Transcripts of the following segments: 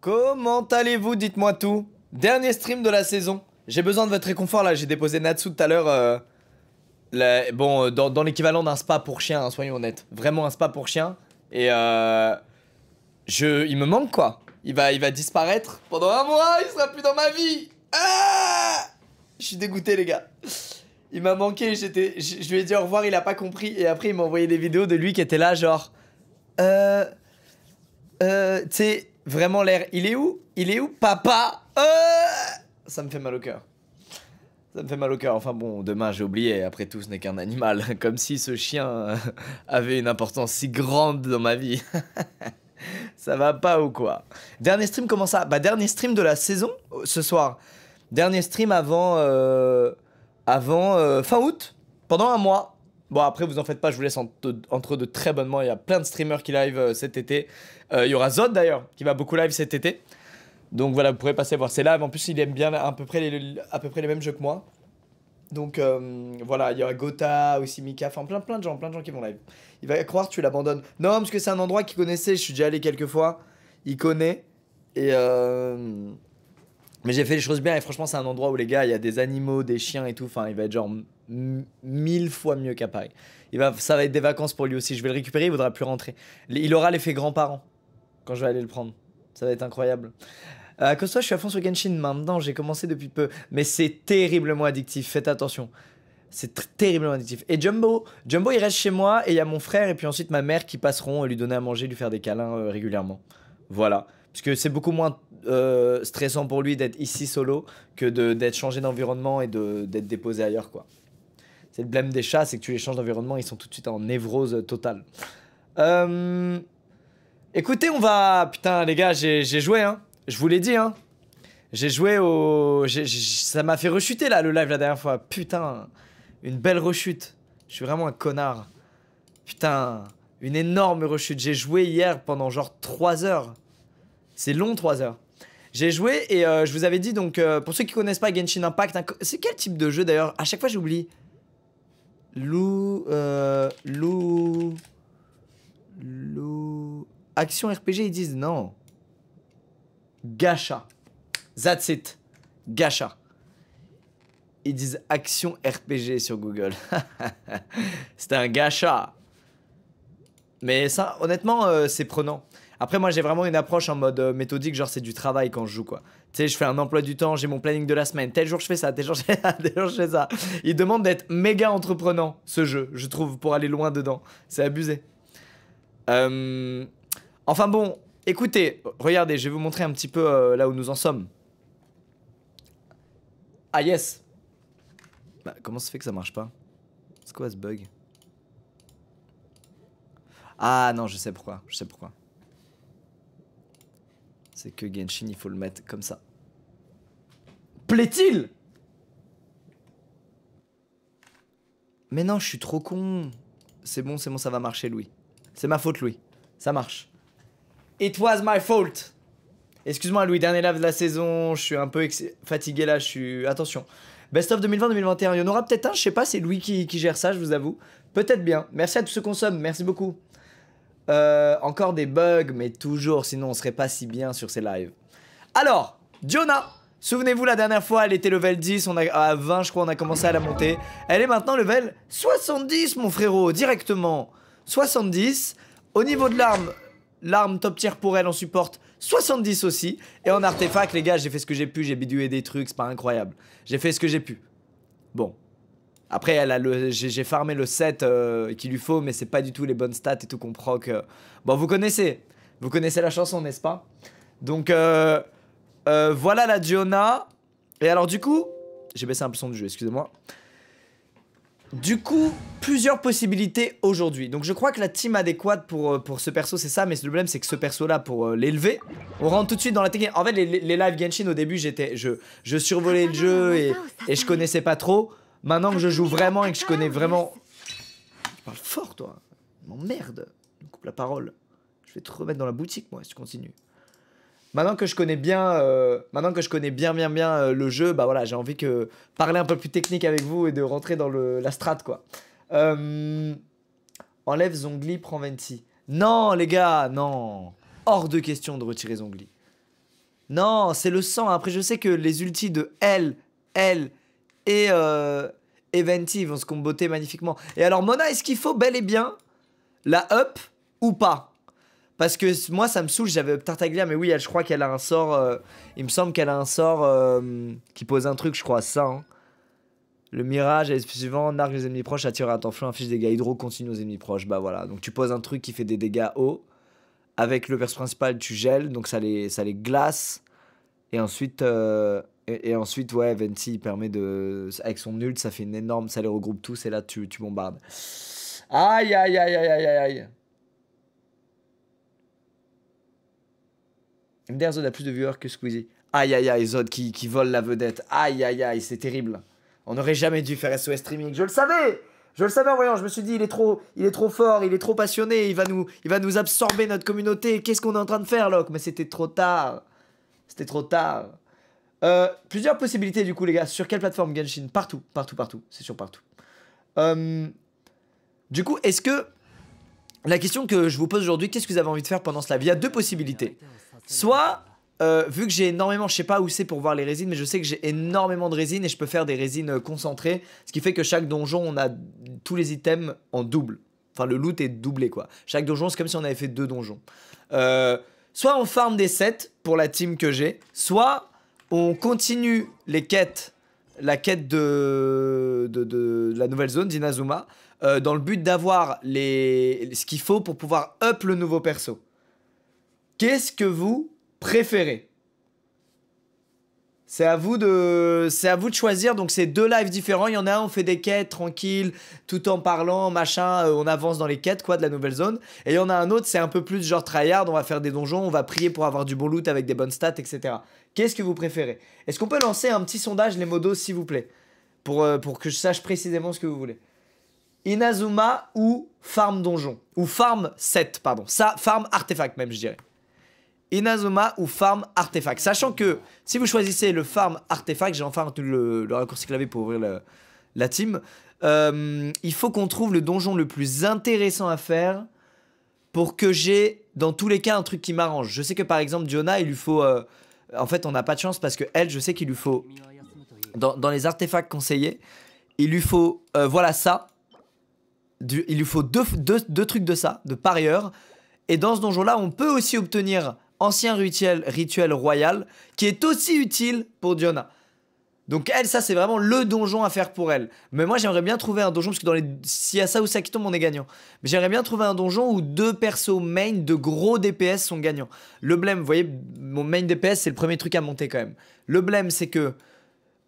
Comment allez-vous Dites-moi tout. Dernier stream de la saison. J'ai besoin de votre réconfort là, j'ai déposé Natsu tout à l'heure. Euh, bon, euh, dans, l'équivalent d'un spa pour chien, hein, soyons honnêtes. Vraiment un spa pour chien. Et euh, je, il me manque quoi. Il va, il va disparaître pendant un mois, il sera plus dans ma vie. Ah je suis dégoûté les gars. Il m'a manqué, j'étais, je lui ai dit au revoir, il a pas compris. Et après il m'a envoyé des vidéos de lui qui était là genre... Euh... Euh... Tu sais... Vraiment l'air, il est où Il est où Papa euh, Ça me fait mal au cœur. Ça me fait mal au cœur. Enfin bon, demain j'ai oublié. Après tout, ce n'est qu'un animal. Comme si ce chien euh, avait une importance si grande dans ma vie. ça va pas ou quoi Dernier stream, comment ça Bah, dernier stream de la saison euh, ce soir. Dernier stream avant. avant fin août. Pendant un mois. Bon, après, vous en faites pas, je vous laisse entre, entre de très bonnes mains. Il y a plein de streamers qui live euh, cet été. Euh, il y aura Zod d'ailleurs, qui va beaucoup live cet été. Donc voilà, vous pourrez passer voir ses lives. En plus, il aime bien à peu près les, à peu près les mêmes jeux que moi. Donc euh, voilà, il y aura Gotha, aussi Mika, enfin plein, plein de gens, plein de gens qui vont live. Il va croire tu l'abandonnes. Non, parce que c'est un endroit qu'il connaissait, je suis déjà allé quelques fois. Il connaît. Et. Mais j'ai fait les choses bien et franchement c'est un endroit où les gars il y a des animaux, des chiens et tout, enfin il va être genre mille fois mieux qu'à Paris. Il va, ça va être des vacances pour lui aussi. Je vais le récupérer, il voudra plus rentrer. Il aura l'effet grand-parent quand je vais aller le prendre. Ça va être incroyable. Euh, à cause de je suis à fond sur Genshin maintenant. J'ai commencé depuis peu. Mais c'est terriblement addictif. Faites attention. C'est terriblement addictif. Et Jumbo, Jumbo, il reste chez moi et il y a mon frère et puis ensuite ma mère qui passeront lui donner à manger, lui faire des câlins euh, régulièrement. Voilà. Parce que c'est beaucoup moins euh, stressant pour lui d'être ici solo que d'être changé d'environnement et d'être déposé ailleurs, quoi le blême des chats, c'est que tu les changes d'environnement, ils sont tout de suite en névrose totale. Euh, écoutez, on va... Putain, les gars, j'ai joué, hein. Je vous l'ai dit, hein. J'ai joué au... Ça m'a fait rechuter, là, le live, la dernière fois. Putain, une belle rechute. Je suis vraiment un connard. Putain, une énorme rechute. J'ai joué hier pendant genre 3 heures. C'est long, 3 heures. J'ai joué et euh, je vous avais dit, donc, euh, pour ceux qui connaissent pas Genshin Impact, hein, c'est quel type de jeu, d'ailleurs À chaque fois, j'oublie. Lou, euh, Lou, Lou, Action RPG, ils disent non. Gacha. That's it. Gacha. Ils disent Action RPG sur Google. c'est un gacha. Mais ça, honnêtement, euh, c'est prenant. Après, moi, j'ai vraiment une approche en mode euh, méthodique, genre c'est du travail quand je joue, quoi. Tu sais, je fais un emploi du temps, j'ai mon planning de la semaine, tel jour je fais ça, tel jour je fais ça, tel jour je fais ça. Il demande d'être méga entreprenant, ce jeu, je trouve, pour aller loin dedans. C'est abusé. Euh, enfin bon, écoutez, regardez, je vais vous montrer un petit peu euh, là où nous en sommes. Ah yes bah, Comment ça fait que ça marche pas C'est quoi ce bug Ah non, je sais pourquoi, je sais pourquoi c'est que Genshin, il faut le mettre comme ça. Plaît-il Mais non, je suis trop con. C'est bon, c'est bon, ça va marcher, Louis. C'est ma faute, Louis. Ça marche. It was my fault. Excuse-moi, Louis, dernier live de la saison. Je suis un peu fatigué là, je suis. Attention. Best of 2020-2021. Il y en aura peut-être un, je sais pas, c'est Louis qui, gère ça, je vous avoue. Peut-être bien. Merci à tous ceux qui consomment. merci beaucoup. Euh, encore des bugs, mais toujours, sinon on serait pas si bien sur ces lives. Alors, Diona Souvenez-vous, la dernière fois, elle était level 10, on a, à 20, je crois, on a commencé à la monter. Elle est maintenant level 70, mon frérot, directement. 70. Au niveau de l'arme, l'arme top tier pour elle, on supporte 70 aussi. Et en artefact, les gars, j'ai fait ce que j'ai pu, j'ai bidoué des trucs, c'est pas incroyable. J'ai fait ce que j'ai pu. Bon, après, elle a j'ai, farmé le set euh, qu'il lui faut, mais c'est pas du tout les bonnes stats et tout qu'on proc. Euh. Bon, vous connaissez. Vous connaissez la chanson, n'est-ce pas Donc, euh, voilà la Diona. Et alors, du coup... J'ai baissé un peu son du jeu, excusez-moi. Du coup, plusieurs possibilités aujourd'hui. Donc je crois que la team adéquate pour, pour ce perso c'est ça, mais le problème c'est que ce perso là pour l'élever, on rentre tout de suite dans la technique. En fait les, live Genshin au début j'étais je, je survolais le jeu et, et je connaissais pas trop. Maintenant que je joue vraiment et que je connais vraiment. Tu parles fort, toi. M'emmerde. Je coupe la parole. Je vais te remettre dans la boutique, moi, si tu continues. Maintenant que je connais bien, euh, maintenant que je connais bien, bien, bien euh, le jeu, bah voilà, j'ai envie que parler un peu plus technique avec vous et de rentrer dans le, la strat, quoi. Euh, enlève Zongli, prends Venti. Non, les gars, non. Hors de question de retirer Zongli. Non, c'est le sang. Après, je sais que les ultis de L, L, et, euh, vont se comboter magnifiquement. Et alors, Mona, est-ce qu'il faut bel et bien la up ou pas Parce que moi, ça me saoule, j'avais up Tartaglia, mais oui, je crois qu'elle a un sort. Euh, il me semble qu'elle a un sort euh, qui pose un truc, je crois, ça. Hein. Le mirage est suivant, nargue les ennemis proches, attire à temps affiche des dégâts hydro, continue aux ennemis proches. Bah voilà, donc tu poses un truc qui fait des dégâts hauts. Avec le verse principal, tu gèles, donc ça les, ça les glace. Et ensuite, euh, et, ensuite, ouais, Venti, permet de. Avec son nul, ça fait une énorme. Ça les regroupe tous et là, tu, tu bombardes. Aïe, aïe, aïe, aïe, aïe, aïe. MDR a plus de viewers que Squeezie. Aïe, aïe, aïe, Zod qui, qui vole la vedette. Aïe, aïe, aïe, c'est terrible. On n'aurait jamais dû faire SOS Streaming. Je le savais Je le savais en voyant. Je me suis dit, il est trop, il est trop fort, il est trop passionné, il va nous, il va nous absorber notre communauté. Qu'est-ce qu'on est en train de faire, Locke Mais c'était trop tard. C'était trop tard. Euh, plusieurs possibilités du coup les gars. Sur quelle plateforme Genshin Partout, partout, partout. C'est sur partout. Euh, du coup, est-ce que... La question que je vous pose aujourd'hui, qu'est-ce que vous avez envie de faire pendant cela Il y a deux possibilités. Soit, euh, vu que j'ai énormément, je sais pas où c'est pour voir les résines, mais je sais que j'ai énormément de résines et je peux faire des résines concentrées, ce qui fait que chaque donjon, on a tous les items en double. Enfin, le loot est doublé quoi. Chaque donjon, c'est comme si on avait fait deux donjons. soit on farm des sets pour la team que j'ai, soit on continue les quêtes, la quête de, de, la nouvelle zone d'Inazuma, euh, dans le but d'avoir les ce qu'il faut pour pouvoir up le nouveau perso. Qu'est-ce que vous préférez c'est à vous de, c'est à vous de choisir. Donc c'est deux lives différents. Il y en a un, on fait des quêtes tranquilles, tout en parlant, machin. Euh, on avance dans les quêtes, quoi, de la nouvelle zone. Et il y en a un autre, c'est un peu plus genre tryhard. On va faire des donjons, on va prier pour avoir du bon loot avec des bonnes stats, etc. Qu'est-ce que vous préférez Est-ce qu'on peut lancer un petit sondage, les modos, s'il vous plaît, pour euh, pour que je sache précisément ce que vous voulez. Inazuma ou Farm Donjon ou Farm 7, pardon. Ça, Farm Artefact même, je dirais. Inazuma ou Farm Artefact. Sachant que si vous choisissez le Farm Artefact, j'ai enfin le, le raccourci clavier pour ouvrir la, team, euh, il faut qu'on trouve le donjon le plus intéressant à faire pour que j'ai dans tous les cas un truc qui m'arrange. Je sais que par exemple Diona, il lui faut... Euh, en fait, on n'a pas de chance parce que elle, je sais qu'il lui faut... Dans, les artefacts conseillés, il lui faut... Euh, voilà ça. il lui faut deux, deux trucs de ça, de parieur. Et dans ce donjon-là, on peut aussi obtenir ancien rituel, royal, qui est aussi utile pour Diona. Donc elle, ça c'est vraiment le donjon à faire pour elle. Mais moi j'aimerais bien trouver un donjon, parce que dans les... s'il y a ça ou ça qui tombe, on est gagnant. Mais j'aimerais bien trouver un donjon où deux persos main de gros DPS sont gagnants. Le blème, vous voyez, mon main DPS c'est le premier truc à monter quand même. Le blème c'est que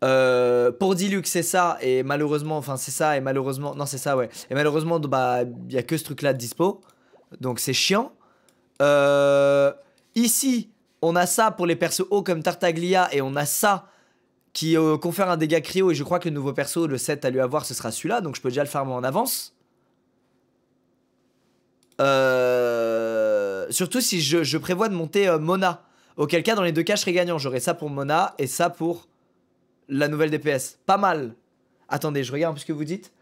euh, pour Diluc, c'est ça, et malheureusement, enfin, c'est ça, et malheureusement, non, c'est ça, ouais. Et malheureusement, bah, il y a que ce truc-là de dispo. Donc, c'est chiant. Euh, Ici, on a ça pour les persos hauts comme Tartaglia et on a ça qui confère euh, un dégât cryo et je crois que le nouveau perso, le set à lui avoir, ce sera celui-là, donc je peux déjà le farmer en avance. Euh, surtout si je, prévois de monter euh, Mona, auquel cas dans les deux cas je serai gagnant, j'aurai ça pour Mona et ça pour la nouvelle DPS. Pas mal. Attendez, je regarde un peu ce que vous dites.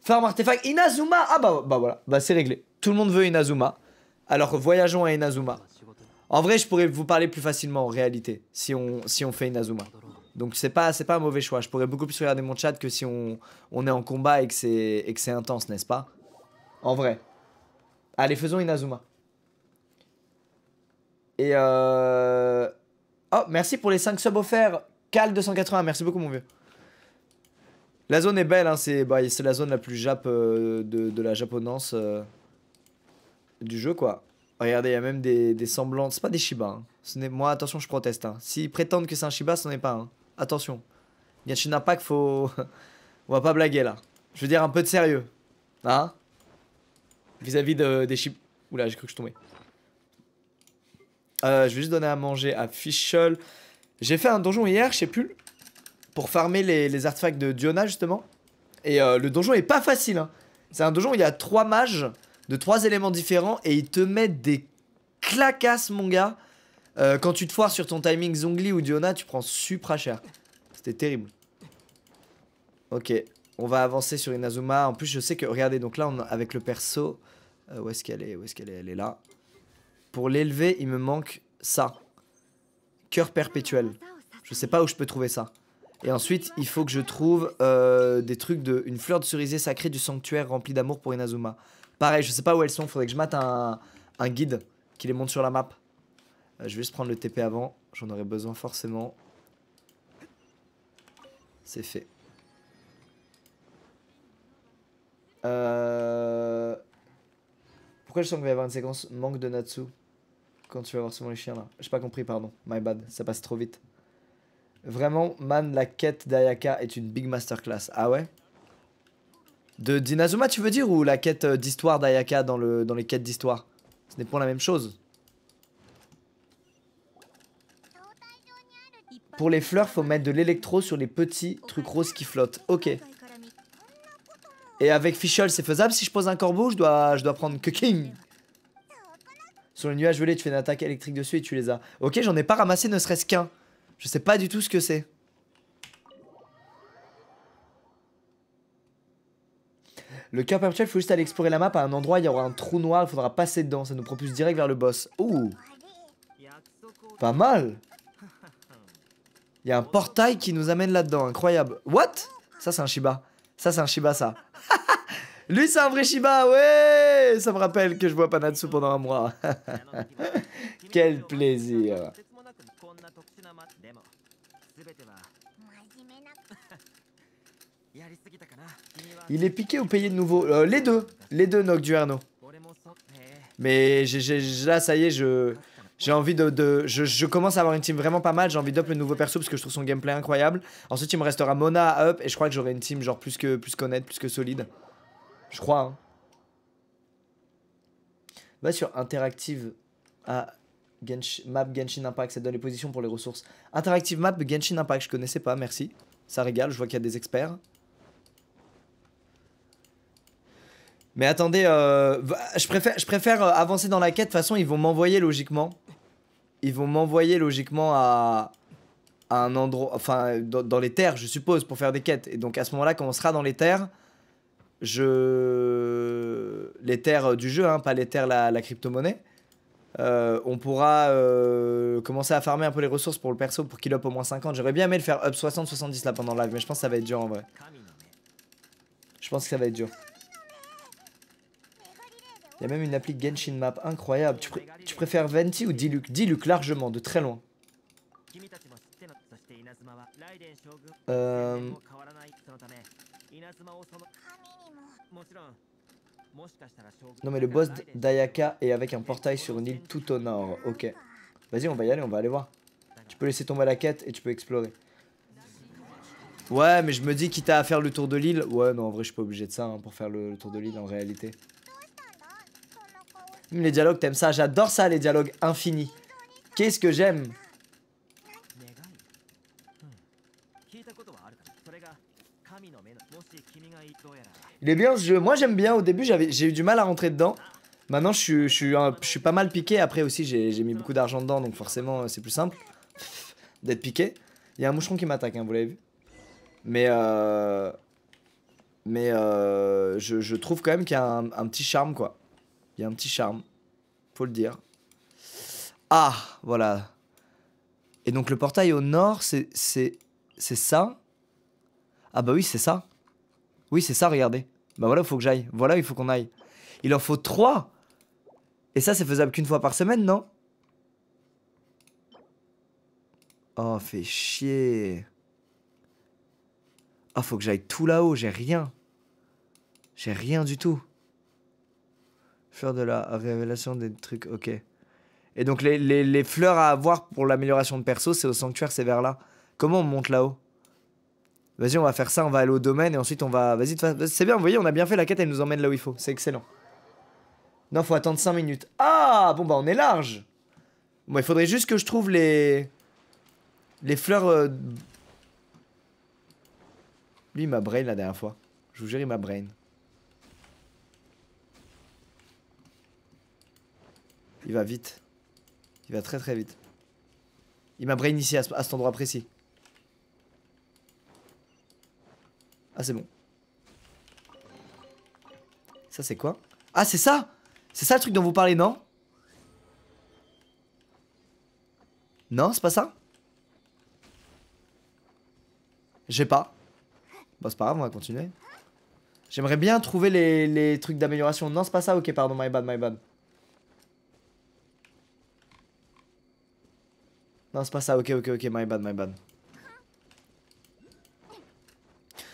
Farm artefact, Inazuma Ah bah, bah voilà, bah c'est réglé. Tout le monde veut Inazuma. Alors voyageons à Inazuma. En vrai, je pourrais vous parler plus facilement en réalité si on, si on fait une Donc c'est pas, pas un mauvais choix. Je pourrais beaucoup plus regarder mon chat que si on, est en combat et que c'est intense, n'est-ce pas En vrai. Allez, faisons Inazuma Et euh... Oh, merci pour les 5 subs offerts. Cal280, merci beaucoup mon vieux. La zone est belle, hein, c'est bah, la zone la plus jap euh, de, la japonance euh, du jeu quoi. Regardez, il y a même des, des semblants. C'est pas des Shiba. Hein. Moi, attention, je proteste. Hein. S'ils prétendent que c'est un Shiba, ce n'est pas un. Hein. Attention. Yachina qu'il faut. On va pas blaguer là. Je veux dire un peu de sérieux. Hein Vis-à-vis de, des Shiba. Oula, j'ai cru que je tombais. Euh, je vais juste donner à manger à Fischl. J'ai fait un donjon hier, je sais plus. Pour farmer les, artefacts de Diona, justement. Et euh, le donjon est pas facile. Hein. C'est un donjon où il y a trois mages de trois éléments différents et ils te mettent des clacasses, mon gars. Euh, quand tu te foires sur ton timing Zongli ou Diona, tu prends supra cher. C'était terrible. Ok, on va avancer sur Inazuma. En plus, je sais que, regardez, donc là, on, avec le perso, euh, où est-ce qu'elle est Où est-ce qu'elle est Elle est là. Pour l'élever, il me manque ça. Cœur perpétuel. Je sais pas où je peux trouver ça. Et ensuite, il faut que je trouve euh, des trucs de... Une fleur de cerisier sacrée du sanctuaire rempli d'amour pour Inazuma. Pareil, je sais pas où elles sont, faudrait que je mate un, guide qui les monte sur la map. Euh, je vais juste prendre le TP avant, j'en aurai besoin forcément. C'est fait. Euh, pourquoi je sens qu'il va y avoir une séquence manque de Natsu quand tu vas voir souvent les chiens là J'ai pas compris, pardon. My bad, ça passe trop vite. Vraiment, man, la quête d'Ayaka est une big masterclass. Ah ouais de d'Inazuma, tu veux dire Ou la quête euh, d'histoire d'Ayaka dans, le, dans les quêtes d'histoire Ce n'est pas la même chose. Pour les fleurs, faut mettre de l'électro sur les petits trucs roses qui flottent. Ok. Et avec Fischl, c'est faisable Si je pose un corbeau, je dois, je dois prendre Cooking. Sur le nuage volé, tu fais une attaque électrique dessus et tu les as. Ok, j'en ai pas ramassé ne serait-ce qu'un. Je sais pas du tout ce que c'est. Le cœur perpétuel, il faut juste aller explorer la map à un endroit, il y aura un trou noir, il faudra passer dedans, ça nous propulse direct vers le boss. Ouh Pas mal Il y a un portail qui nous amène là-dedans, incroyable. What Ça c'est un Shiba. Ça c'est un Shiba ça. Lui c'est un vrai Shiba, ouais Ça me rappelle que je vois Panatsu pendant un mois. Quel plaisir Il est piqué ou payé de nouveau euh, Les deux. Les deux, du Duerno. Mais là, ça y est, je... J'ai envie de... je, commence à avoir une team vraiment pas mal. J'ai envie d'up le nouveau perso parce que je trouve son gameplay incroyable. Ensuite, il me restera Mona à up. Et je crois que j'aurai une team genre plus que plus qu'honnête, plus que solide. Je crois. Hein. Va sur Interactive à Map Genshin Impact. Ça donne les positions pour les ressources. Interactive Map Genshin Impact, je connaissais pas, merci. Ça régale, je vois qu'il y a des experts. Mais attendez, euh, je, préfère, je préfère euh, avancer dans la quête. De toute façon, ils vont m'envoyer logiquement. Ils vont m'envoyer logiquement à, un endroit. Enfin, dans, les terres, je suppose, pour faire des quêtes. Et donc, à ce moment-là, quand on sera dans les terres, je. Les terres du jeu, hein, pas les terres la, la crypto-monnaie. Euh, on pourra commencer à farmer un peu les ressources pour le perso pour qu'il up au moins 50. J'aurais bien aimé le faire up 60-70 là pendant le live, mais je pense que ça va être dur en vrai. Je pense que ça va être dur. Il y a même une appli Genshin Map, incroyable. Tu, préfères Venti ou Diluc Diluc, largement, de très loin. Euh... Non mais le boss d'Ayaka est avec un portail sur une île tout au nord, ok. Vas-y, on va y aller, on va aller voir. Tu peux laisser tomber la quête et tu peux explorer. Ouais, mais je me dis, t'a à faire le tour de l'île... Ouais, non, en vrai, je suis pas obligé de ça hein, pour faire le tour de l'île, en réalité. Les dialogues, t'aimes ça J'adore ça, les dialogues infinis. Qu'est-ce que j'aime Il est bien Moi, j'aime bien. Au début, j'ai eu du mal à rentrer dedans. Maintenant, je suis, je suis, pas mal piqué. Après aussi, j'ai mis beaucoup d'argent dedans, donc forcément, euh, c'est plus simple d'être piqué. Il y a un moucheron qui m'attaque, hein, vous l'avez vu. Mais euh, mais euh, Je, trouve quand même qu'il y a un, petit charme, quoi un petit charme, faut le dire. Ah, voilà. Et donc le portail au nord, c'est c'est ça. Ah bah oui, c'est ça. Oui, c'est ça, regardez. Bah voilà, il faut que j'aille. Voilà, il faut qu'on aille. Il en faut trois. Et ça, c'est faisable qu'une fois par semaine, non Oh, fait chier. Ah, faut que j'aille tout là-haut, j'ai rien. J'ai rien du tout faire de la révélation des trucs, ok. Et donc les, fleurs à avoir pour l'amélioration de perso, c'est au sanctuaire, c'est vers là. Comment on monte là-haut Vas-y, on va faire ça, on va aller au domaine et ensuite on va... Vas-y, c'est bien, vous voyez, on a bien fait la quête, elle nous emmène là où il faut, c'est excellent. Non, faut attendre 5 minutes. Ah, bon bah on est large Bon, il faudrait juste que je trouve les... Les fleurs... Euh, Lui, il m'a brain la dernière fois. Je vous jure, il m'a brain. Il va vite. Il va très très vite. Il m'a brain ici à, cet endroit précis. Ah c'est bon. Ça c'est quoi Ah c'est ça C'est ça le truc dont vous parlez, non Non, c'est pas ça J'ai pas. Bon bah, c'est pas grave, on va continuer. J'aimerais bien trouver les, les trucs d'amélioration. Non, c'est pas ça, ok, pardon, my bad, my bad. Non, c'est pas ça. Ok, ok, ok. My bad, my bad.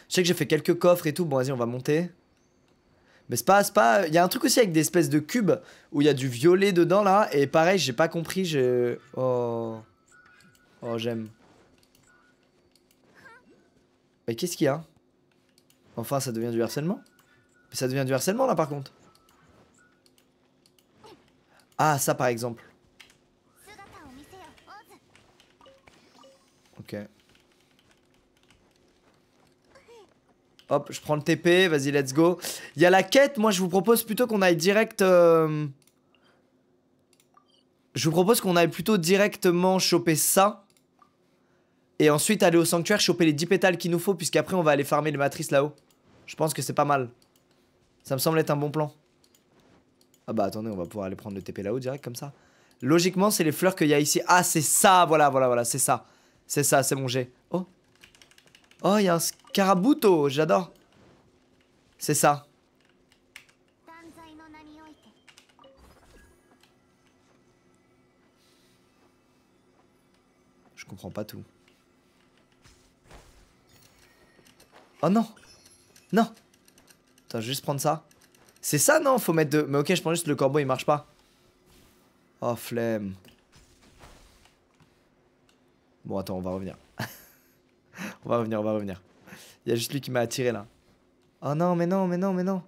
Je sais que j'ai fait quelques coffres et tout. Bon, vas-y, on va monter. Mais c'est pas, c'est pas... Il y a un truc aussi avec des espèces de cubes où il y a du violet dedans, là. Et pareil, j'ai pas compris. Je... Oh... Oh, j'aime. Mais qu'est-ce qu'il y a Enfin, ça devient du harcèlement. Mais ça devient du harcèlement, là, par contre. Ah, ça, par exemple. Ok. Hop, je prends le TP, vas-y, let's go. Il y a la quête, moi je vous propose plutôt qu'on aille direct... Euh, je vous propose qu'on aille plutôt directement choper ça. Et ensuite aller au sanctuaire, choper les 10 pétales qu'il nous faut, puisqu'après on va aller farmer les matrices là-haut. Je pense que c'est pas mal. Ça me semble être un bon plan. Ah bah attendez, on va pouvoir aller prendre le TP là-haut direct comme ça. Logiquement, c'est les fleurs qu'il y a ici. Ah, c'est ça, voilà, voilà, voilà, c'est ça. C'est ça, c'est mon jet. Oh. Oh, il y a un scarabuto j'adore. C'est ça. Je comprends pas tout. Oh non Non Attends, je vais juste prendre ça. C'est ça, non Faut mettre deux. Mais ok, je prends juste le corbeau, il marche pas. Oh, flemme. Bon, attends, on va revenir. on va revenir, on va revenir. Il y a juste lui qui m'a attiré là. Oh non, mais non, mais non, mais non.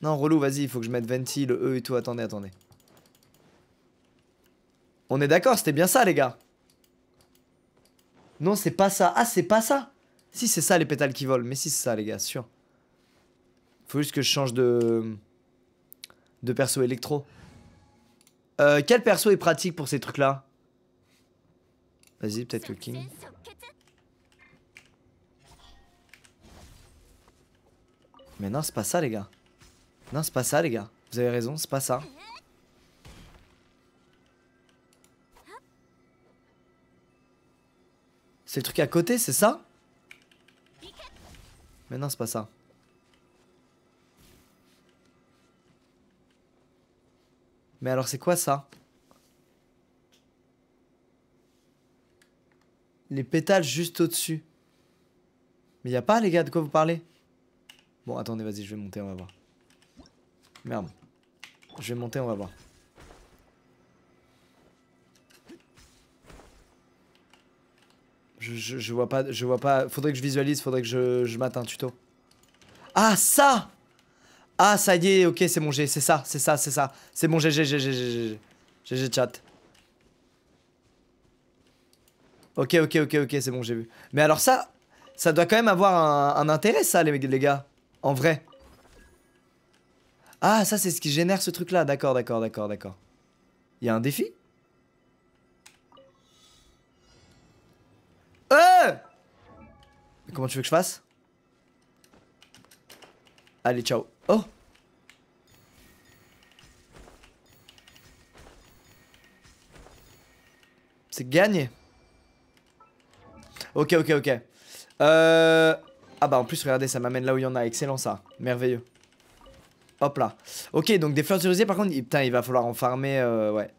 Non, relou, vas-y, il faut que je mette Venti, le E et tout. Attendez, attendez. On est d'accord, c'était bien ça, les gars. Non, c'est pas ça. Ah, c'est pas ça. Si, c'est ça, les pétales qui volent. Mais si, c'est ça, les gars, sûr. Faut juste que je change de... De perso électro. Euh, quel perso est pratique pour ces trucs-là Vas-y, peut-être le king. Mais non, c'est pas ça, les gars. Non, c'est pas ça, les gars. Vous avez raison, c'est pas ça. C'est le truc à côté, c'est ça Mais non, c'est pas ça. Mais alors, c'est quoi ça les pétales juste au-dessus. Mais y a pas, les gars, de quoi vous parlez Bon, attendez, vas-y, je vais monter, on va voir. Merde. Je vais monter, on va voir. Je, je, vois pas, je vois pas. Faudrait que je visualise, faudrait que je, je mate un tuto. Ah, ça Ah, ça y est, ok, c'est bon G, c'est ça, c'est ça, c'est ça. C'est bon G, G, G, G, G, G, chat. Ok, ok, ok, ok, c'est bon, j'ai vu. Mais alors ça, ça doit quand même avoir un, intérêt, ça, les, les gars. En vrai. Ah, ça, c'est ce qui génère ce truc-là. D'accord, d'accord, d'accord, d'accord. Il y a un défi Euh Comment tu veux que je fasse Allez, ciao. Oh C'est gagné Ok, ok, ok. Euh... Ah bah en plus, regardez, ça m'amène là où il y en a. Excellent ça. Merveilleux. Hop là. Ok, donc des fleurs par contre, il... putain, il va falloir en farmer, euh, ouais.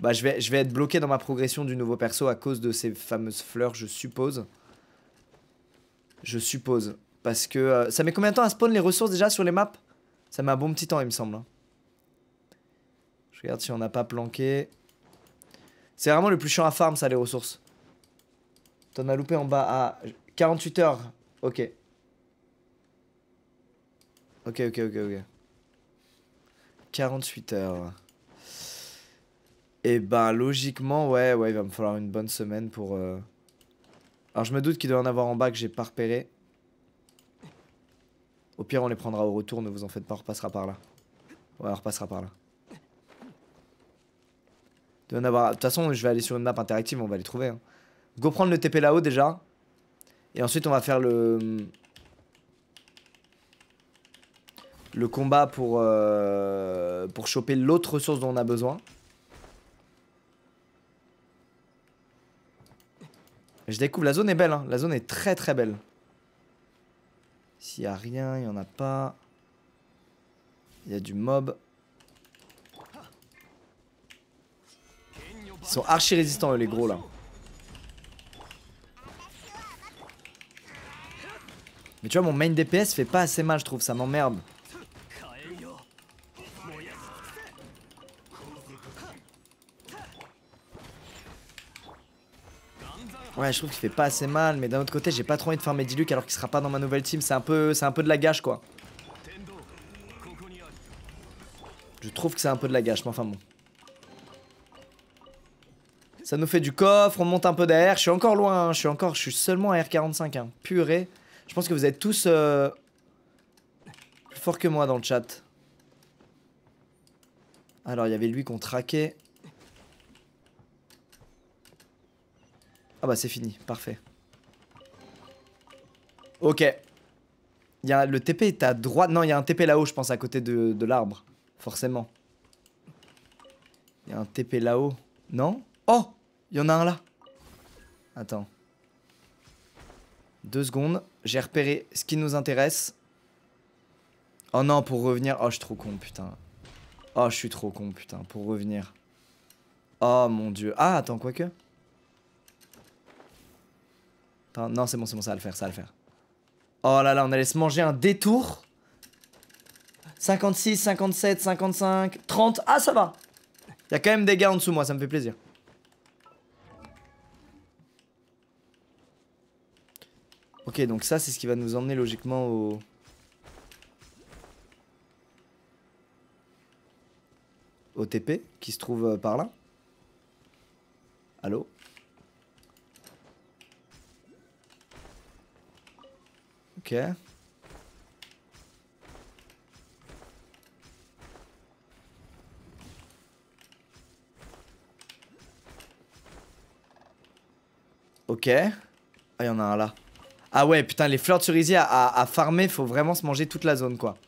Bah je vais, je vais être bloqué dans ma progression du nouveau perso à cause de ces fameuses fleurs, je suppose. Je suppose. Parce que... Euh, ça met combien de temps à spawn les ressources déjà sur les maps Ça met un bon petit temps, il me semble. Hein. Je regarde si on n'a pas planqué. C'est vraiment le plus chiant à farm, ça, les ressources. T'en as loupé en bas à 48 heures. Ok. Ok, ok, ok, ok. 48 heures. Et eh ben logiquement, ouais, ouais, il va me falloir une bonne semaine pour... Euh... Alors je me doute qu'il doit en avoir en bas que j'ai pas repéré. Au pire, on les prendra au retour, ne vous en faites pas, on repassera par là. Ouais, on repassera par là. De toute façon, je vais aller sur une map interactive, on va les trouver. Hein. Go prendre le TP là-haut déjà. Et ensuite, on va faire le... Le combat pour... Euh, pour choper l'autre ressource dont on a besoin. Je découvre, la zone est belle, hein. la zone est très très belle. S'il n'y a rien, il n'y en a pas. Il y a du mob. Ils sont archi résistants eux, les gros là. Mais tu vois, mon main DPS fait pas assez mal, je trouve, ça m'emmerde. Ouais, je trouve qu'il fait pas assez mal, mais d'un autre côté, j'ai pas trop envie de faire mes alors qu'il sera pas dans ma nouvelle team. C'est un peu, un peu de la gâche, quoi. Je trouve que c'est un peu de la gâche, mais enfin bon. Ça nous fait du coffre, on monte un peu d'air. Je suis encore loin, hein. je suis encore, je suis seulement à R45. Hein. Purée. Je pense que vous êtes tous euh, plus forts que moi dans le chat. Alors, il y avait lui qu'on traquait. Ah bah c'est fini, parfait. Ok. Y a, le TP est à droite. Non, il y a un TP là-haut, je pense, à côté de, de l'arbre. Forcément. Il y a un TP là-haut. Non Oh Il y en a un là. Attends. Deux secondes. J'ai repéré ce qui nous intéresse. Oh non, pour revenir... Oh, je suis trop con, putain. Oh, je suis trop con, putain, pour revenir. Oh, mon dieu. Ah, attends, quoique. que. non, c'est bon, c'est bon, ça va le faire, ça va le faire. Oh là là, on allait se manger un détour. 56, 57, 55, 30. Ah, ça va. Il y a quand même des gars en dessous, moi, ça me fait plaisir. Ok, donc ça, c'est ce qui va nous emmener logiquement au... Au TP, qui se trouve euh, par là. Allô Ok. Ok. Ah, il y en a un là. Ah ouais, putain, les fleurs de à, farmer, faut vraiment se manger toute la zone, quoi.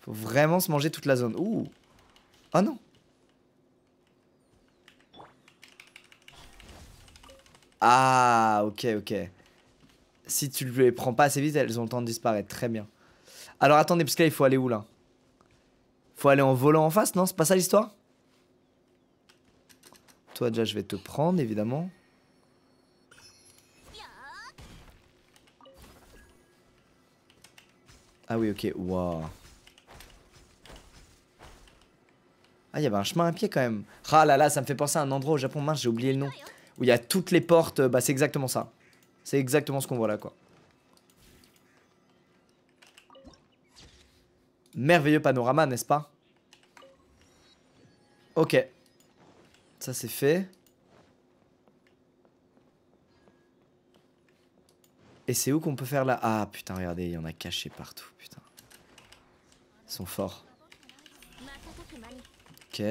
Faut vraiment se manger toute la zone. Ouh. Oh non. Ah, ok, ok. Si tu les prends pas assez vite, elles ont le temps de disparaître. Très bien. Alors attendez, parce que là, il faut aller où, là Faut aller en volant en face, non C'est pas ça l'histoire Toi, déjà, je vais te prendre, évidemment. Ah oui, ok. Waouh. Ah, il y avait un chemin à pied quand même. Ah là là, ça me fait penser à un endroit au Japon, mince, j'ai oublié le nom. Où il y a toutes les portes, euh, bah c'est exactement ça. C'est exactement ce qu'on voit là, quoi. Merveilleux panorama, n'est-ce pas Ok. Ça, c'est fait. Et c'est où qu'on peut faire là Ah putain, regardez, il y en a caché partout, putain. Ils sont forts. Ok.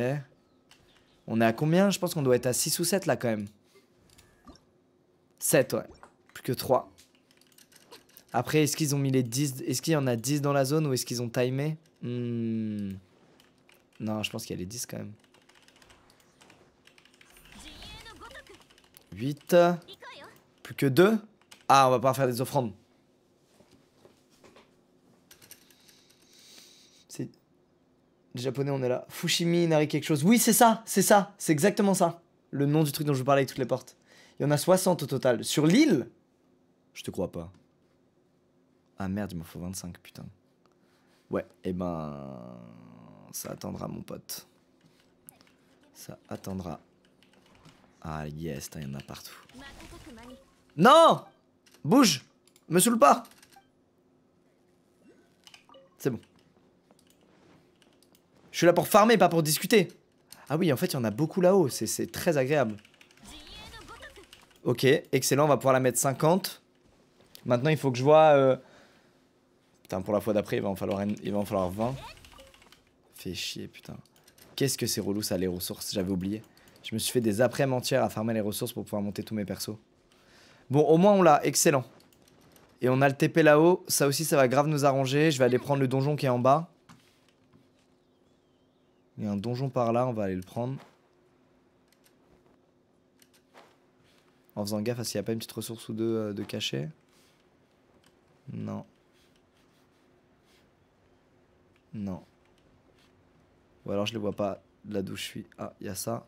On est à combien Je pense qu'on doit être à 6 ou 7 là quand même. 7 ouais. Plus que 3. Après, est-ce qu'ils ont mis les 10 Est-ce qu'il y en a 10 dans la zone ou est-ce qu'ils ont timé hmm. Non, je pense qu'il y a les 10 quand même. 8. Plus que 2 ah, on va pas faire des offrandes. C'est... Les japonais, on est là. Fushimi, Nari quelque chose. Oui, c'est ça, c'est ça, c'est exactement ça. Le nom du truc dont je vous parlais avec toutes les portes. Il y en a 60 au total. Sur l'île Je te crois pas. Ah merde, il m'en faut 25, putain. Ouais, et eh ben... Ça attendra, mon pote. Ça attendra. Ah yes, il y en a partout. Non Bouge Me saoule pas C'est bon. Je suis là pour farmer, pas pour discuter. Ah oui, en fait, il y en a beaucoup là-haut. C'est très agréable. Ok, excellent. On va pouvoir la mettre 50. Maintenant, il faut que je vois... Euh, putain, pour la fois d'après, il, va en falloir il va en falloir 20. Fais chier, putain. Qu'est-ce que c'est relou, ça, les ressources. J'avais oublié. Je me suis fait des après-mentières à farmer les ressources pour pouvoir monter tous mes persos. Bon, au moins on l'a, excellent. Et on a le TP là-haut, ça aussi ça va grave nous arranger. Je vais aller prendre le donjon qui est en bas. Il y a un donjon par là, on va aller le prendre. En faisant gaffe à s'il n'y a pas une petite ressource ou deux euh, de cachet. Non. Non. Ou alors je les vois pas là d'où je suis. Ah, il y a ça.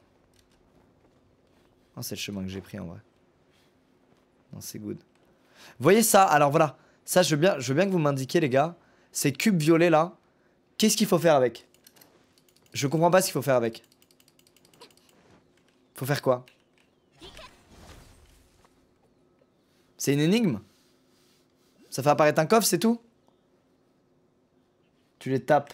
Ah, c'est le chemin que j'ai pris en vrai c'est good. Voyez ça Alors voilà, ça je veux bien, je veux bien que vous m'indiquiez les gars. Ces cubes violets là, qu'est-ce qu'il faut faire avec Je comprends pas ce qu'il faut faire avec. Faut faire quoi C'est une énigme Ça fait apparaître un coffre, c'est tout Tu les tapes.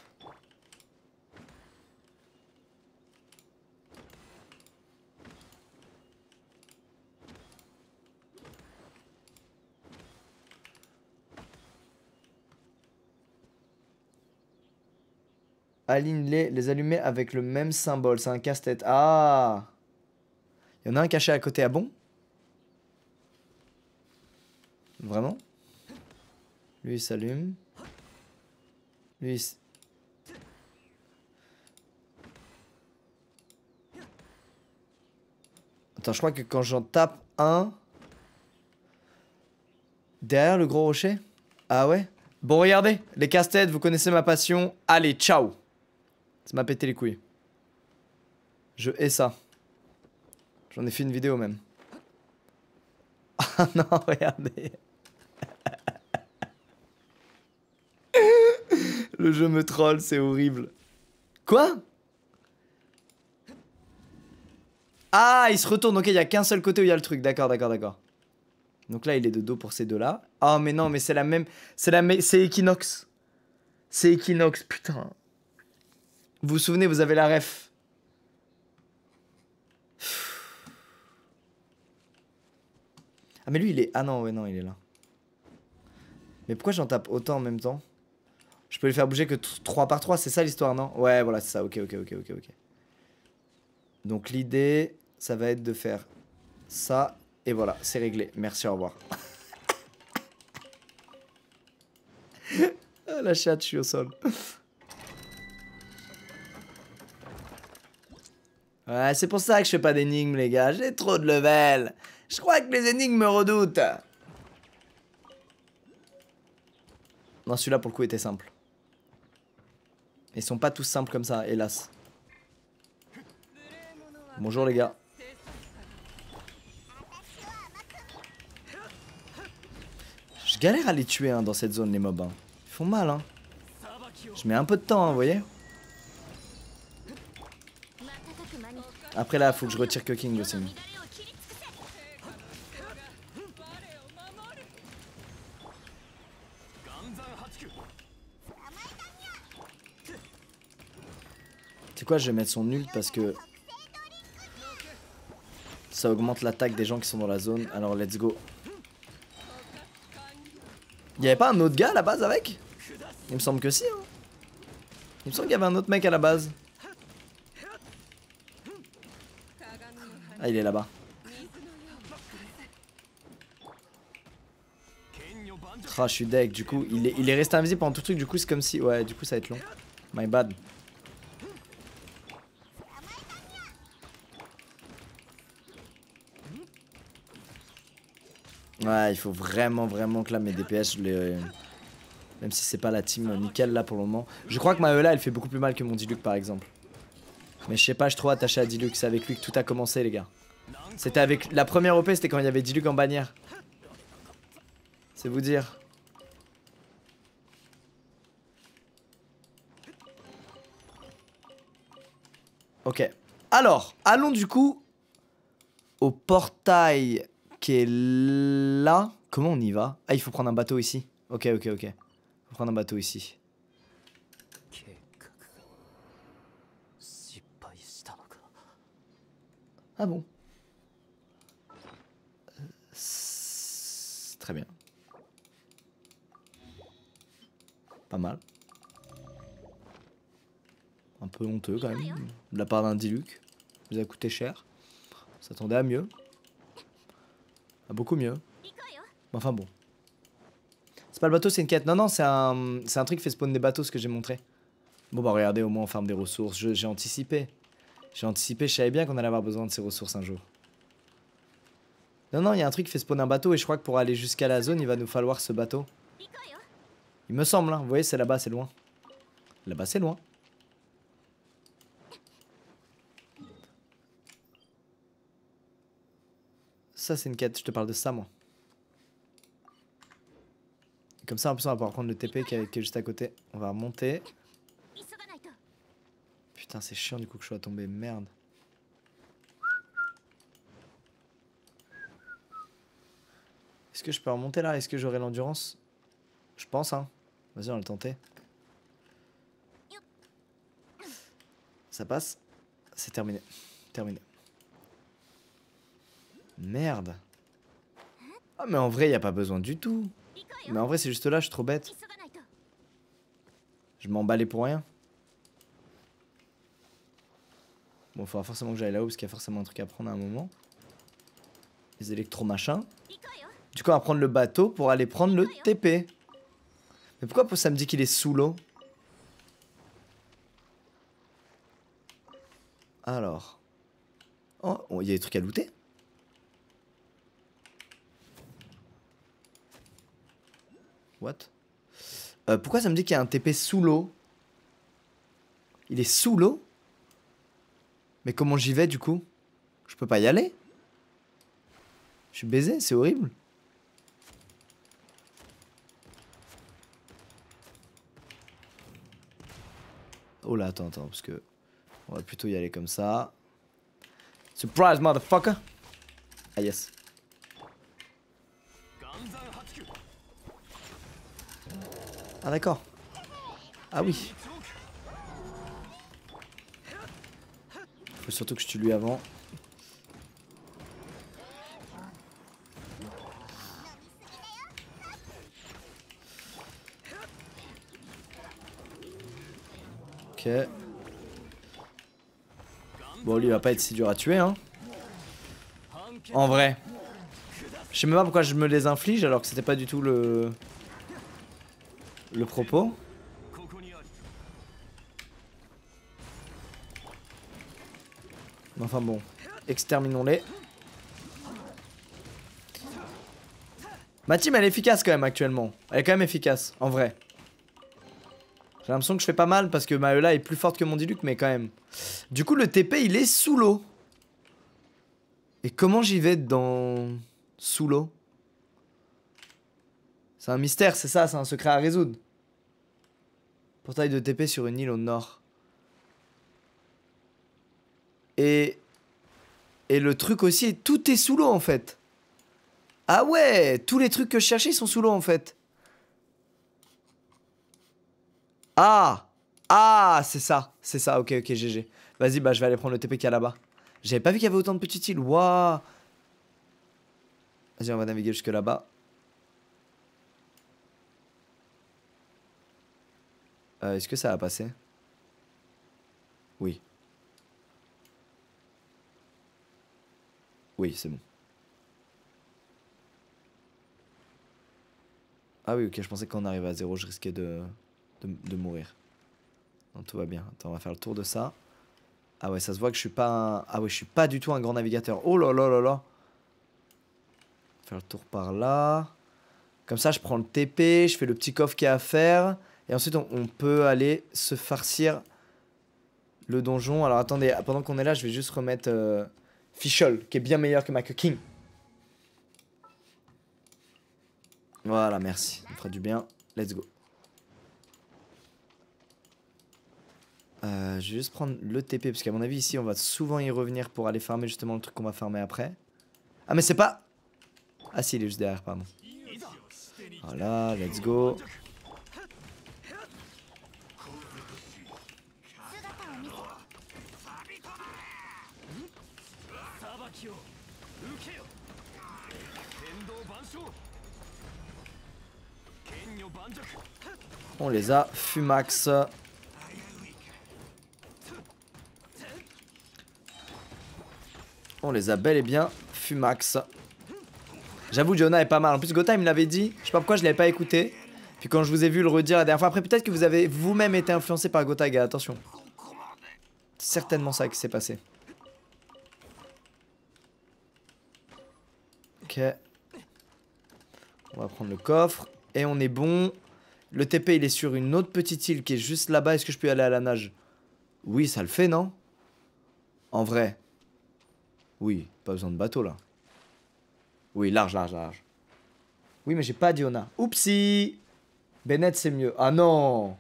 aligne-les, les allumer avec le même symbole. C'est un casse-tête. Ah Il y en a un caché à côté, ah bon Vraiment Lui, il s'allume. Lui, il... Attends, je crois que quand j'en tape un... Derrière le gros rocher Ah ouais Bon, regardez, les casse-têtes, vous connaissez ma passion. Allez, ciao ça m'a pété les couilles. Je hais ça. J'en ai fait une vidéo même. Ah non, regardez. Le jeu me troll, c'est horrible. Quoi Ah, il se retourne. Ok, il n'y a qu'un seul côté où il y a le truc. D'accord, d'accord, d'accord. Donc là, il est de dos pour ces deux-là. oh, mais non, mais c'est la même. C'est la C'est Equinox. C'est Equinox, putain. Vous vous souvenez, vous avez la ref. Ah mais lui il est... Ah non, ouais non, il est là. Mais pourquoi j'en tape autant en même temps Je peux le faire bouger que 3 par 3, c'est ça l'histoire, non Ouais, voilà, c'est ça, ok, ok, ok, ok, ok. Donc l'idée, ça va être de faire ça, et voilà, c'est réglé. Merci, au revoir. Ah, la chatte, je suis au sol. Ouais, c'est pour ça que je fais pas d'énigmes, les gars. J'ai trop de level. Je crois que les énigmes me redoutent. Non, celui-là, pour le coup, était simple. Ils sont pas tous simples comme ça, hélas. Bonjour, les gars. Je galère à les tuer hein, dans cette zone, les mobs. Hein. Ils font mal. Hein. Je mets un peu de temps, hein, vous voyez Après là, faut que je retire Cooking aussi. C'est quoi, je vais mettre son nul parce que ça augmente l'attaque des gens qui sont dans la zone. Alors let's go. Il avait pas un autre gars à la base avec Il me semble que si. Hein. Il me semble qu'il y avait un autre mec à la base. Ah, il est là-bas. Ah, je suis deck. Du coup, il est, il est resté invisible pendant tout le truc. Du coup, c'est comme si. Ouais, du coup, ça va être long. My bad. Ouais, il faut vraiment, vraiment que là, mes DPS, je les... même si c'est pas la team nickel là pour le moment. Je crois que ma e là elle fait beaucoup plus mal que mon Diluc par exemple. Mais je sais pas, je suis trop attaché à Diluc. C'est avec lui que tout a commencé, les gars. C'était avec. La première OP, c'était quand il y avait Diluc en bannière. C'est vous dire. Ok. Alors, allons du coup au portail qui est là. Comment on y va Ah, il faut prendre un bateau ici. Ok, ok, ok. Faut prendre un bateau ici. Ah bon euh, Très bien. Pas mal. Un peu honteux quand même, de la part d'un diluc. Ça nous a coûté cher. On s'attendait à mieux. À beaucoup mieux. Enfin bon. C'est pas le bateau, c'est une quête. Non, non, c'est un, un truc qui fait spawn des bateaux, ce que j'ai montré. Bon bah regardez, au moins on ferme des ressources. J'ai anticipé. J'ai anticipé, je savais bien qu'on allait avoir besoin de ces ressources un jour. Non, non, il y a un truc qui fait spawn un bateau et je crois que pour aller jusqu'à la zone, il va nous falloir ce bateau. Il me semble, hein. vous voyez, c'est là-bas, c'est loin. Là-bas, c'est loin. Ça, c'est une quête, je te parle de ça, moi. Comme ça, en plus, on va pouvoir prendre le TP qui est juste à côté. On va monter. Putain, c'est chiant du coup que je sois tombé, merde. Est-ce que je peux remonter là Est-ce que j'aurai l'endurance Je pense, hein. Vas-y, on va le tenter. Ça passe. C'est terminé. Terminé. Merde. oh, mais en vrai, il a pas besoin du tout. Mais en vrai, c'est juste là, je suis trop bête. Je m'emballais pour rien. Bon, il faudra forcément que j'aille là-haut parce qu'il y a forcément un truc à prendre à un moment. Les électromachins. Du coup, on va prendre le bateau pour aller prendre le TP. Mais pourquoi ça me dit qu'il est sous l'eau Alors. Oh, oh, il y a des trucs à looter What euh, Pourquoi ça me dit qu'il y a un TP sous l'eau Il est sous l'eau mais comment j'y vais du coup Je peux pas y aller Je suis baisé, c'est horrible. Oh là, attends, attends, parce que on va plutôt y aller comme ça. Surprise, motherfucker Ah yes. Ah d'accord. Ah oui. Faut surtout que je tue lui avant. Ok. Bon, lui, il va pas être si dur à tuer, hein. En vrai. Je sais même pas pourquoi je me les inflige alors que c'était pas du tout le... Le propos. Enfin bon, exterminons-les. Ma team, elle est efficace quand même actuellement. Elle est quand même efficace, en vrai. J'ai l'impression que je fais pas mal parce que ma Eula est plus forte que mon Diluc, mais quand même. Du coup, le TP, il est sous l'eau. Et comment j'y vais dans... Sous l'eau C'est un mystère, c'est ça, c'est un secret à résoudre. Portail de TP sur une île au nord. Et, et le truc aussi, tout est sous l'eau en fait. Ah ouais, tous les trucs que je cherchais sont sous l'eau en fait. Ah Ah, c'est ça, c'est ça, ok, ok, GG. Vas-y, bah je vais aller prendre le TP qu'il y a là-bas. J'avais pas vu qu'il y avait autant de petites îles, waouh Vas-y, on va naviguer jusque là-bas. Euh, est-ce que ça a passé Oui. Oui, c'est bon. Ah oui, ok, je pensais qu'on arrivait à zéro, je risquais de, de, mourir. Non, tout va bien. Attends, on va faire le tour de ça. Ah ouais, ça se voit que je suis pas un... Ah ouais, je suis pas du tout un grand navigateur. Oh là là là là. faire le tour par là. Comme ça, je prends le TP, je fais le petit coffre qu'il y a à faire. Et ensuite, on, peut aller se farcir le donjon. Alors attendez, pendant qu'on est là, je vais juste remettre... Euh, Fischol, qui est bien meilleur que Michael King. Voilà, merci. Ça fera du bien. Let's go. Euh, je vais juste prendre le TP, parce qu'à mon avis, ici, on va souvent y revenir pour aller farmer justement le truc qu'on va farmer après. Ah, mais c'est pas... Ah si, il est juste derrière, pardon. Voilà, let's go. On les a fumax. On les a bel et bien fumax. J'avoue, Jonah est pas mal. En plus, Gotha, il me l'avait dit. Je sais pas pourquoi je l'avais pas écouté. Puis quand je vous ai vu le redire la dernière fois, après peut-être que vous avez vous-même été influencé par Gotha, attention. certainement ça qui s'est passé. Ok. On va prendre le coffre. Et on est bon. Le TP, il est sur une autre petite île qui est juste là-bas. Est-ce que je peux aller à la nage Oui, ça le fait, non En vrai. Oui, pas besoin de bateau, là. Oui, large, large, large. Oui, mais j'ai pas Diona. Oupsie Bennett, c'est mieux. Ah non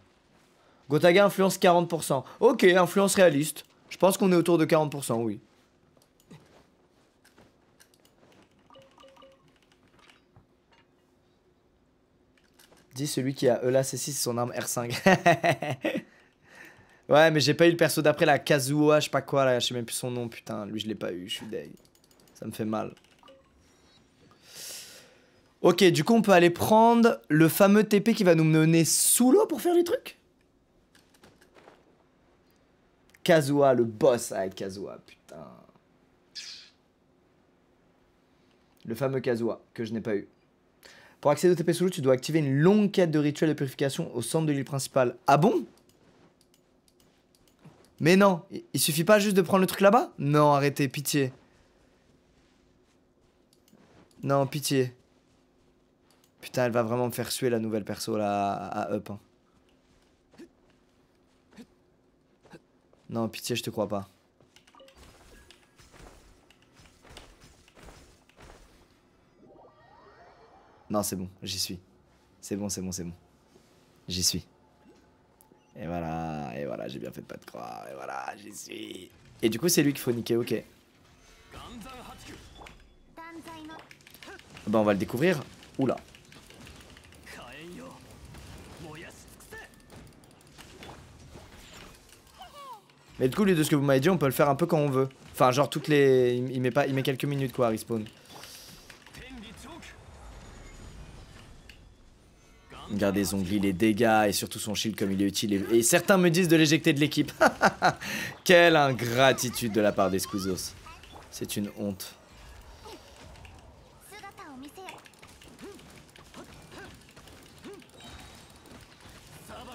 Gotaga influence 40%. Ok, influence réaliste. Je pense qu'on est autour de 40%, oui. Dit celui qui a Eula C6 son arme R5. ouais, mais j'ai pas eu le perso d'après, la Kazuoa, je sais pas quoi, là, je sais même plus son nom, putain. Lui, je l'ai pas eu, je suis deg. Ça me fait mal. Ok, du coup, on peut aller prendre le fameux TP qui va nous mener sous l'eau pour faire les trucs Kazuha, le boss avec Kazuha, putain. Le fameux Kazuha que je n'ai pas eu. Pour accéder au TP Soulou, tu dois activer une longue quête de rituel de purification au centre de l'île principale. Ah bon Mais non, il suffit pas juste de prendre le truc là-bas Non, arrêtez, pitié. Non, pitié. Putain, elle va vraiment me faire suer la nouvelle perso là à Up. Hein. Non, pitié, je te crois pas. Non, c'est bon, j'y suis. C'est bon, c'est bon, c'est bon. J'y suis. Et voilà, et voilà, j'ai bien fait de pas te croire, et voilà, j'y suis. Et du coup, c'est lui qu'il faut niquer, ok. Bah, on va le découvrir. Oula. Mais du coup, lui, de ce que vous m'avez dit, on peut le faire un peu quand on veut. Enfin, genre toutes les... Il met, pas... Il met quelques minutes, quoi, à respawn. Regardez ongles, les dégâts et surtout son shield comme il est utile. Et, certains me disent de l'éjecter de l'équipe. Quelle ingratitude de la part des Squeezos. C'est une honte.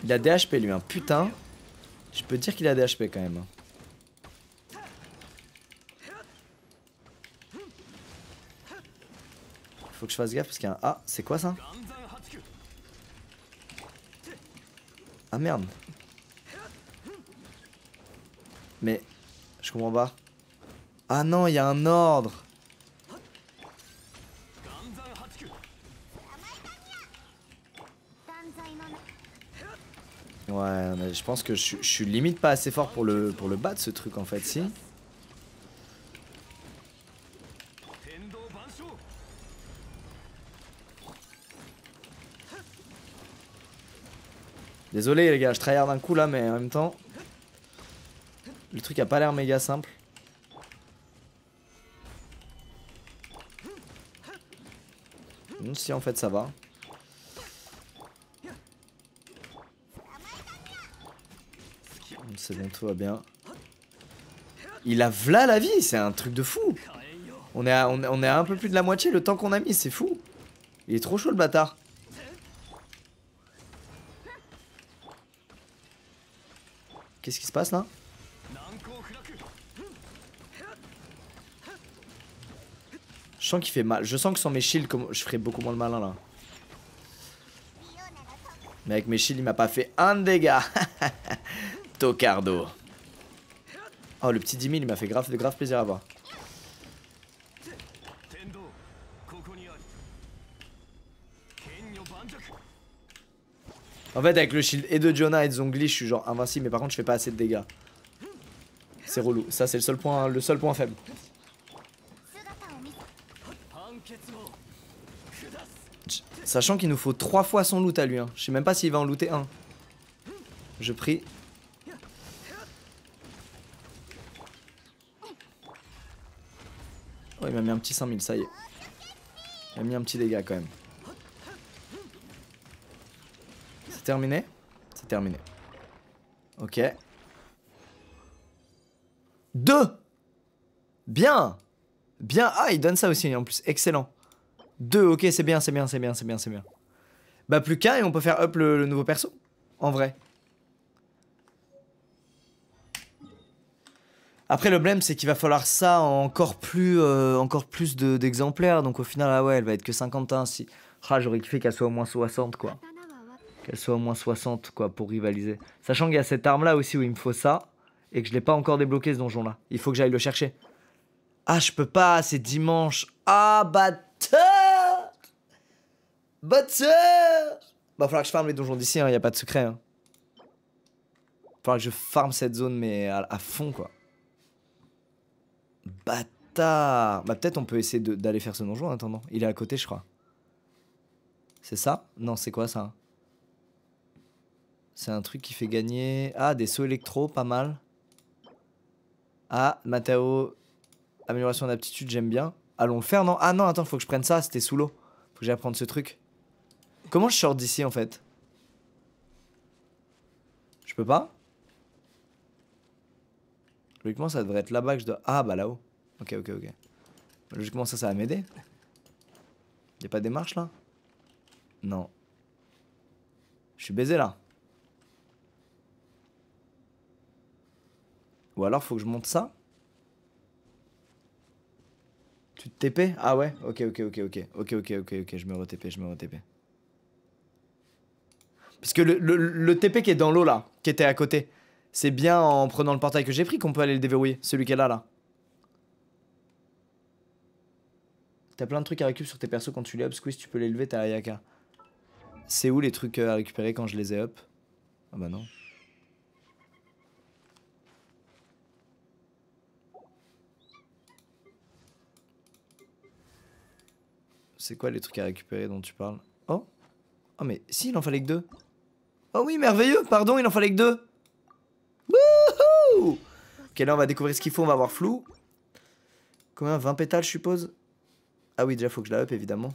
Il a DHP lui, hein. putain. Je peux dire qu'il a DHP quand même. Hein. Faut que je fasse gaffe parce qu'il y a un... Ah, c'est quoi ça Ah merde. Mais je comprends pas. Ah non, il y a un ordre. Ouais, mais je pense que je, suis limite pas assez fort pour le, pour le battre ce truc en fait, si. Désolé les gars, je tryhard d'un coup là, mais en même temps, le truc a pas l'air méga simple. si en fait ça va. C'est bon, tout va bien. Il a v'là la vie, c'est un truc de fou. On est, on est à un peu plus de la moitié le temps qu'on a mis, c'est fou. Il est trop chaud le bâtard. Qu'est-ce qui se passe là Je sens qu'il fait mal. Je sens que sans mes shields, je ferais beaucoup moins de malin là. Mais avec mes shields, il m'a pas fait un dégât. Tocardo. Oh, le petit 10 000, il m'a fait grave, grave plaisir à voir. En fait, avec le shield et de Jonah et de Zongli, je suis genre invincible, mais par contre, je fais pas assez de dégâts. C'est relou. Ça, c'est le seul point, le seul point faible. Sachant qu'il nous faut 3 fois son loot à lui. Hein. Je sais même pas s'il va en looter un. Je prie. Oh, il m'a mis un petit 5000, ça y est. Il m'a mis un petit dégât quand même. C'est terminé C'est terminé. Ok. Deux Bien Bien Ah, il donne ça aussi en plus. Excellent. Deux, ok, c'est bien, c'est bien, c'est bien, c'est bien, c'est bien. Bah plus qu'un et on peut faire up le, nouveau perso. En vrai. Après, le blème, c'est qu'il va falloir ça encore plus, euh, encore plus d'exemplaires. Donc, au final, ah ouais, elle va être que 51. Hein, si... Ah, j'aurais kiffé qu'elle soit au moins 60, quoi qu'elle soit au moins 60 quoi pour rivaliser. Sachant qu'il y a cette arme là aussi où il me faut ça et que je l'ai pas encore débloqué ce donjon là. Il faut que j'aille le chercher. Ah je peux pas, c'est dimanche. Ah bâtard Bâtard Bah, bah, bah falloir que je farme les donjons d'ici, il hein, n'y a pas de secret. Hein. Falloir que je farme cette zone mais à, fond quoi. Bâtard bah, bah peut-être on peut essayer d'aller faire ce donjon en attendant. Il est à côté je crois. C'est ça Non c'est quoi ça c'est un truc qui fait gagner... Ah, des sauts électro, pas mal. Ah, Matao, amélioration d'aptitude, j'aime bien. Allons le faire, non Ah non, attends, faut que je prenne ça, c'était sous l'eau. Faut que j'aille ce truc. Comment je sors d'ici, en fait Je peux pas Logiquement, ça devrait être là-bas que je dois... Ah, bah là-haut. Ok, ok, ok. Logiquement, ça, ça va m'aider. Y'a pas des marches, là Non. Je suis baisé, là. Ou alors faut que je monte ça Tu te TP Ah ouais Ok, ok, ok, ok. Ok, ok, ok, ok, je me re-TP, je me re-TP. Parce que le, le, le TP qui est dans l'eau là, qui était à côté, c'est bien en prenant le portail que j'ai pris qu'on peut aller le déverrouiller, celui qui est là là. T'as plein de trucs à récupérer sur tes persos quand tu les up, squeeze, tu peux les lever, t'as Ayaka. C'est où les trucs euh, à récupérer quand je les ai up Ah bah non. C'est quoi les trucs à récupérer dont tu parles Oh Oh mais si, il en fallait que deux. Oh oui, merveilleux, pardon, il en fallait que deux. Wouhou Ok, là on va découvrir ce qu'il faut, on va avoir flou. Combien 20 pétales, je suppose Ah oui, déjà faut que je la up, évidemment.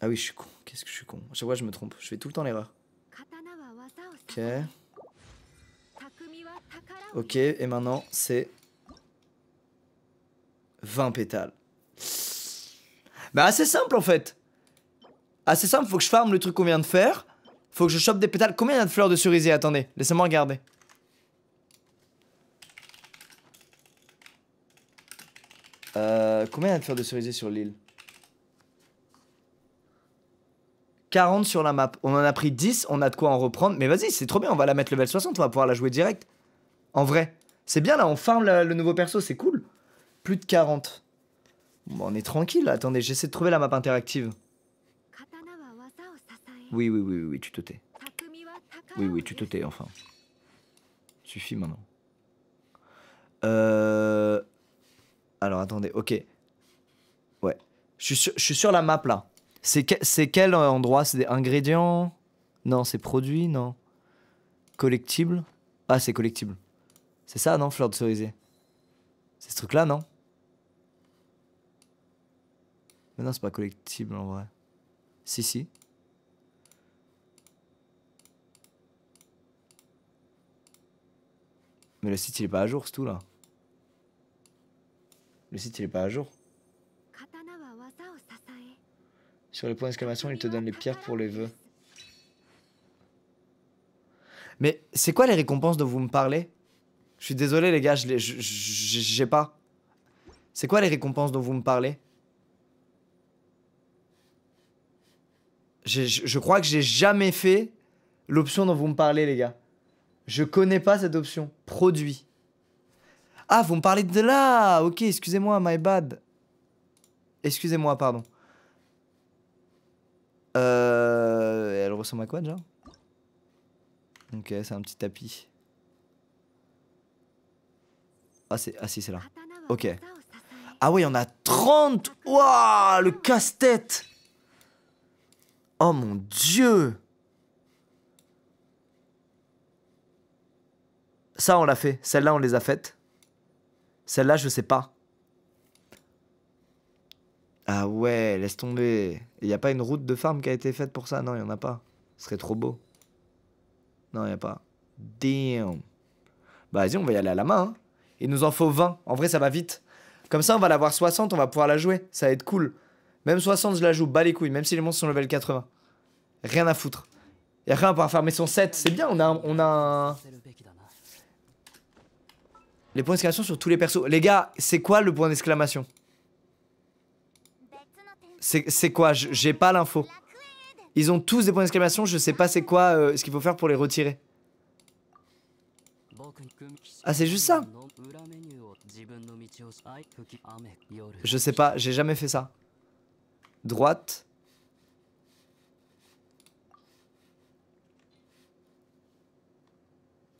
Ah oui, je suis con. Qu'est-ce que je suis con Je chaque fois, je me trompe. Je fais tout le temps l'erreur. Ok. Ok, et maintenant, c'est 20 pétales. Bah assez simple en fait. Assez simple, faut que je farme le truc qu'on vient de faire. Faut que je chope des pétales. Combien il y a de fleurs de cerisier Attendez, laissez-moi regarder. Euh, combien il y a de fleurs de cerisier sur l'île 40 sur la map. On en a pris 10, on a de quoi en reprendre. Mais vas-y, c'est trop bien, on va la mettre level 60, on va pouvoir la jouer direct. En vrai. C'est bien là, on farm le nouveau perso, c'est cool. Plus de 40. Bon, on est tranquille, attendez, j'essaie de trouver la map interactive. Oui, oui, oui, oui, tu te tais. Oui, oui, tu te tais, enfin. Suffit maintenant. Euh... Alors, attendez, ok. Ouais. Je suis sur, la map, là. C'est quel endroit C'est des ingrédients Non, c'est produits, non. Collectible Ah, c'est collectible. C'est ça, non, fleur de cerisier C'est ce truc-là, non mais non, c'est pas collectible en vrai. Si, si. Mais le site il est pas à jour, c'est tout là. Le site il est pas à jour. Sur les point d'exclamation, il te donne les pierres pour les vœux. Mais c'est quoi les récompenses dont vous me parlez Je suis désolé les gars, je j'ai pas. C'est quoi les récompenses dont vous me parlez je crois que j'ai jamais fait l'option dont vous me parlez, les gars. Je connais pas cette option. Produit. Ah, vous me parlez de là Ok, excusez-moi, my bad. Excusez-moi, pardon. Euh, elle ressemble à quoi déjà Ok, c'est un petit tapis. Ah, c'est, ah, si, c'est là. Ok. Ah oui, on a 30 Waouh, le casse-tête Oh mon Dieu Ça, on l'a fait. Celle-là, on les a faites. Celle-là, je sais pas. Ah ouais, laisse tomber. Il n'y a pas une route de farm qui a été faite pour ça Non, il n'y en a pas. Ce serait trop beau. Non, il n'y a pas. Damn. Bah vas-y, on va y aller à la main. Hein. Il nous en faut 20. En vrai, ça va vite. Comme ça, on va l'avoir 60, on va pouvoir la jouer. Ça va être cool. Même 60, je la joue, bas les couilles, même si les monstres sont level 80. Rien à foutre. Et rien à pouvoir mais son 7. C'est bien, on a, on a un... Les points d'exclamation sur tous les persos. Les gars, c'est quoi le point d'exclamation C'est quoi J'ai pas l'info. Ils ont tous des points d'exclamation, je sais pas c'est quoi euh, ce qu'il faut faire pour les retirer. Ah, c'est juste ça Je sais pas, j'ai jamais fait ça droite.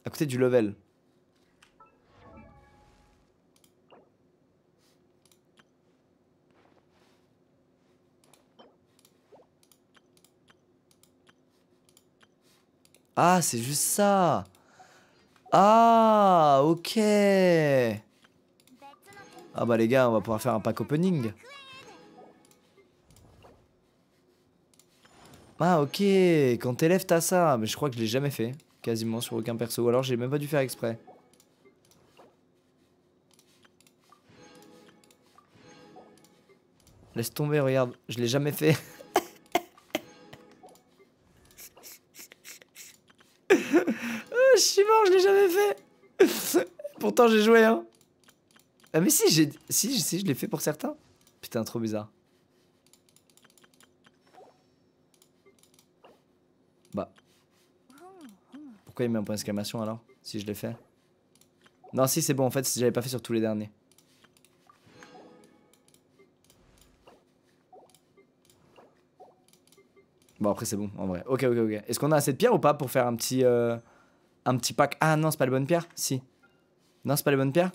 À côté du level. Ah, c'est juste ça. Ah, ok. Ah bah les gars, on va pouvoir faire un pack opening. Ah ok, quand t'élèves t'as ça, mais je crois que je l'ai jamais fait, quasiment sur aucun perso, ou alors j'ai même pas dû faire exprès. Laisse tomber, regarde, je l'ai jamais fait. Ah, je suis mort, je l'ai jamais fait. Pourtant j'ai joué, hein. Ah mais si, si, si je l'ai fait pour certains. Putain, trop bizarre. Pourquoi il met un point d'exclamation alors Si je l'ai fait. Non, si c'est bon en fait, si j'avais pas fait sur tous les derniers. Bon après c'est bon en vrai. Ok ok ok. Est-ce qu'on a assez de pierres ou pas pour faire un petit euh, un petit pack Ah non c'est pas les bonnes pierres. Si. Non c'est pas les bonnes pierres.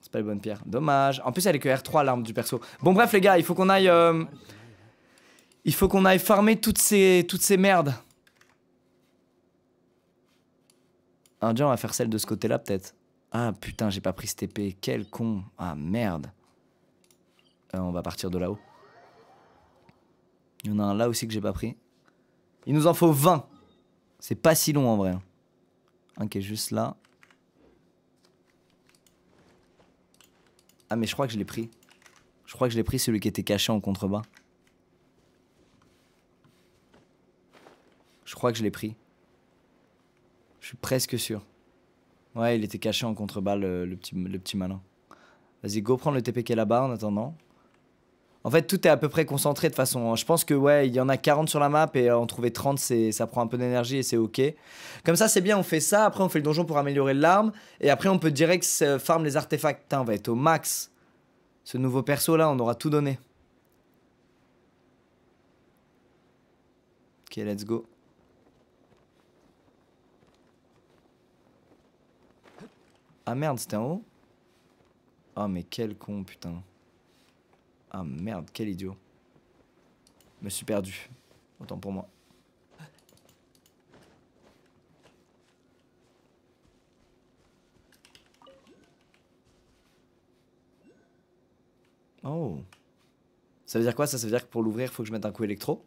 C'est pas les bonnes pierres. Dommage. En plus elle est que R3 l'arme du perso. Bon bref les gars il faut qu'on aille euh, il faut qu'on aille farmer toutes ces toutes ces merdes. Déjà on va faire celle de ce côté-là peut-être. Ah putain, j'ai pas pris cette épée, quel con. Ah merde. Euh, on va partir de là-haut. Il y en a un là aussi que j'ai pas pris. Il nous en faut 20. C'est pas si long en vrai. Hein. Un qui est juste là. Ah mais je crois que je l'ai pris. Je crois que je l'ai pris celui qui était caché en contrebas. Je crois que je l'ai pris. Je suis presque sûr. Ouais, il était caché en contrebas, le, petit, le petit malin. Vas-y, go prendre le TPK là-bas en attendant. En fait, tout est à peu près concentré de façon. Je pense que, ouais, il y en a 40 sur la map et en trouver 30, ça prend un peu d'énergie et c'est ok. Comme ça, c'est bien, on fait ça. Après, on fait le donjon pour améliorer l'arme. Et après, on peut direct farm les artefacts. Putain, on va être au max. Ce nouveau perso là, on aura tout donné. Ok, let's go. Ah merde, c'était en haut Ah mais quel con, putain. Ah merde, quel idiot. Je me suis perdu. Autant pour moi. Oh. Ça veut dire quoi ça veut dire que pour l'ouvrir, faut que je mette un coup électro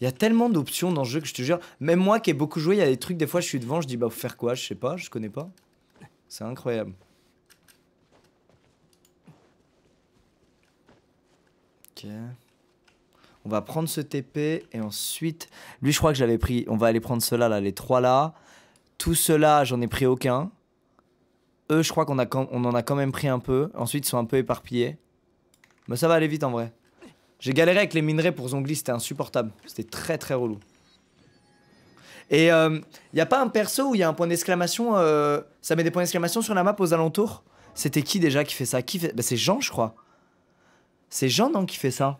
Il y a tellement d'options dans le jeu que je te jure. Même moi qui ai beaucoup joué, il y a des trucs, des fois je suis devant, je dis bah faire quoi Je sais pas, je connais pas. C'est incroyable. Ok. On va prendre ce TP et ensuite... Lui, je crois que j'avais pris... On va aller prendre cela là les trois là. Tout cela. j'en ai pris aucun. Eux, je crois qu'on en a quand même pris un peu. Ensuite, ils sont un peu éparpillés. Mais bah, ça va aller vite en vrai. J'ai galéré avec les minerais pour zongli. c'était insupportable. C'était très très relou. Et il euh, n'y a pas un perso où il y a un point d'exclamation, euh, ça met des points d'exclamation sur la map aux alentours C'était qui déjà qui fait ça qui fait... Bah, c'est Jean, je crois. C'est Jean, non, qui fait ça.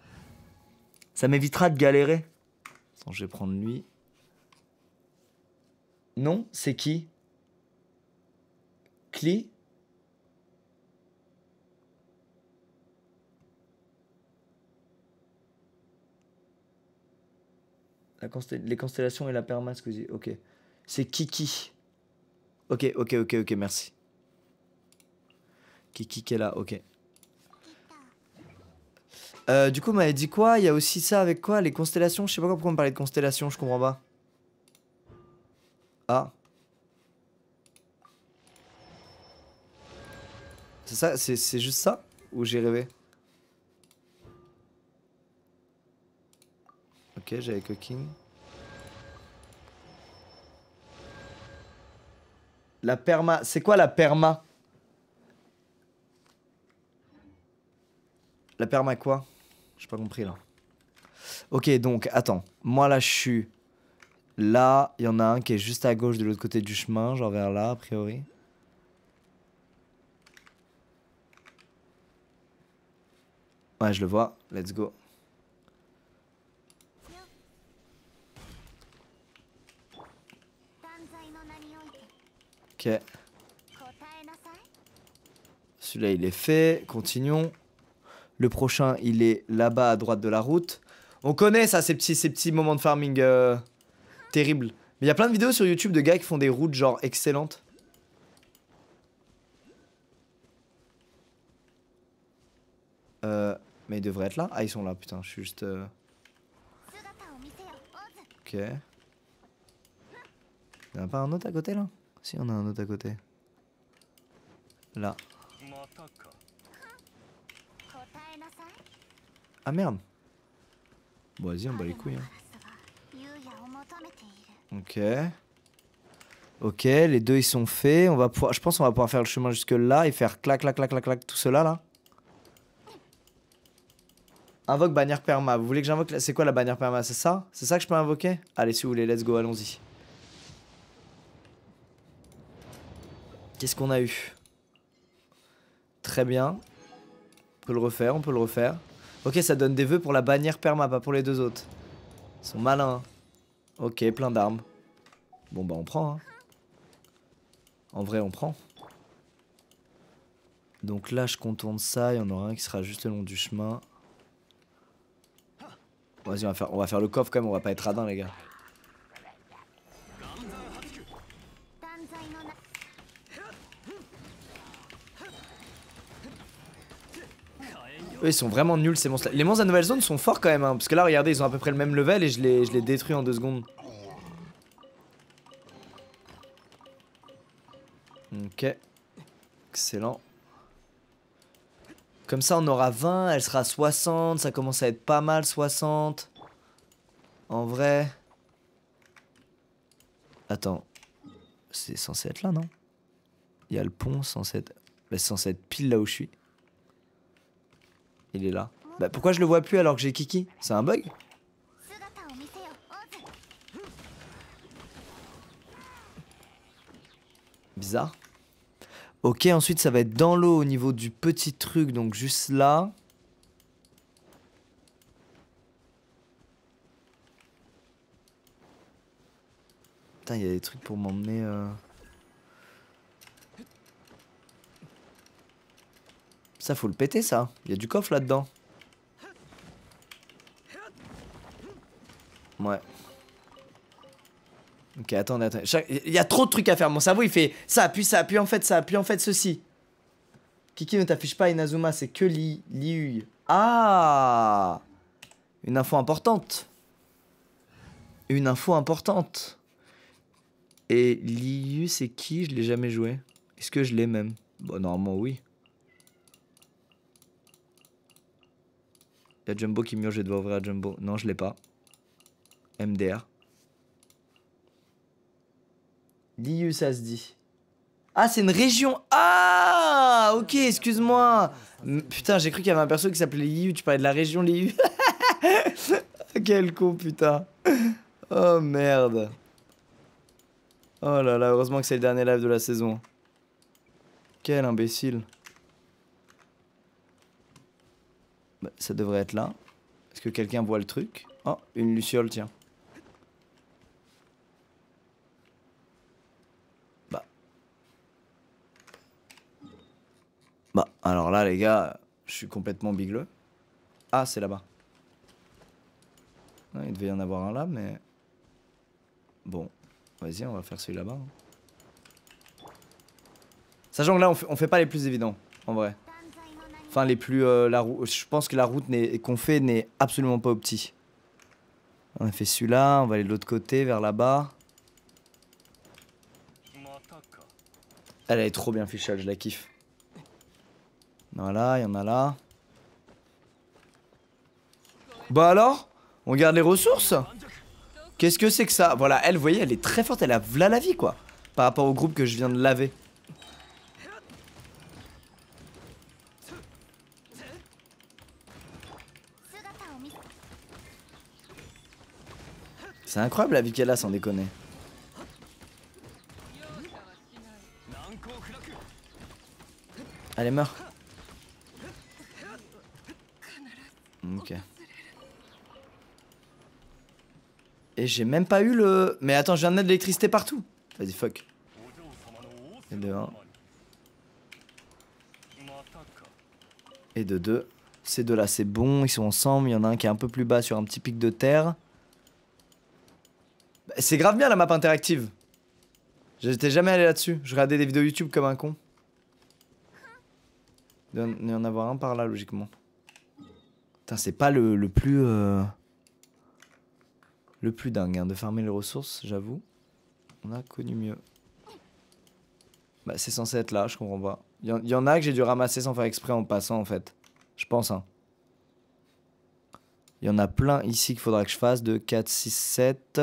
Ça m'évitera de galérer. Attends, je vais prendre lui. Non, c'est qui Cli les constellations et la perma, excusez, Ok. C'est Kiki. Ok, ok, ok, ok, merci. Kiki qui est là, ok. Euh, du coup, m'avait dit quoi Il y a aussi ça avec quoi Les constellations Je sais pas pourquoi on me parlait de constellations, je comprends pas. Ah. C'est ça C'est juste ça Ou j'ai rêvé Ok, avec coquin. La perma. C'est quoi la perma La perma quoi J'ai pas compris là. Ok, donc attends. Moi là, je suis là. Il y en a un qui est juste à gauche de l'autre côté du chemin, genre vers là, a priori. Ouais, je le vois. Let's go. Celui-là, il est fait. Continuons. Le prochain, il est là-bas à droite de la route. On connaît ça, ces petits, ces petits moments de farming euh, terribles. Mais il y a plein de vidéos sur YouTube de gars qui font des routes genre excellentes. Euh, mais ils devraient être là. Ah, ils sont là, putain, je suis juste... Euh, ok. Il n'y en a pas un autre à côté là si on a un autre à côté. Là. Ah merde Bon vas-y on bat les couilles. Hein. Ok. Ok, les deux ils sont faits. On va pouvoir, je pense qu'on va pouvoir faire le chemin jusque là et faire clac clac clac clac clac tout cela là. Invoque bannière perma. Vous voulez que j'invoque C'est quoi la bannière perma C'est ça C'est ça que je peux invoquer Allez si vous voulez, let's go, allons-y. Qu'est-ce qu'on a eu Très bien. On peut le refaire, on peut le refaire. Ok, ça donne des vœux pour la bannière perma, pas pour les deux autres. Ils sont malins. Ok, plein d'armes. Bon bah on prend. Hein. En vrai, on prend. Donc là, je contourne ça. Il y en aura un qui sera juste le long du chemin. Vas-y, on, va faire, on va faire le coffre quand même. On va pas être radin, les gars. ils sont vraiment nuls ces monstres-là. Les monstres à nouvelle zone sont forts quand même, hein, parce que là, regardez, ils ont à peu près le même level et je les, je détruis en deux secondes. Ok. Excellent. Comme ça, on aura 20, elle sera 60, ça commence à être pas mal, 60. En vrai... Attends, c'est censé être là, non Il y a le pont censé être... c'est bah, censé être pile là où je suis. Il est là. Bah pourquoi je le vois plus alors que j'ai Kiki C'est un bug Bizarre. Ok, ensuite ça va être dans l'eau au niveau du petit truc, donc juste là. Putain, il y a des trucs pour m'emmener... Euh. Ça, faut le péter, ça. Il y a du coffre là-dedans. Ouais. Ok, attendez, attendez. Il y a trop de trucs à faire. Mon cerveau, il fait ça, appuie, ça, appuie en fait, ça, appuie en fait ceci. Kiki ne t'affiche pas Inazuma, c'est que Li... Liu. Ah Une info importante. Une info importante. Et Liu, c'est qui Je l'ai jamais joué. Est-ce que je l'ai même Bon, normalement, oui. Il Jumbo qui mieux, je dois ouvrir Jumbo. Non, je l'ai pas. MDR. Liu, ça se dit. Ah, c'est une région. Ah, ok, excuse-moi. Putain, j'ai cru qu'il y avait un perso qui s'appelait Liu. Tu parlais de la région Liu. Quel con, putain. Oh merde. Oh là là, heureusement que c'est le dernier live de la saison. Quel imbécile. Bah, ça devrait être là. Est-ce que quelqu'un voit le truc Oh, une luciole, tiens. Bah. Bah, alors là, les gars, je suis complètement bigleux. Ah, c'est là-bas. Ah, il devait y en avoir un là, mais... Bon, vas-y, on va faire celui là-bas. Hein. Sachant que là, on fait pas les plus évidents, en vrai les plus. Euh, je pense que la route qu'on fait n'est absolument pas au petit. On a fait celui-là, on va aller de l'autre côté, vers là-bas. Elle est trop bien fichage je la kiffe. Voilà, il y en a là. Bah alors On garde les ressources Qu'est-ce que c'est que ça Voilà, elle, vous voyez, elle est très forte, elle a la vie, quoi. Par rapport au groupe que je viens de laver. C'est incroyable la vie qu'elle a sans déconner. Allez, meurs. Ok. Et j'ai même pas eu le... Mais attends, je viens de mettre de l'électricité partout. Vas-y, fuck. Et de 1. Et de 2. Ces deux-là, c'est bon, ils sont ensemble. Il y en a un qui est un peu plus bas sur un petit pic de terre. C'est grave bien la map interactive. J'étais jamais allé là-dessus. Je regardais des vidéos YouTube comme un con. Il doit y en avoir un par là, logiquement. Putain, c'est pas le, plus... Euh, le plus dingue, hein, de farmer les ressources, j'avoue. On a connu mieux. Bah, c'est censé être là, je comprends pas. Il y, y, en a que j'ai dû ramasser sans faire exprès en passant, en fait. Je pense, hein. Il y en a plein ici qu'il faudra que je fasse. 2, 4, 6, 7...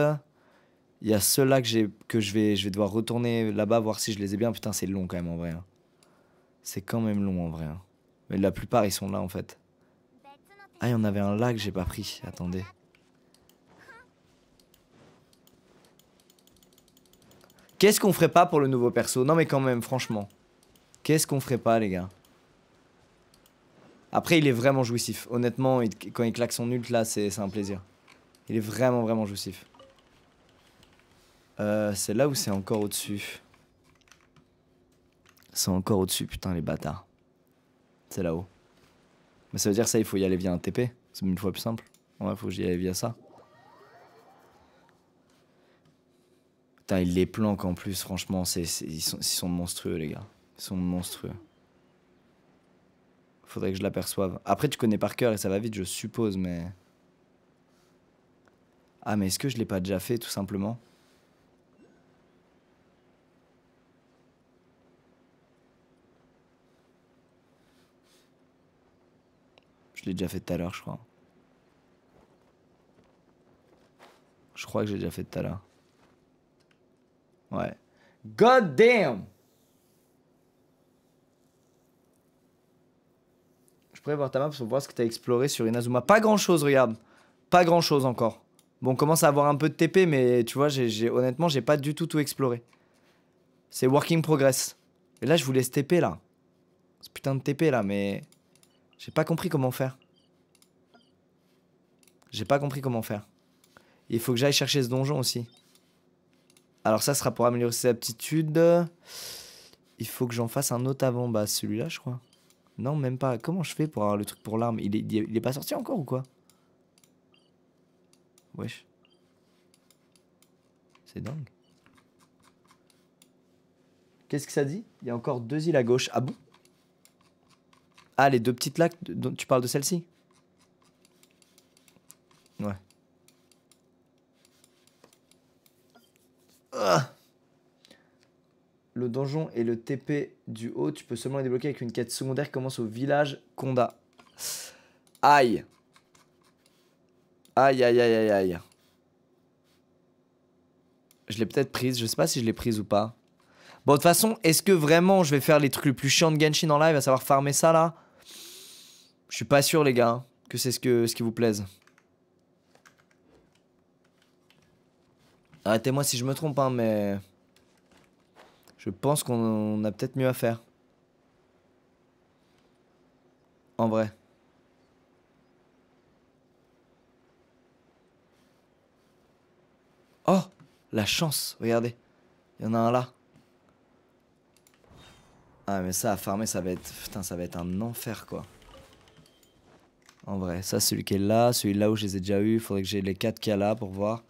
Il y a ceux-là que, je, vais, je vais devoir retourner là-bas, voir si je les ai bien. Putain, c'est long quand même en vrai. Hein. C'est quand même long en vrai. Hein. Mais la plupart, ils sont là en fait. Ah, il y en avait un là que j'ai pas pris. Attendez. Qu'est-ce qu'on ferait pas pour le nouveau perso Non mais quand même, franchement. Qu'est-ce qu'on ferait pas, les gars Après, il est vraiment jouissif. Honnêtement, quand il claque son ult, là, c'est un plaisir. Il est vraiment, vraiment jouissif. Euh, c'est là où c'est encore au-dessus. C'est encore au-dessus, putain, les bâtards. C'est là-haut. Mais ça veut dire ça, il faut y aller via un TP. C'est une fois plus simple. Ouais, faut que j'y aille via ça. Putain, il les planque en plus, franchement. c'est ils, sont, ils sont monstrueux, les gars. Ils sont monstrueux. Faudrait que je l'aperçoive. Après, tu connais par cœur et ça va vite, je suppose, mais... Ah, mais est-ce que je l'ai pas déjà fait, tout simplement Je l'ai déjà fait tout à l'heure, je crois. Je crois que j'ai déjà fait tout à l'heure. Ouais. God damn! Je pourrais voir ta map pour voir ce que t'as exploré sur Inazuma. Pas grand chose, regarde. Pas grand chose encore. Bon, on commence à avoir un peu de TP, mais tu vois, j'ai honnêtement, j'ai pas du tout tout exploré. C'est working progress. Et là, je vous laisse TP là. C'est putain de TP là, mais. J'ai pas compris comment faire. J'ai pas compris comment faire. Il faut que j'aille chercher ce donjon aussi. Alors ça sera pour améliorer ses aptitudes. Il faut que j'en fasse un autre avant. Bah celui-là je crois. Non même pas. Comment je fais pour avoir le truc pour l'arme il est, il est pas sorti encore ou quoi Wesh. C'est dingue. Qu'est-ce que ça dit Il y a encore deux îles à gauche. Ah bon ah, les deux petites lacs, dont tu parles de celle-ci Ouais. Ah. le donjon et le TP du haut, tu peux seulement les débloquer avec une quête secondaire qui commence au village Konda. Aïe. Aïe, aïe, aïe, aïe, aïe. Je l'ai peut-être prise, je sais pas si je l'ai prise ou pas. Bon, de toute façon, est-ce que vraiment je vais faire les trucs les plus chiants de Genshin en live, à savoir farmer ça là Je suis pas sûr, les gars, hein, que c'est ce, que, ce qui vous plaise. Arrêtez-moi si je me trompe, hein, mais. Je pense qu'on a peut-être mieux à faire. En vrai. Oh La chance, regardez. Il y en a un là. Ah mais ça à farmer ça va être putain ça va être un enfer quoi. En vrai, ça celui qui est là, celui là où je les ai déjà eu, faudrait que j'ai les 4 qu'il y a là pour voir.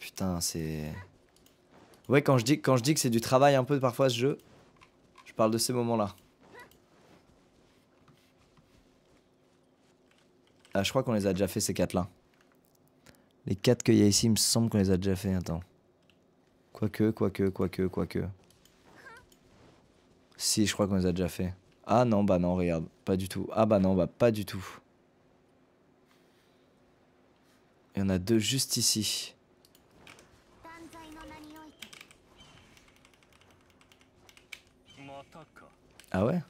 Putain, c'est Ouais, quand je dis quand je dis que c'est du travail un peu parfois ce jeu, je parle de ces moments-là. Ah, je crois qu'on les a déjà fait ces 4 là. Les 4 qu'il y a ici, il me semble qu'on les a déjà fait, attends. Quoique, quoique, quoique, quoique. Si, je crois qu'on les a déjà fait. Ah non, bah non, regarde. Pas du tout. Ah bah non, bah pas du tout. Il y en a deux juste ici. Ah ouais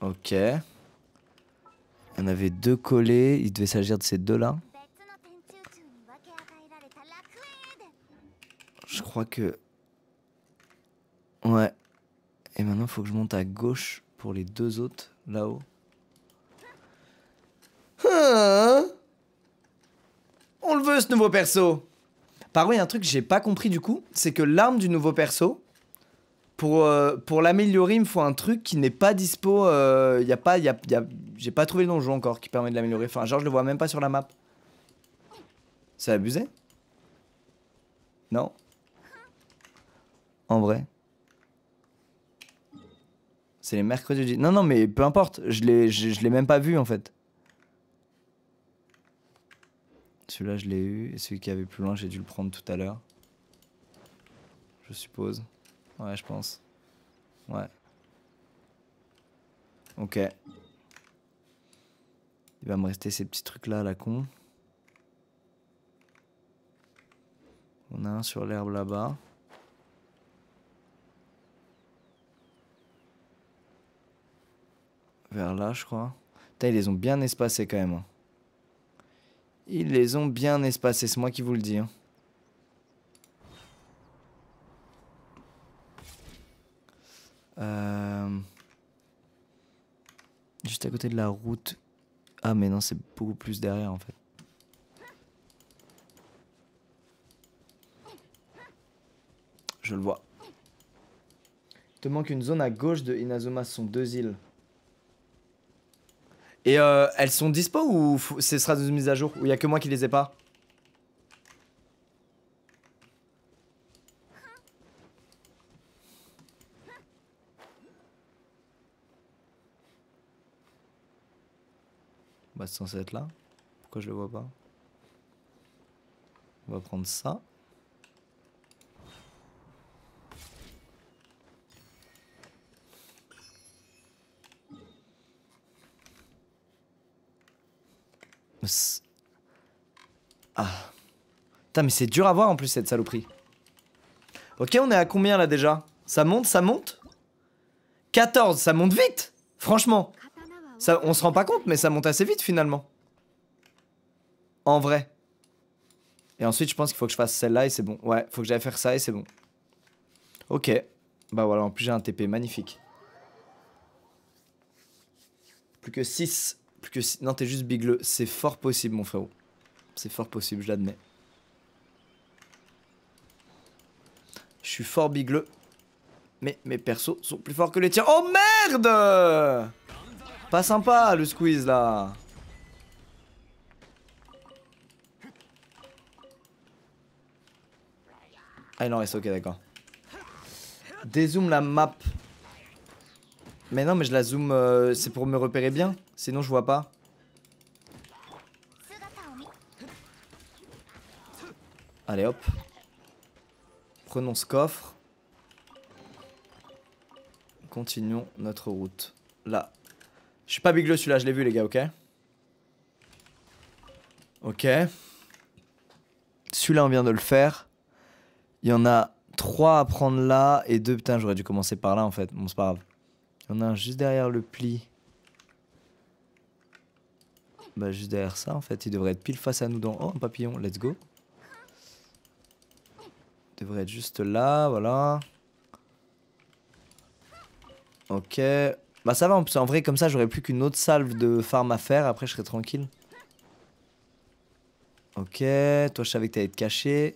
Ok. Il y en avait deux collés. Il devait s'agir de ces deux-là. Je crois que... Ouais. Et maintenant, faut que je monte à gauche pour les deux autres, là-haut. Hein? On le veut, ce nouveau perso Par contre, il y a un truc que j'ai pas compris du coup, c'est que l'arme du nouveau perso, pour, euh, pour l'améliorer, il me faut un truc qui n'est pas dispo. Il euh, a pas, y j'ai pas trouvé le donjon encore qui permet de l'améliorer. Enfin, genre, je le vois même pas sur la map. C'est abusé Non en vrai. C'est les mercredis. Non, non, mais peu importe. Je l'ai, je, l'ai même pas vu en fait. Celui-là, je l'ai eu. Et celui qui avait plus loin, j'ai dû le prendre tout à l'heure. Je suppose. Ouais, je pense. Ouais. Ok. Il va me rester ces petits trucs-là, la con. On a un sur l'herbe là-bas. vers là, je crois. Putain, ils les ont bien espacés quand même. Hein. Ils les ont bien espacés, c'est moi qui vous le dis. Hein. Euh, juste à côté de la route. Ah mais non, c'est beaucoup plus derrière en fait. Je le vois. Il te manque une zone à gauche de Inazuma, ce sont deux îles. Et euh, elles sont dispo ou ce sera une mise à jour Ou il y a que moi qui les ai pas Bah c'est censé être là. Pourquoi je le vois pas On va prendre ça. Ah. Putain, mais c'est dur à voir en plus cette saloperie. Ok, on est à combien là déjà Ça monte, ça monte 14, ça monte vite Franchement. Ça, on se rend pas compte, mais ça monte assez vite finalement. En vrai. Et ensuite, je pense qu'il faut que je fasse celle-là et c'est bon. Ouais, faut que j'aille faire ça et c'est bon. Ok. Bah voilà, en plus j'ai un TP, magnifique. Plus que 6 que Non, t'es juste bigleux. C'est fort possible, mon frérot. C'est fort possible, je l'admets. Je suis fort bigleux. Mais mes persos sont plus forts que les tiens. Oh merde Pas sympa le squeeze là. Ah il en reste, ok d'accord. Dézoome la map. Mais non mais je la zoome, euh, c'est pour me repérer bien. Sinon, je vois pas. Allez, hop. Prenons ce coffre. Continuons notre route. Là. Je suis pas bigleux celui-là, je l'ai vu les gars, ok Ok. Celui-là, on vient de le faire. Il y en a trois à prendre là et deux. Putain, j'aurais dû commencer par là en fait. Bon, c'est pas grave. Il y en a un juste derrière le pli. Bah juste derrière ça en fait, il devrait être pile face à nous dans... Oh un papillon, let's go. Il devrait être juste là, voilà. Ok. Bah ça va, en vrai comme ça j'aurais plus qu'une autre salve de farm à faire, après je serais tranquille. Ok, toi je savais que t'allais être caché.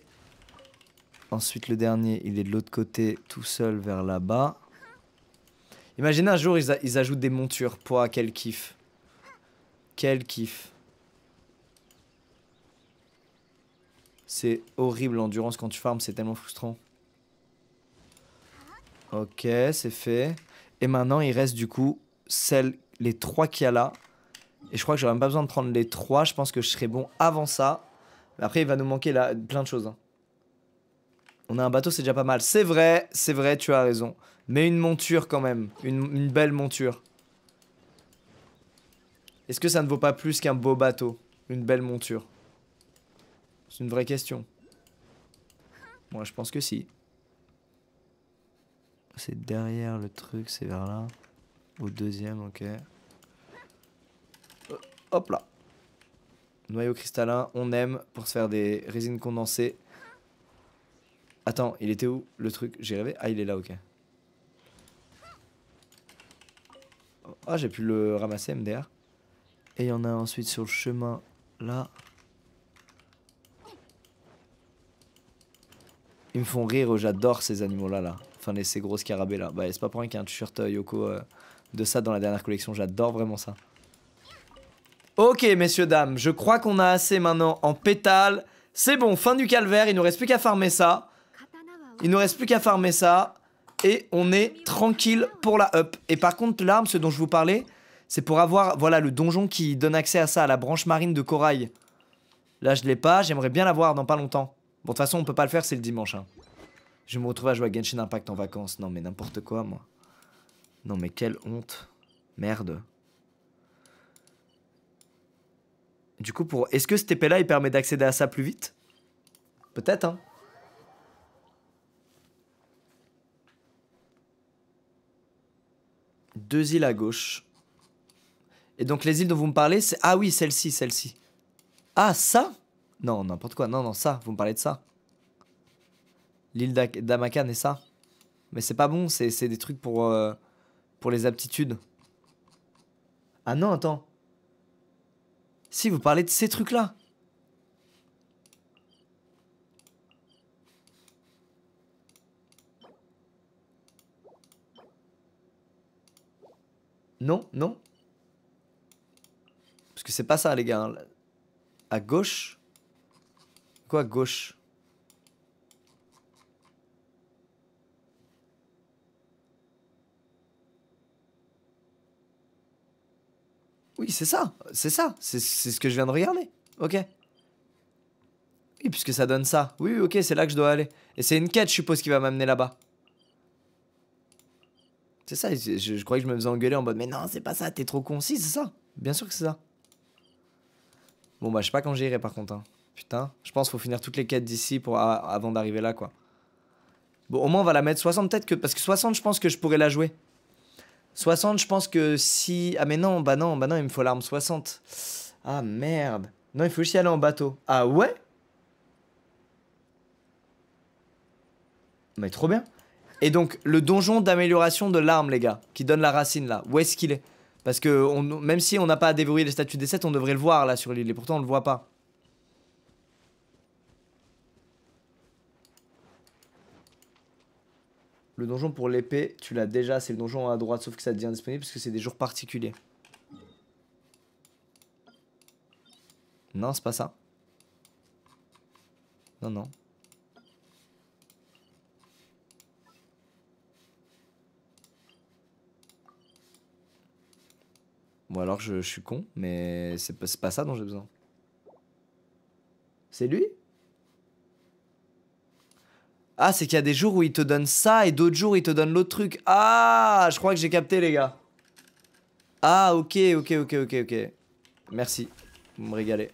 Ensuite le dernier, il est de l'autre côté, tout seul vers là-bas. Imaginez un jour ils, ils, ajoutent des montures, poids, quel kiff. Quel kiff. C'est horrible l'endurance quand tu farmes, c'est tellement frustrant. Ok, c'est fait. Et maintenant, il reste du coup celles, les trois qu'il y a là. Et je crois que j'aurais même pas besoin de prendre les trois. Je pense que je serais bon avant ça. Mais après, il va nous manquer là, plein de choses. Hein. On a un bateau, c'est déjà pas mal. C'est vrai, c'est vrai, tu as raison. Mais une monture quand même. une belle monture. Est-ce que ça ne vaut pas plus qu'un beau bateau Une belle monture C'est une vraie question. Moi, je pense que si. C'est derrière le truc, c'est vers là. Au deuxième, ok. Euh, hop là. Noyau cristallin, on aime pour se faire des résines condensées. Attends, il était où le truc J'ai rêvé Ah, il est là, ok. Ah, j'ai pu le ramasser, MDR. Et il y en a ensuite sur le chemin là. Ils me font rire, j'adore ces animaux-là, là. Enfin, les, ces gros scarabées, là. Bah, c'est pas pour rien qu'il y a un t-shirt euh, Yoko euh, de ça dans la dernière collection. J'adore vraiment ça. Ok, messieurs, dames. Je crois qu'on a assez maintenant en pétales. C'est bon, fin du calvaire. Il nous reste plus qu'à farmer ça. Il nous reste plus qu'à farmer ça. Et on est tranquille pour la up. Et par contre, l'arme, ce dont je vous parlais, c'est pour avoir, voilà, le donjon qui donne accès à ça, à la branche marine de corail. Là, je l'ai pas, j'aimerais bien l'avoir dans pas longtemps. Bon, de toute façon, on peut pas le faire, c'est le dimanche. Hein. Je me retrouve à jouer à Genshin Impact en vacances. Non, mais n'importe quoi, moi. Non, mais quelle honte. Merde. Du coup, pour... est-ce que cet épée-là, il permet d'accéder à ça plus vite Peut-être, hein. Deux îles à gauche. Et donc les îles dont vous me parlez, c'est... Ah oui, celle-ci, celle-ci. Ah, ça Non, n'importe quoi. Non, non, ça. Vous me parlez de ça. L'île d'Amakan et ça. Mais c'est pas bon, c'est des trucs pour... Euh, pour les aptitudes. Ah non, attends. Si, vous parlez de ces trucs-là. Non, non parce que c'est pas ça, les gars. Hein. À gauche Quoi, gauche Oui, c'est ça, c'est ça, c'est ce que je viens de regarder. Ok. Oui, puisque ça donne ça. Oui, ok, c'est là que je dois aller. Et c'est une quête, je suppose, qui va m'amener là-bas. C'est ça, je, je, croyais que je me faisais engueuler en mode Mais non, c'est pas ça, t'es trop con, si c'est ça. Bien sûr que c'est ça. Bon, bah, je sais pas quand j'irai par contre. Hein. Putain, je pense qu'il faut finir toutes les quêtes d'ici pour avant d'arriver là, quoi. Bon, au moins, on va la mettre 60 peut-être que. Parce que 60, je pense que je pourrais la jouer. 60, je pense que si. Ah, mais non, bah non, bah non, il me faut l'arme 60. Ah merde. Non, il faut aussi aller en bateau. Ah ouais Mais trop bien. Et donc, le donjon d'amélioration de l'arme, les gars, qui donne la racine là, où est-ce qu'il est, parce que même si on n'a pas à dévorer les statues des 7, on devrait le voir là sur l'île, et pourtant on le voit pas. Le donjon pour l'épée, tu l'as déjà, c'est le donjon à droite, sauf que ça devient disponible parce que c'est des jours particuliers. Non, c'est pas ça. Non, non. bon, alors je, suis con, mais c'est pas, ça dont j'ai besoin. C'est lui Ah, c'est qu'il y a des jours où il te donne ça et d'autres jours il te donne l'autre truc. Ah, je crois que j'ai capté les gars. Ah, ok, ok, ok, ok, ok. Merci, vous me régalez.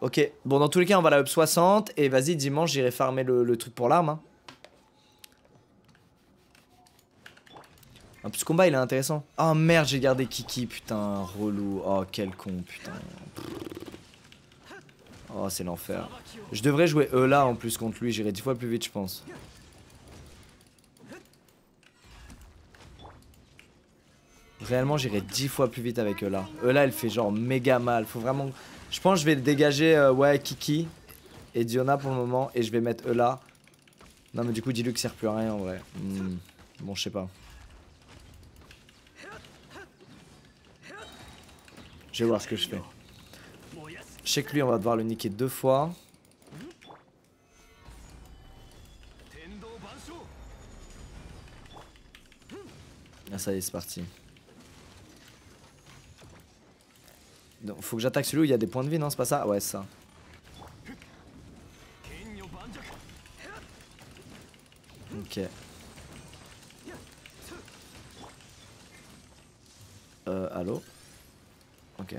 Ok, bon dans tous les cas on va la up 60 et vas-y dimanche j'irai farmer le, truc pour l'arme. Hein. En plus, ce combat, il est intéressant. Oh merde, j'ai gardé Kiki, putain, relou. Oh, quel con, putain. Oh, c'est l'enfer. Je devrais jouer Eula en plus contre lui, j'irai 10 fois plus vite, je pense. Réellement, j'irai 10 fois plus vite avec Eula. Eula, elle fait genre méga mal. Faut vraiment. Je pense que je vais dégager, euh, ouais, Kiki et Diona pour le moment, et je vais mettre Eula. Non, mais du coup, Diluc sert plus à rien en vrai. Hmm. Bon, je sais pas. Je vais voir ce que je fais. Je lui, on va devoir le niquer deux fois. Ah ça y est, c'est parti. Donc, faut que j'attaque celui où il y a des points de vie, non C'est pas ça Ouais, c'est ça. Ok. Euh, allô Ok.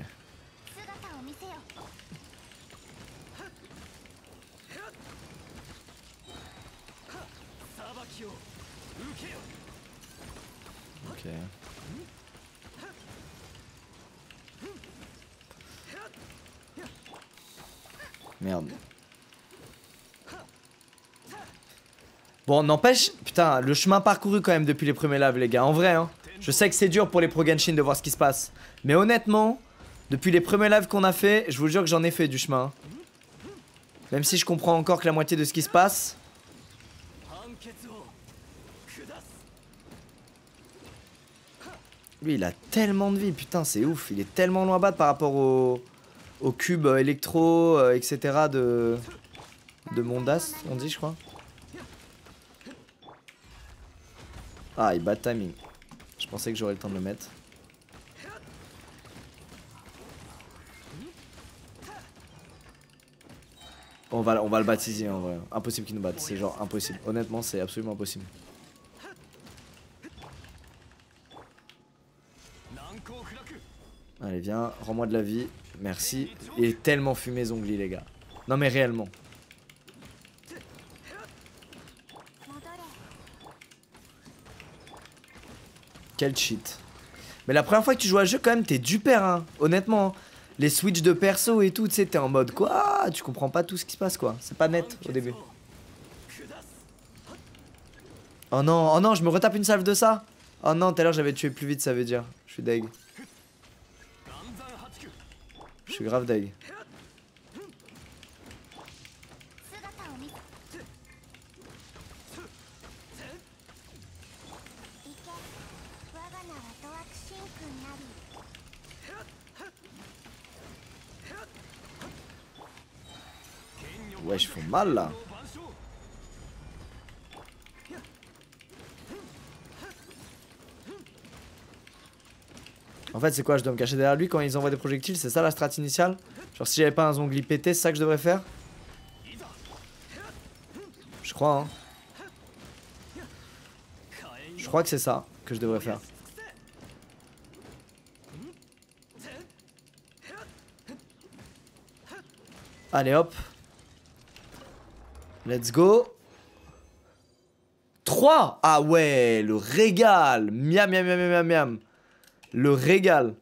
Ok. Merde. Bon, n'empêche, putain, le chemin parcouru quand même depuis les premiers laves, les gars. En vrai, hein. Je sais que c'est dur pour les pro Genshin de voir ce qui se passe. Mais honnêtement, depuis les premiers lives qu'on a fait, je vous jure que j'en ai fait du chemin. Même si je comprends encore que la moitié de ce qui se passe. Lui, il a tellement de vie, putain, c'est ouf. Il est tellement loin bas par rapport au, cube euh, électro, euh, etc. de, de Mondas, on dit, je crois. Ah, il bat timing. Je pensais que j'aurais le temps de le mettre. On va, on va le baptiser en vrai. Impossible qu'il nous batte, c'est genre impossible. Honnêtement, c'est absolument impossible. Allez, viens, rends-moi de la vie. Merci. Il est tellement fumé Zongli, les gars. Non, mais réellement. Quel cheat. Mais la première fois que tu joues à ce jeu, quand même, t'es du père, hein. Honnêtement. Hein les switches de perso et tout, tu t'es en mode quoi Tu comprends pas tout ce qui se passe quoi, c'est pas net au début. Oh non, oh non, je me retape une salve de ça Oh non, tout à l'heure j'avais tué plus vite, ça veut dire. Je suis deg. Je suis grave deg. ils font mal là. En fait, c'est quoi Je dois me cacher derrière lui quand ils envoient des projectiles C'est ça la strat initiale Genre, si j'avais pas un zongli pété, c'est ça que je devrais faire Je crois, hein. Je crois que c'est ça que je devrais faire. Allez hop Let's go. 3 Ah ouais, le régal Miam, miam, miam, miam, miam Le régal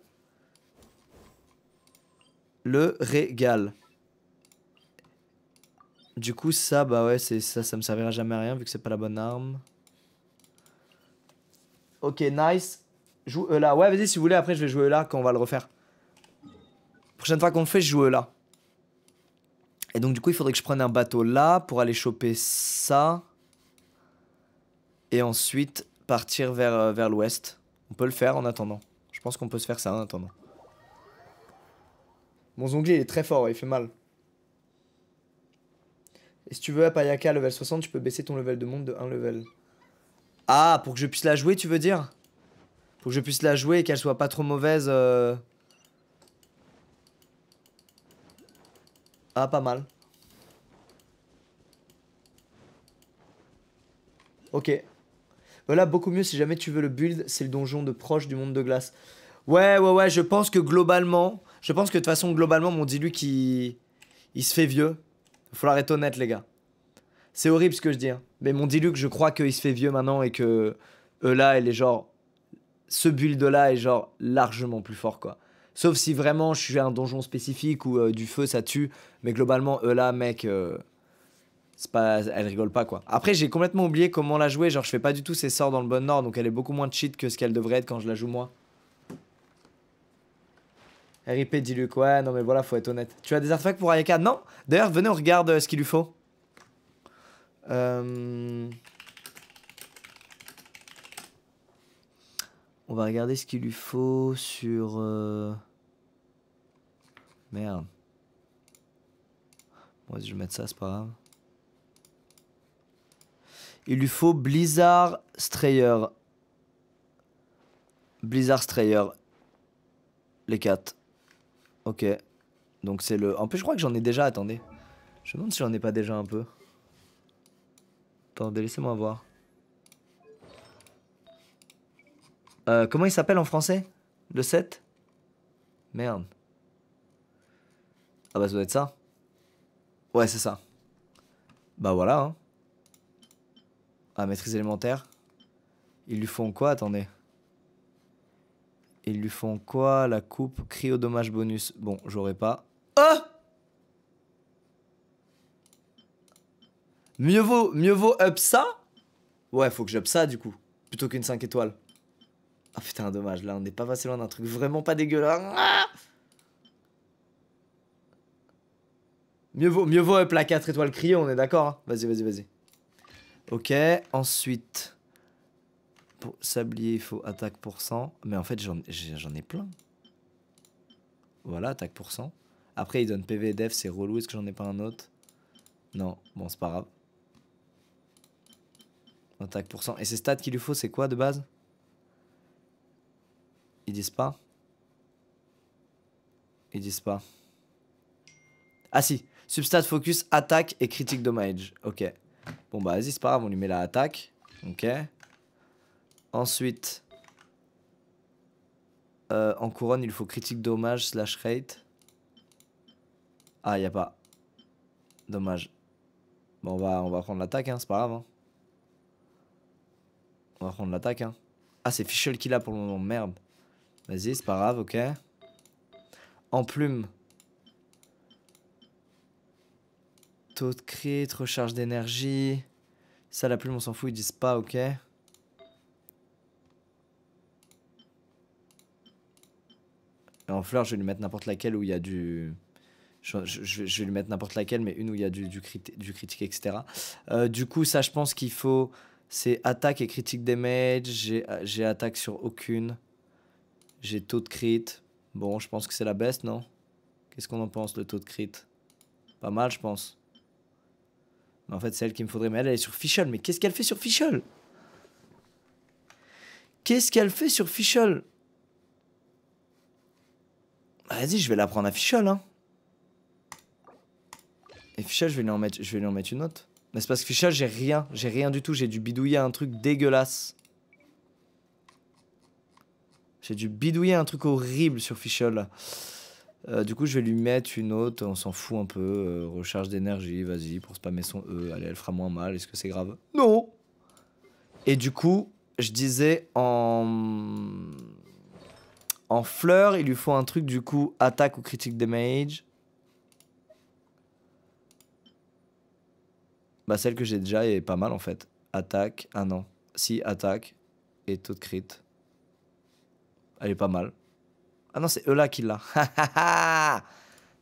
Le régal Du coup, ça, bah ouais, ça, ça me servira jamais à rien vu que c'est pas la bonne arme. Ok, nice. Joue E là. Ouais, vas-y, si vous voulez, après je vais jouer E là quand on va le refaire. Prochaine fois qu'on le fait, je joue E là. Et donc, du coup, il faudrait que je prenne un bateau là pour aller choper ça. Et ensuite, partir vers, euh, vers l'ouest. On peut le faire en attendant. Je pense qu'on peut se faire ça en attendant. Mon zongli il est très fort, il fait mal. Et si tu veux, à level 60, tu peux baisser ton level de monde de 1 level. Ah, pour que je puisse la jouer, tu veux dire Pour que je puisse la jouer et qu'elle soit pas trop mauvaise... Euh, Ah, pas mal. Ok. Voilà, bah beaucoup mieux si jamais tu veux le build, c'est le donjon de proche du monde de glace. Ouais, ouais, ouais, je pense que globalement, je pense que de toute façon, globalement, mon dilu qui il se fait vieux. Il faut être honnête, les gars. C'est horrible ce que je dis. Hein. Mais mon Diluc, je crois qu'il se fait vieux maintenant et que eux là, elle est genre. Ce build là est genre largement plus fort quoi. Sauf si vraiment je suis à un donjon spécifique où euh, du feu ça tue. Mais globalement, eux là, mec, euh, c'est pas, elle rigole pas quoi. Après, j'ai complètement oublié comment la jouer. Genre, je fais pas du tout ses sorts dans le bon ordre. Donc, elle est beaucoup moins cheat que ce qu'elle devrait être quand je la joue moi. RIP Diluc, ouais, non mais voilà, faut être honnête. Tu as des artefacts pour Ayaka Non D'ailleurs, venez, on regarde euh, ce qu'il lui faut. Euh. On va regarder ce qu'il lui faut sur... Euh, merde. Bon, je vais mettre ça, c'est pas grave. Il lui faut Blizzard Strayer. Blizzard Strayer. Les 4. Ok. Donc c'est le... En plus, je crois que j'en ai déjà, attendez. Je me demande si j'en ai pas déjà un peu. Attendez, laissez-moi voir. Euh, comment il s'appelle en français Le 7 Merde. Ah bah ça doit être ça. Ouais, c'est ça. Bah voilà. Hein. Ah, maîtrise élémentaire. Ils lui font quoi Attendez. Ils lui font quoi La coupe, Cryo dommage bonus. Bon, j'aurais pas. Ah mieux vaut, mieux vaut up ça Ouais, faut que j'up ça du coup. Plutôt qu'une 5 étoiles. Ah putain, dommage, là on n'est pas passé loin d'un truc vraiment pas dégueulasse. Ah mieux vaut, mieux vaut up la 4 étoiles criée, on est d'accord. Hein vas-y, vas-y, vas-y. Ok, ensuite. Pour sablier, il faut attaque pour 100. Mais en fait, j'en ai plein. Voilà, attaque pour 100. Après, il donne PV et def, c'est relou. Est-ce que j'en ai pas un autre Non, bon, c'est pas grave. Attaque pour 100. Et ces stats qu'il lui faut, c'est quoi de base ils disent pas. Ils disent pas. Ah si, substat focus, attaque et critique dommage. Ok. Bon bah vas-y, c'est pas grave, on lui met la attaque. Ok. Ensuite, euh, en couronne, il faut critique dommage slash rate. Ah, y a pas. Dommage. Bon, on va, on va prendre l'attaque, hein, c'est pas grave. Hein. On va prendre l'attaque. Hein. Ah, c'est Fischl qui l'a pour le moment, merde. Vas-y, c'est pas grave, ok. En plume. Taux de crit, recharge d'énergie. Ça, la plume, on s'en fout, ils disent pas, ok. en fleur, je vais lui mettre n'importe laquelle où il y a du. Je, vais lui mettre n'importe laquelle, mais une où il y a du, du critique, etc. Euh, du coup, ça, je pense qu'il faut. C'est attaque et critique damage. J'ai attaque sur aucune. J'ai taux de crit. Bon, je pense que c'est la baisse, non Qu'est-ce qu'on en pense, le taux de crit Pas mal, je pense. Mais en fait, c'est elle qu'il me faudrait. Mais elle, elle est sur Fischl. Mais qu'est-ce qu'elle fait sur Fischl Qu'est-ce qu'elle fait sur Fischl bah, Vas-y, je vais la prendre à Fischl, hein. Et Fischl, je vais lui en mettre, je vais lui mettre une autre. Mais c'est parce que Fischl, j'ai rien. J'ai rien du tout. J'ai dû bidouiller un truc dégueulasse. J'ai dû bidouiller un truc horrible sur Fischl. Euh, du coup, je vais lui mettre une autre, on s'en fout un peu. Euh, recharge d'énergie, vas-y, pour spammer son E. Allez, elle fera moins mal. Est-ce que c'est grave Non Et du coup, je disais en. En fleur, il lui faut un truc du coup attaque ou critique damage. Bah, celle que j'ai déjà est pas mal en fait. Attaque, ah non. Si, attaque et taux de crit. Elle est pas mal. Ah non, c'est Eula qui l'a.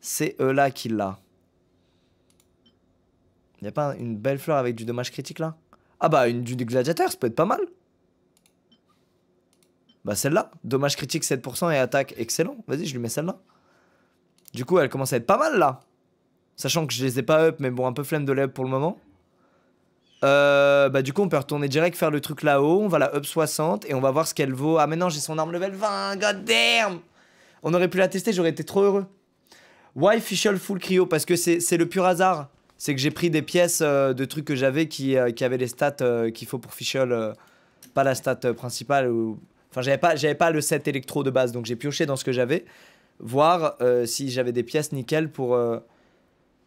c'est Eula qui l'a. Y a pas une belle fleur avec du dommage critique là Ah bah une du gladiateur, ça peut être pas mal. Bah celle-là, dommage critique 7% et attaque excellent. Vas-y, je lui mets celle-là. Du coup, elle commence à être pas mal là. Sachant que je les ai pas up, mais bon, un peu flemme de les up pour le moment. Euh, bah, du coup, on peut retourner direct faire le truc là-haut. On va la up 60 et on va voir ce qu'elle vaut. Ah, maintenant j'ai son arme level 20. God damn! On aurait pu la tester, j'aurais été trop heureux. Why Fischl Full Cryo Parce que c'est le pur hasard. C'est que j'ai pris des pièces euh, de trucs que j'avais qui, euh, qui avaient les stats qu'il faut pour Fischl. pas la stat principale. Ou... Enfin, j'avais pas, pas le set électro de base, donc j'ai pioché dans ce que j'avais. Voir si j'avais des pièces nickel pour.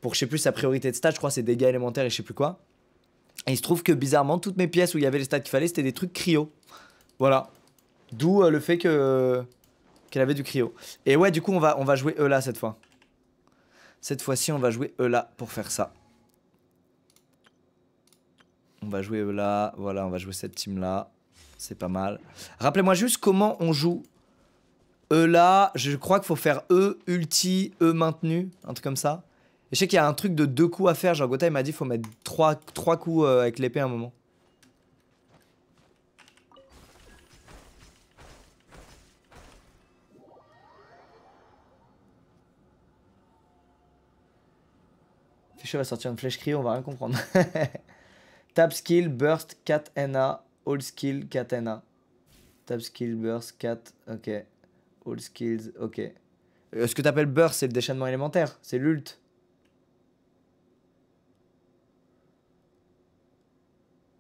pour je sais plus sa priorité de stat, je crois c'est dégâts élémentaires et je sais plus quoi. Et il se trouve que bizarrement, toutes mes pièces où il y avait les stats qu'il fallait, c'était des trucs cryo. Voilà. D'où euh, le fait que qu'elle avait du cryo. Et ouais, du coup, on va, on va jouer e là cette fois. Cette fois-ci, on va jouer e là pour faire ça. On va jouer e là, Voilà, on va jouer cette team-là. C'est pas mal. Rappelez-moi juste comment on joue E là, je crois qu'il faut faire E ulti, E maintenu, un truc comme ça je sais qu'il y a un truc de deux coups à faire. Genre, Gotha, il m'a dit faut mettre trois, trois coups euh, avec l'épée à un moment. Fichu va sortir une flèche cri, on va rien comprendre. Tap skill, burst, 4 NA, all skill, 4 NA. Tap skill, burst, 4, ok. All skills, ok. Euh, ce que t'appelles burst, c'est le déchaînement élémentaire, c'est l'ult.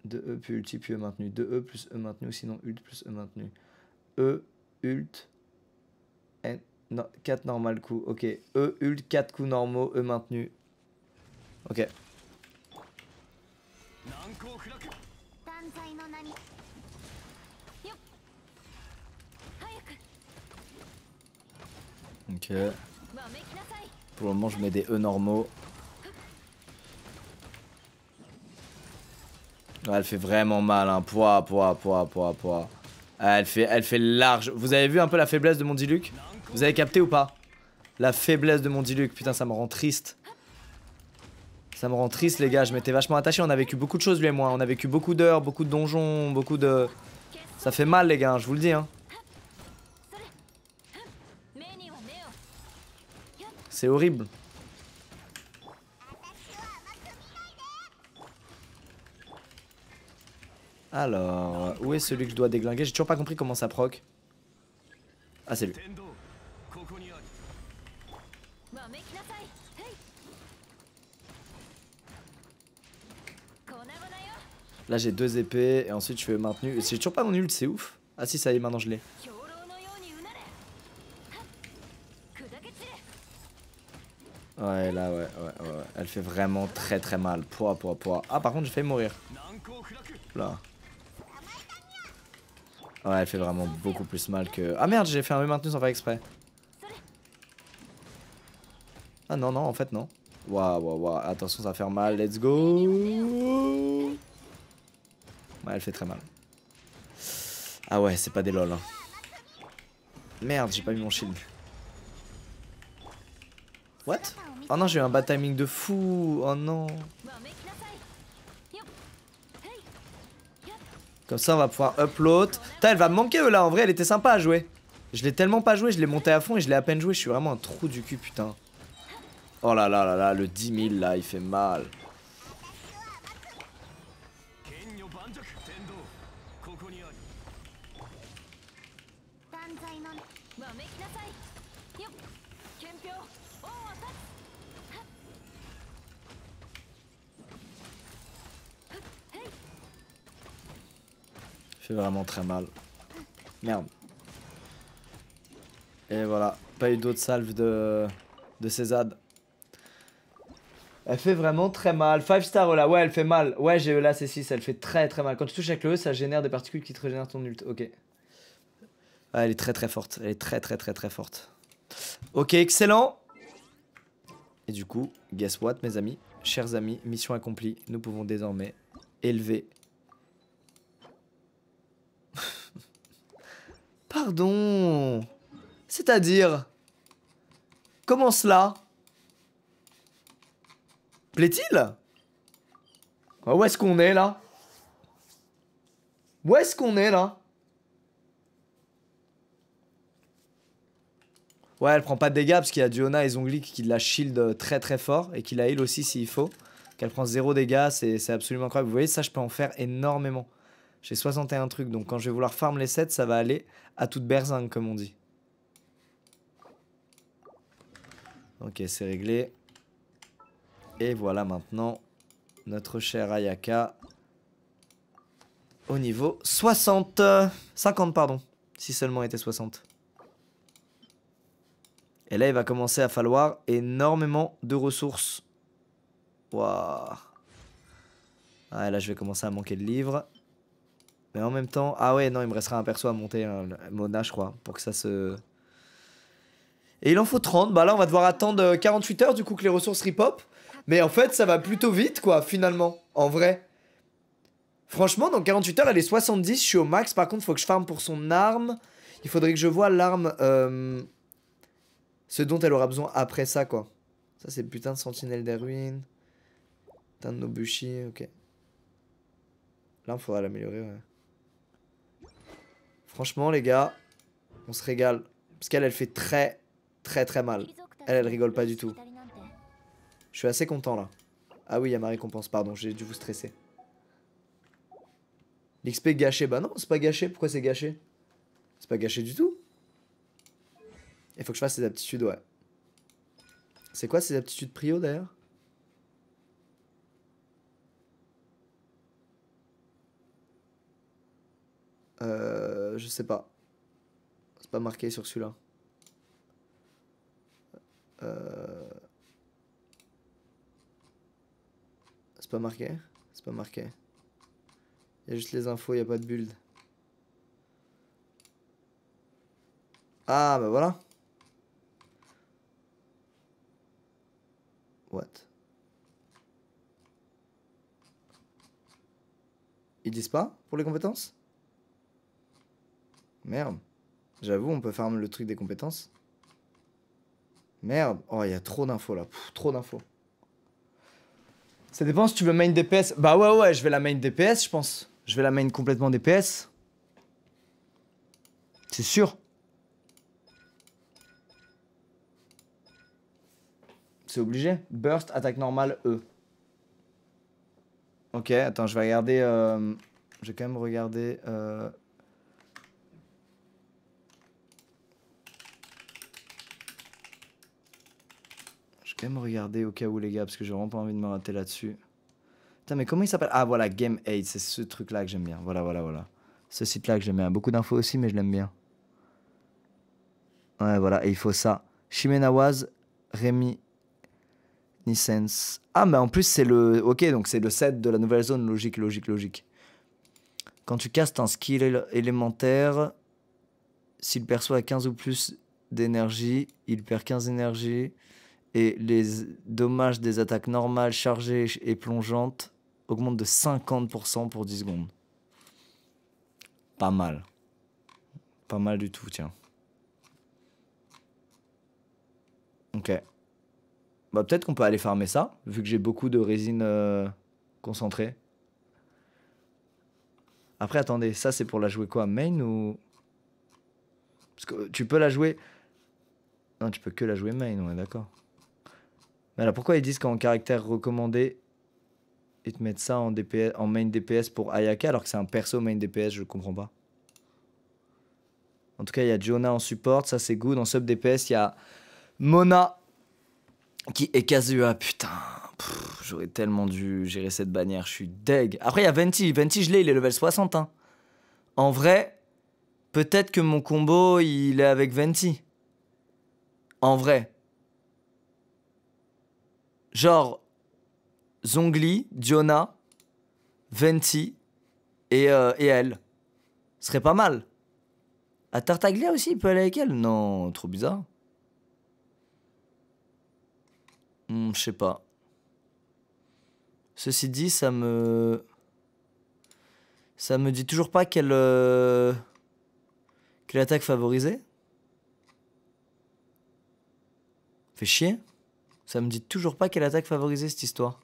de e plus ulti puis E maintenu. de e plus E maintenu, sinon ult plus E maintenu. E, ult, N, 4 normal coups. Ok. E, ult, 4 coups normaux, E maintenu. Ok. Ok. Pour le moment, je mets des E normaux. Elle fait vraiment mal, hein. Poids, poids, poids, poids, poids. Elle fait, elle fait large. Vous avez vu un peu la faiblesse de mon Diluc Vous avez capté ou pas La faiblesse de mon Diluc. Putain, ça me rend triste. Ça me rend triste, les gars. Je m'étais vachement attaché. On a vécu beaucoup de choses, lui et moi. On a vécu beaucoup d'heures, beaucoup de donjons, beaucoup de... Ça fait mal, les gars, je vous le dis. Hein. C'est horrible. Alors, où est celui que je dois déglinguer J'ai toujours pas compris comment ça proc. Ah, c'est lui. Bah, là, j'ai deux épées et ensuite je fais maintenu. J'ai toujours pas mon ult, c'est ouf. Ah si, ça y est, maintenant je l'ai. Ouais, là, ouais, ouais, Elle fait vraiment très très mal. Poids, poids, poids. Ah, par contre, j'ai failli mourir. Là. Ouais, elle fait vraiment beaucoup plus mal que... Ah merde, j'ai fait un E maintenance sans faire exprès. Ah non, non, en fait, non. Waouh, waouh, waouh. Attention, ça va faire mal. Let's go. Ouais, elle fait très mal. Ah ouais, c'est pas des lol. Hein. Merde, j'ai pas mis mon shield. What Oh non, j'ai eu un bad timing de fou. Oh non. Comme ça, on va pouvoir upload. Putain, elle va me manquer, eux, là. En vrai, elle était sympa à jouer. Je l'ai tellement pas joué, je l'ai monté à fond et je l'ai à peine joué. Je suis vraiment un trou du cul, putain. Oh là là là là, le 10 000, là, il fait mal. vraiment très mal. Merde. Et voilà, pas eu d'autres salves de, de Cézade. Elle fait vraiment très mal. 5 star, oh là, Ouais, elle fait mal. Ouais, j'ai eu là, c'est 6. Elle fait très très mal. Quand tu touches avec le E, ça génère des particules qui te régénèrent ton ult. Ok. Ah, elle est très très forte. Elle est très très très très forte. Ok, excellent. Et du coup, guess what, mes amis Chers amis, mission accomplie. Nous pouvons désormais élever Pardon C'est-à-dire Comment cela Plaît-il bah, Où est-ce qu'on est là Où est-ce qu'on est là Ouais, elle prend pas de dégâts parce qu'il y a Diona et Zonglic qui la shield très très fort et qui la heal aussi s'il faut. Qu'elle prend zéro dégâts, c'est absolument incroyable. Vous voyez, ça je peux en faire énormément. J'ai 61 trucs, donc quand je vais vouloir farm les 7, ça va aller à toute berzingue, comme on dit. Ok, c'est réglé. Et voilà maintenant notre cher Ayaka au niveau 60. 50, pardon. Si seulement était 60. Et là, il va commencer à falloir énormément de ressources. Waouh. Ah, là, je vais commencer à manquer de livres. Mais en même temps, ah ouais, non, il me restera un perso à monter, un hein, Mona, je crois, pour que ça se. Et il en faut 30. Bah là, on va devoir attendre 48 euh, heures du coup que les ressources ripop. Mais en fait, ça va plutôt vite, quoi, finalement, en vrai. Franchement, dans 48 heures, elle est 70, je suis au max. Par contre, faut que je farm pour son arme. Il faudrait que je vois l'arme. Euh... ce dont elle aura besoin après ça, quoi. Ça, c'est putain de sentinelle des ruines. Putain de Nobushi, ok. Là, il faudra l'améliorer, ouais. Franchement, les gars, on se régale. Parce qu'elle, elle fait très, très, très mal. Elle, elle rigole pas du tout. Je suis assez content, là. Ah oui, il y a ma récompense, pardon, j'ai dû vous stresser. L'XP gâché, bah non, c'est pas gâché, pourquoi c'est gâché C'est pas gâché du tout. Il faut que je fasse ces aptitudes, ouais. C'est quoi ces aptitudes prio, d'ailleurs Euh, je sais pas. C'est pas marqué sur celui-là. Euh... C'est pas marqué C'est pas marqué. Il y a juste les infos, il n'y a pas de build. Ah, bah voilà. What Ils disent pas pour les compétences Merde. J'avoue, on peut farm le truc des compétences. Merde. Oh, il y a trop d'infos là. trop d'infos. Ça dépend si tu veux main DPS. Bah ouais, ouais, je vais la main DPS, je pense. Je vais la main complètement DPS. C'est sûr. C'est obligé. Burst, attaque normale, E. Ok, attends, je vais regarder... Euh... Je vais quand même regarder... Euh, vais même regarder au cas où, les gars, parce que j'ai vraiment pas envie de me rater là-dessus. Putain, mais comment il s'appelle Ah, voilà, Game 8, c'est ce truc-là que j'aime bien. Voilà, voilà, voilà. Ce site-là que j'aime bien. Beaucoup d'infos aussi, mais je l'aime bien. Ouais, voilà, et il faut ça. Shimenawaz, Rémi, Nissens. Ah, mais en plus, c'est le. Ok, donc c'est le set de la nouvelle zone. Logique, logique, logique. Quand tu castes un skill élémentaire, s'il perçoit 15 ou plus d'énergie, il perd 15 énergies et les dommages des attaques normales, chargées et plongeantes augmentent de 50% pour 10 secondes. Pas mal. Pas mal du tout, tiens. Ok. Bah, peut-être qu'on peut aller farmer ça, vu que j'ai beaucoup de résine euh, concentrée. Après, attendez, ça c'est pour la jouer quoi Main ou... Parce que tu peux la jouer... Non, tu peux que la jouer main, on est d'accord. Mais alors pourquoi ils disent qu'en caractère recommandé, ils te mettent ça en, DPS, en main DPS pour Ayaka alors que c'est un perso main DPS, je comprends pas. En tout cas, il y a Jonah en support, ça c'est good. En sub DPS, il y a Mona qui est Kazua. Putain, j'aurais tellement dû gérer cette bannière, je suis deg. Après, il y a Venti. Venti, je l'ai, il est level 60. Hein. En vrai, peut-être que mon combo, il est avec Venti. En vrai genre Zongli, Diona, Venti euh, et, elle. Ce serait pas mal. À ah, Tartaglia aussi, il peut aller avec elle Non, trop bizarre. Hmm, je sais pas. Ceci dit, ça me. Ça me dit toujours pas quelle. Euh, quelle attaque favorisée Fait chier ça me dit toujours pas quelle attaque favoriser cette histoire.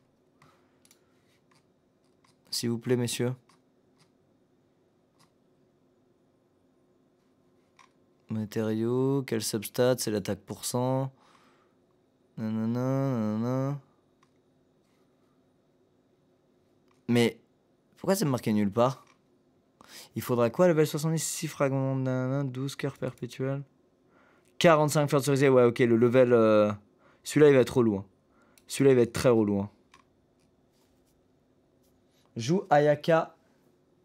S'il vous plaît, messieurs. Matériaux, quel substat, c'est l'attaque pour cent. Nanana, nanana. Mais pourquoi c'est marqué nulle part Il faudra quoi level 76, fragments, nanana, 12 cœurs perpétuels 45 fertilisés, ouais ok, le level... Euh, celui-là, il va être trop loin. Hein. Celui-là, il va être très loin. Hein. Joue Ayaka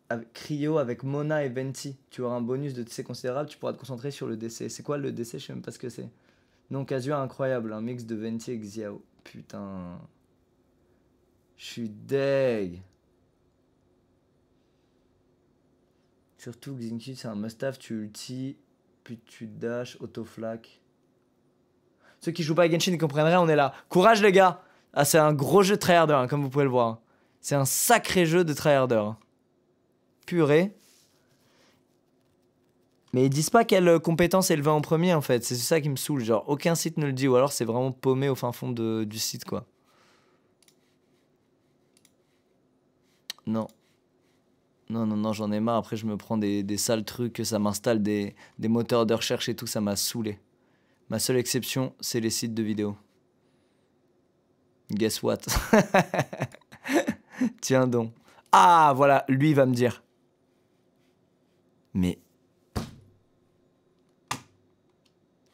avec Cryo avec Mona et Venti. Tu auras un bonus de décès considérable, tu pourras te concentrer sur le DC. C'est quoi le DC Je sais même pas ce que c'est. Non, Casio incroyable, un mix de Venti et Xiao. Putain. Je suis deg. Surtout Xinxi, c'est un must-have, tu ulti, puis tu dash, auto ceux qui jouent pas à Genshin, comprendraient, on est là. Courage les gars Ah, c'est un gros jeu de tryharder, hein, comme vous pouvez le voir. C'est un sacré jeu de tryharder. Purée. Mais ils disent pas quelle compétence élever en premier en fait, c'est ça qui me saoule, genre aucun site ne le dit, ou alors c'est vraiment paumé au fin fond du site quoi. Non. Non, non, non, j'en ai marre. Après, je me prends des, sales trucs, ça m'installe des moteurs de recherche et tout, ça m'a saoulé. Ma seule exception, c'est les sites de vidéos. Guess what Tiens donc. Ah, voilà, lui va me dire. Mais.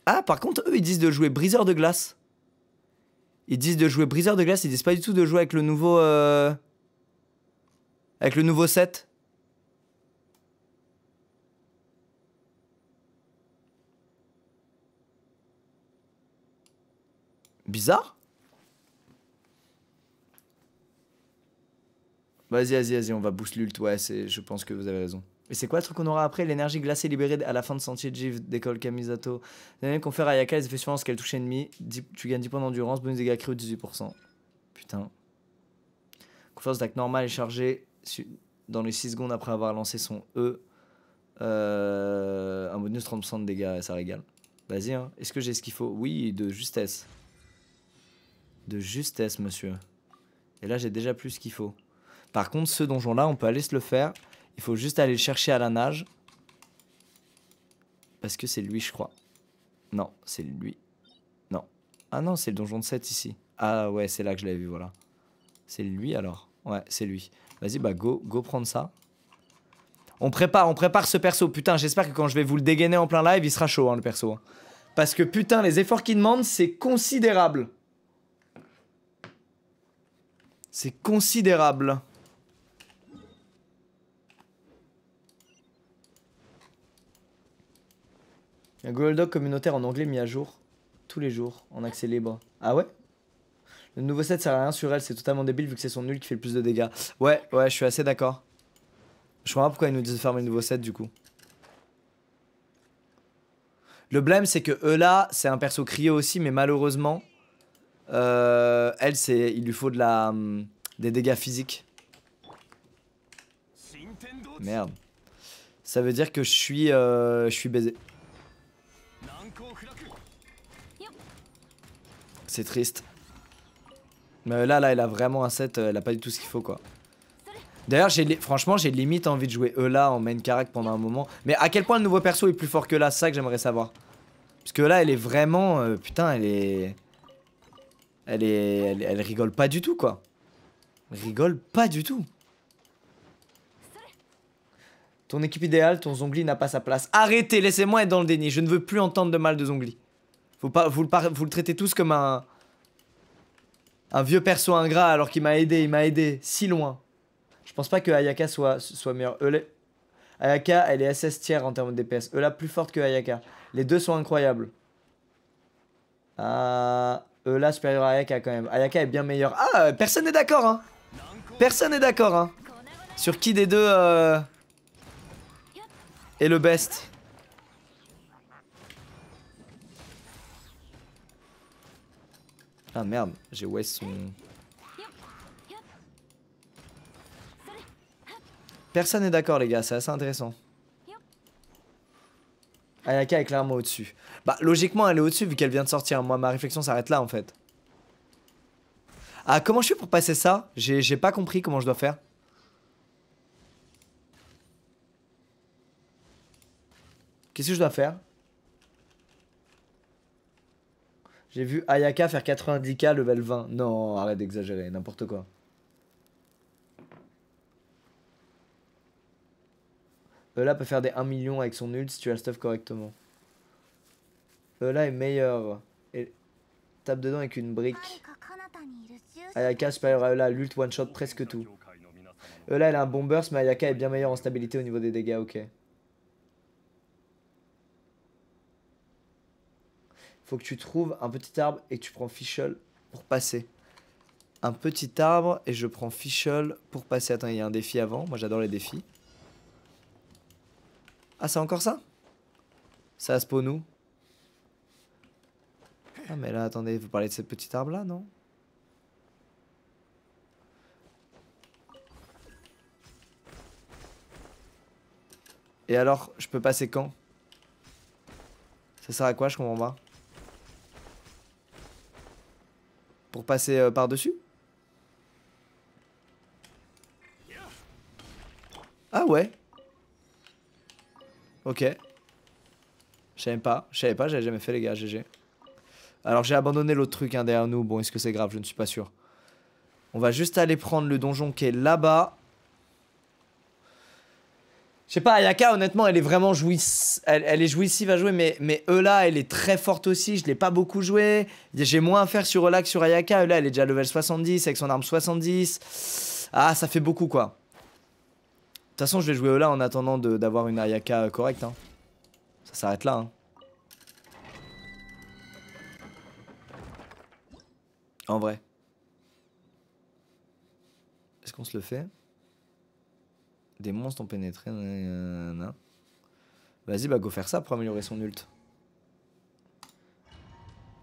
Ah, par contre, eux, ils disent de jouer briseur de glace. Ils disent de jouer briseur de glace, ils disent pas du tout de jouer avec le nouveau. Euh, avec le nouveau set. Bizarre Vas-y, vas-y, vas-y, on va boost l'ult, ouais, je pense que vous avez raison. Et c'est quoi le truc qu'on aura après L'énergie glacée libérée à la fin de Sentier Jive d'école Kamisato. même qu'on fait Ayaka, les effets suivants qu'elle touche ennemi, tu gagnes 10 points d'endurance, bonus dégâts crus 18%. Putain. Confiance d'attaque normale est chargée dans les 6 secondes après avoir lancé son E. Euh, un bonus 30% de dégâts, ça régale. Vas-y, hein. est-ce que j'ai ce qu'il faut Oui, de justesse de justesse, monsieur. Et là, j'ai déjà plus ce qu'il faut. Par contre, ce donjon-là, on peut aller se le faire. Il faut juste aller le chercher à la nage. Parce que c'est lui, je crois. Non, c'est lui. Non. Ah non, c'est le donjon de 7 ici. Ah ouais, c'est là que je l'avais vu, voilà. C'est lui alors. Ouais, c'est lui. Vas-y, bah go, go prendre ça. On prépare, on prépare ce perso. Putain, j'espère que quand je vais vous le dégainer en plein live, il sera chaud, hein, le perso. Hein. Parce que putain, les efforts qu'il demande, c'est considérable. C'est considérable. Un Google communautaire en anglais mis à jour tous les jours en accès libre. Ah ouais Le nouveau set sert à rien sur elle, c'est totalement débile vu que c'est son nul qui fait le plus de dégâts. Ouais, ouais, je suis assez d'accord. Je comprends pas pourquoi ils nous disent de fermer le nouveau set du coup. Le blème c'est que là, c'est un perso crié aussi, mais malheureusement, euh, elle, c'est, il lui faut de la, hum, des dégâts physiques. Merde. Ça veut dire que je suis, euh, je suis baisé. C'est triste. Mais là, là, elle a vraiment un set, euh, elle a pas du tout ce qu'il faut, quoi. D'ailleurs, franchement, j'ai limite envie de jouer Eula en main caract pendant un moment. Mais à quel point le nouveau perso est plus fort que là, c'est ça que j'aimerais savoir. Parce que là, elle est vraiment... Euh, putain, elle est elle, elle, rigole pas du tout, quoi. rigole pas du tout. Ton équipe idéale, ton Zongli n'a pas sa place. Arrêtez, laissez-moi être dans le déni. Je ne veux plus entendre de mal de Zongli. Faut vous, le vous le traitez tous comme un... Un vieux perso ingrat alors qu'il m'a aidé, il m'a aidé si loin. Je pense pas que Ayaka soit, soit meilleure. Euh, Ayaka, elle est SS tiers en termes de DPS. Eula plus forte que Ayaka. Les deux sont incroyables. Ah... Euh, là, supérieur à Ayaka quand même. Ayaka est bien meilleur. Ah, personne n'est d'accord, hein. Personne n'est d'accord, hein. Sur qui des deux euh, est le best Ah merde, j'ai ouest son... Personne n'est d'accord les gars, c'est assez intéressant. Ayaka est clairement au-dessus. Bah, logiquement, elle est au-dessus vu qu'elle vient de sortir. Moi, ma réflexion s'arrête là, en fait. Ah, comment je fais pour passer ça J'ai pas compris comment je dois faire. Qu'est-ce que je dois faire J'ai vu Ayaka faire 90k level 20. Non, arrête d'exagérer, n'importe quoi. Eula peut faire des 1 million avec son ult si tu as le stuff correctement. Eula est meilleur. Et tape dedans avec une brique. Ayaka supérieure à l'ult one shot presque tout. Eula elle a un bon burst, mais Ayaka est bien meilleure en stabilité au niveau des dégâts, ok. Faut que tu trouves un petit arbre et que tu prends Fischl pour passer. Un petit arbre et je prends Fischl pour passer. Attends, il y a un défi avant. Moi j'adore les défis. Ah, c'est encore ça Ça spawn nous ah, mais là, attendez, vous parlez de cette petite arbre-là, non Et alors, je peux passer quand Ça sert à quoi, je comprends pas. Pour passer euh, par-dessus Ah ouais Ok. Je savais pas, je savais pas, j'avais jamais fait les gars, GG. Alors j'ai abandonné l'autre truc hein, derrière nous. Bon, est-ce que c'est grave Je ne suis pas sûr. On va juste aller prendre le donjon qui est là-bas. Je sais pas, Ayaka, honnêtement, elle est vraiment jouissive. elle, est jouissive à jouer, mais, mais Eula, elle est très forte aussi. Je l'ai pas beaucoup joué. J'ai moins à faire sur Eula que sur Ayaka. Eula, elle est déjà level 70 avec son arme 70. Ah, ça fait beaucoup, quoi. De toute façon, je vais jouer Eula en attendant d'avoir une Ayaka correcte. Hein. Ça s'arrête là. Hein. En vrai. Est-ce qu'on se le fait Des monstres ont pénétré. Vas-y, bah go faire ça pour améliorer son ult.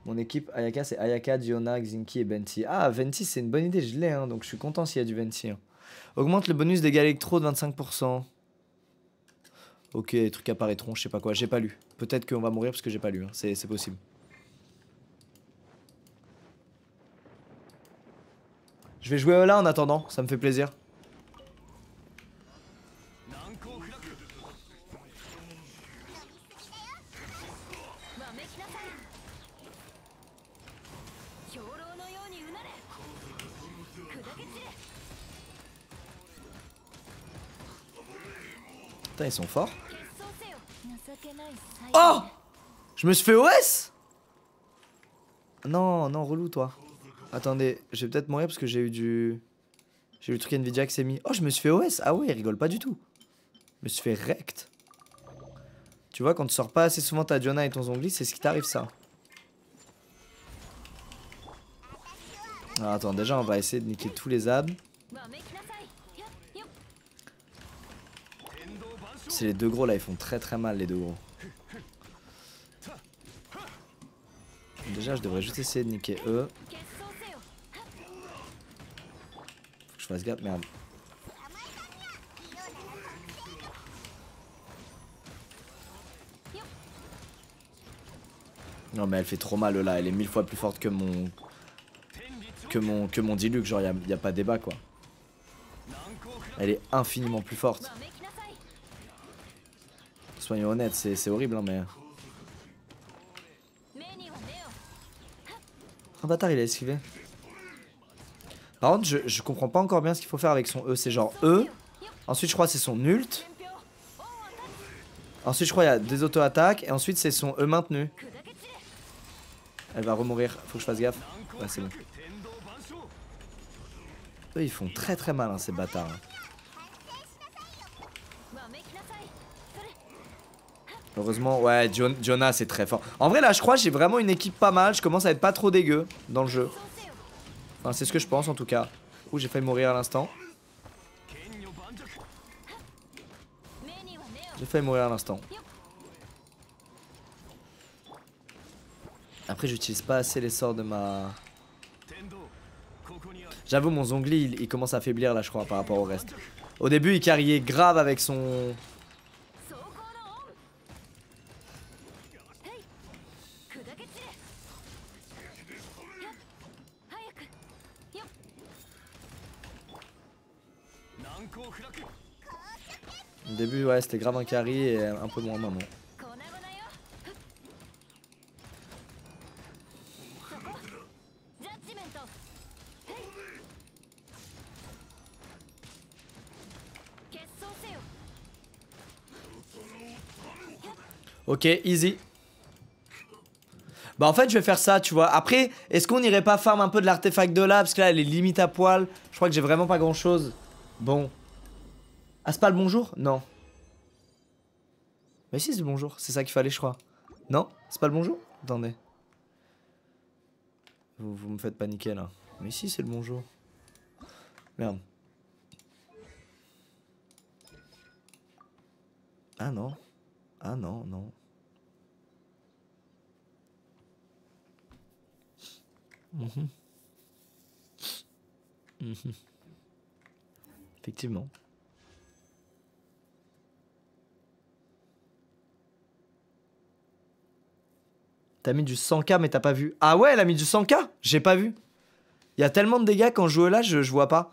Mon équipe Ayaka, c'est Ayaka, Diona, Xinki et Venti. Ah, Venti, c'est une bonne idée, je l'ai, hein, donc je suis content s'il y a du Venti. Hein. Augmente le bonus des électro de 25%. Ok, les trucs apparaîtront, je sais pas quoi, j'ai pas lu. Peut-être qu'on va mourir parce que j'ai pas lu, hein. c'est possible. Je vais jouer là en attendant, ça me fait plaisir. Putain, ils sont forts. Oh Je me suis fait OS Non, non, relou toi. Attendez, je vais peut-être mourir parce que j'ai eu du... J'ai eu le truc Nvidia qui s'est mis... Oh, je me suis fait OS Ah ouais, il rigole pas du tout. Je me suis fait rect. Tu vois, quand tu sors pas assez souvent ta Diona et ton zombie, c'est ce qui t'arrive ça. Alors ah, attends, déjà on va essayer de niquer tous les abs. C'est les deux gros là, ils font très très mal les deux gros. Déjà je devrais juste essayer de niquer eux. je gaffe, merde. Non mais elle fait trop mal là, elle est mille fois plus forte que mon... Que mon, que mon diluc, genre y'a y a pas débat quoi. Elle est infiniment plus forte. Soyons honnêtes, c'est horrible hein mais... Un bâtard il a esquivé. Par contre, je, comprends pas encore bien ce qu'il faut faire avec son E. C'est genre E. Ensuite, je crois c'est son ult. Ensuite, je crois il y a des auto-attaques. Et ensuite, c'est son E maintenu. Elle va remourir. Faut que je fasse gaffe. c'est bon. Eux, ils font très très mal, hein, ces bâtards. Heureusement, ouais, Jonah, c'est très fort. En vrai, là, je crois j'ai vraiment une équipe pas mal. Je commence à être pas trop dégueu dans le jeu c'est ce que je pense en tout cas. Ouh, j'ai failli mourir à l'instant. J'ai failli mourir à l'instant. Après, j'utilise pas assez l'essor de ma... J'avoue, mon zongli, il, commence à faiblir là, je crois, par rapport au reste. Au début, il carriait grave avec son... Au début, ouais, c'était grave un carry et un peu moins maman. Ok, easy. Bah en fait je vais faire ça tu vois Après est-ce qu'on irait pas farm un peu de l'artefact de là Parce que là elle est limite à poil Je crois que j'ai vraiment pas grand chose Bon ah, c'est pas le bonjour Non. Mais si, c'est le bonjour. C'est ça qu'il fallait, je crois. Non C'est pas le bonjour Attendez. Vous, me faites paniquer, là. Mais si, c'est le bonjour. Merde. Ah non. Ah non, non. Mhm. Mhm. Effectivement. T'as mis du 100k, mais t'as pas vu. Ah ouais, elle a mis du 100k J'ai pas vu. Il y a tellement de dégâts quand je joue là, je, vois pas.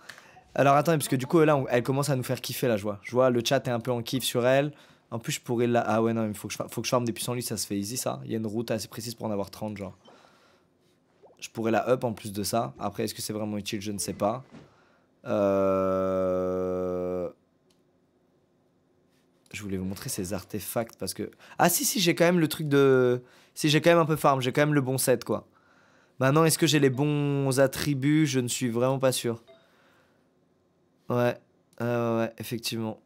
Alors attendez, parce que du coup, là, elle commence à nous faire kiffer, la joie vois. Je vois, le chat est un peu en kiff sur elle. En plus, je pourrais la... Ah ouais, non, il faut, faut, que je farme des puissants ça se fait easy, ça. Il y a une route assez précise pour en avoir 30, genre. Je pourrais la up en plus de ça. Après, est-ce que c'est vraiment utile Je ne sais pas. Euh je voulais vous montrer ces artefacts parce que. Ah si, si, j'ai quand même le truc de. Si, j'ai quand même un peu farm, j'ai quand même le bon set, quoi. Maintenant, est-ce que j'ai les bons attributs Je ne suis vraiment pas sûr. Ouais, ouais, effectivement.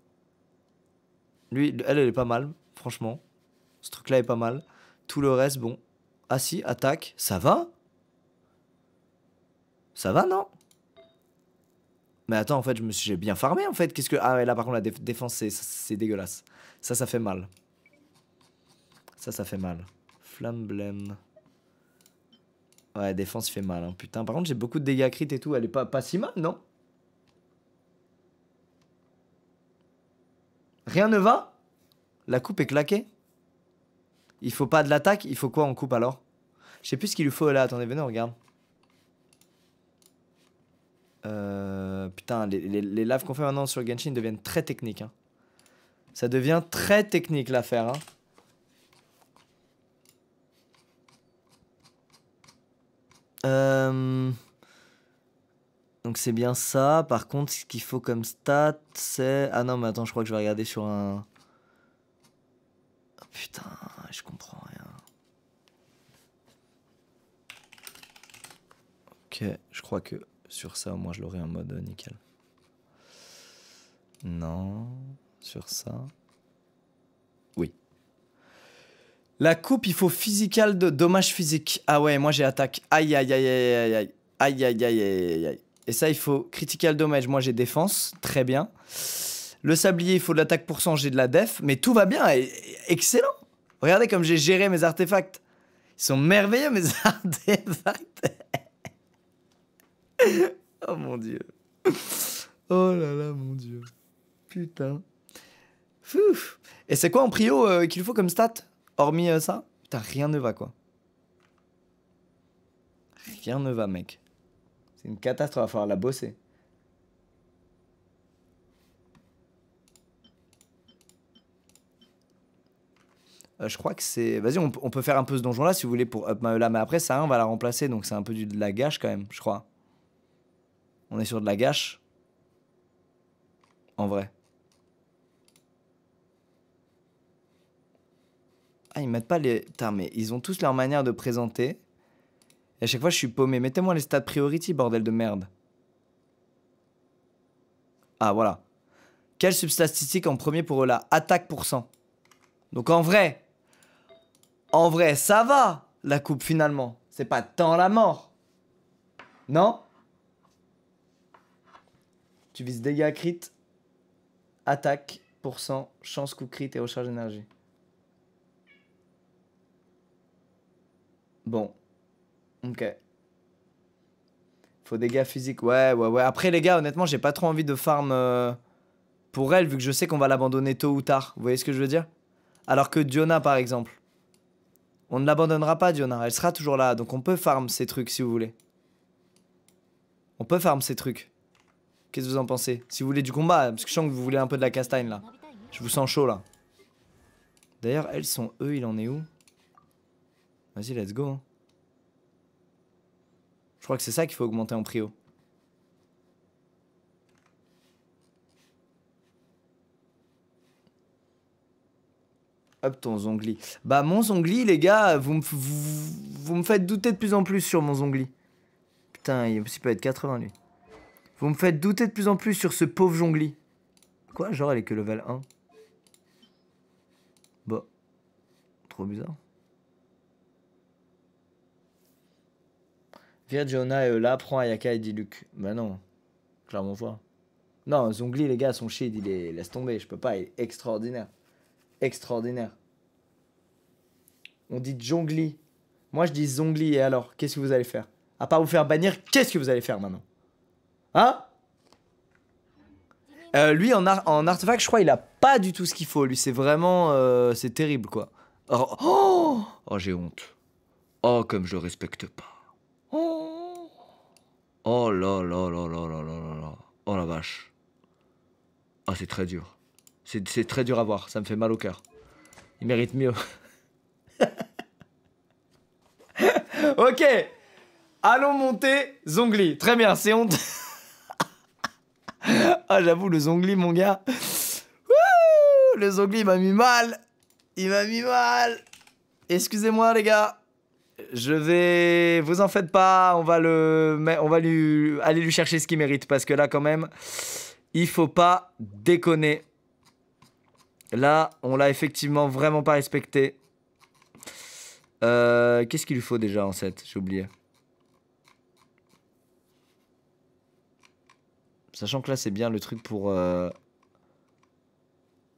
Lui, elle, elle est pas mal, franchement. Ce truc-là est pas mal. Tout le reste, bon. Ah si, attaque, ça va Ça va, non mais attends, en fait, je me j'ai bien farmé en fait. Qu'est-ce que ah là par contre la défense c'est dégueulasse. Ça ça fait mal. Ça ça fait mal. blême Ouais, défense fait mal hein. Putain, par contre, j'ai beaucoup de dégâts crit et tout, elle est pas pas si mal, non Rien ne va La coupe est claquée Il faut pas de l'attaque, il faut quoi en coupe alors Je sais plus ce qu'il lui faut là, attendez, venez, regarde. Euh putain, les, les, les lives qu'on fait maintenant sur Genshin deviennent très techniques. Hein. Ça devient très technique l'affaire. Hein. Euh, donc c'est bien ça. Par contre, ce qu'il faut comme stat, c'est... Ah non, mais attends, je crois que je vais regarder sur un... Ah, putain, je comprends rien. Ok, je crois que... Sur ça, au moins, je l'aurai en mode euh, nickel. Non, sur ça. Oui. La coupe, il faut physical de dommage physique Ah ouais, moi j'ai attaque. Aïe, aïe, aïe, aïe, aïe, aïe, aïe, aïe, aïe, aïe. Et ça, il faut critical dommage. Moi j'ai défense, très bien. Le sablier, il faut de l'attaque pour j'ai de la def. Mais tout va bien, excellent. Regardez comme j'ai géré mes artefacts. Ils sont merveilleux, mes artefacts oh mon dieu. Oh là là, mon dieu. Putain. Et c'est quoi en prio euh, qu'il faut comme stat Hormis euh, ça Putain, rien ne va quoi. Rien ne va, mec. C'est une catastrophe, il va falloir la bosser. Euh, je crois que c'est. Vas-y, on, peut faire un peu ce donjon là si vous voulez pour up là, mais après ça, on va la remplacer donc c'est un peu du, de la gâche quand même, je crois. On est sur de la gâche. En vrai. Ah, ils mettent pas les... Putain, mais ils ont tous leur manière de présenter. Et à chaque fois, je suis paumé. Mettez-moi les stats priority, bordel de merde. Ah, voilà. Quelle substatistique en premier pour là Attaque pour cent. Donc en vrai, en vrai, ça va, la coupe finalement. C'est pas tant la mort. Non tu vises dégâts, crit, attaque, pourcent, chance, coup crit et recharge d'énergie. Bon. Ok. Faut dégâts physiques. Ouais, ouais, ouais. Après, les gars, honnêtement, j'ai pas trop envie de farm euh, pour elle, vu que je sais qu'on va l'abandonner tôt ou tard. Vous voyez ce que je veux dire Alors que Diona, par exemple. On ne l'abandonnera pas, Diona. Elle sera toujours là. Donc on peut farm ces trucs, si vous voulez. On peut farm ces trucs. Qu'est-ce que vous en pensez Si vous voulez du combat, parce que je sens que vous voulez un peu de la castagne là. Je vous sens chaud là. D'ailleurs, elles sont eux, il en est où Vas-y, let's go. Hein. Je crois que c'est ça qu'il faut augmenter en prio. Hop, ton zongli. Bah, mon zongli, les gars, vous me, me faites douter de plus en plus sur mon zongli. Putain, il peut être 80, lui. Vous me faites douter de plus en plus sur ce pauvre jongli. Quoi Genre, elle est que level 1 Bon, bah, trop bizarre. Virgiona et euh, là prend Ayaka et Luc. Bah non, clairement pas. Non, Zongli, les gars, son shit il est... laisse tomber, je peux pas, il est extraordinaire. Extraordinaire. On dit Jongli. Moi, je dis Zongli, et alors, qu'est-ce que vous allez faire À part vous faire bannir, qu'est-ce que vous allez faire maintenant Hein euh, lui en, en artefact, je crois, il a pas du tout ce qu'il faut. Lui, c'est vraiment, euh, c'est terrible quoi. Oh, oh, j'ai honte. Oh comme je le respecte pas. Oh, oh là là là là là là là Oh la vache. Ah c'est très dur. C'est très dur à voir. Ça me fait mal au cœur. Il mérite mieux. ok. Allons monter Zongli. Très bien, c'est honte... Ah, j'avoue, le zongli, mon gars. le zongli, m'a mis mal. Il m'a mis mal. Excusez-moi, les gars. Je vais... Vous en faites pas. On va, le... on va lui... aller lui chercher ce qu'il mérite. Parce que là, quand même, il faut pas déconner. Là, on l'a effectivement vraiment pas respecté. Euh, qu'est-ce qu'il lui faut déjà en 7 J'ai oublié. Sachant que là, c'est bien le truc pour... Euh,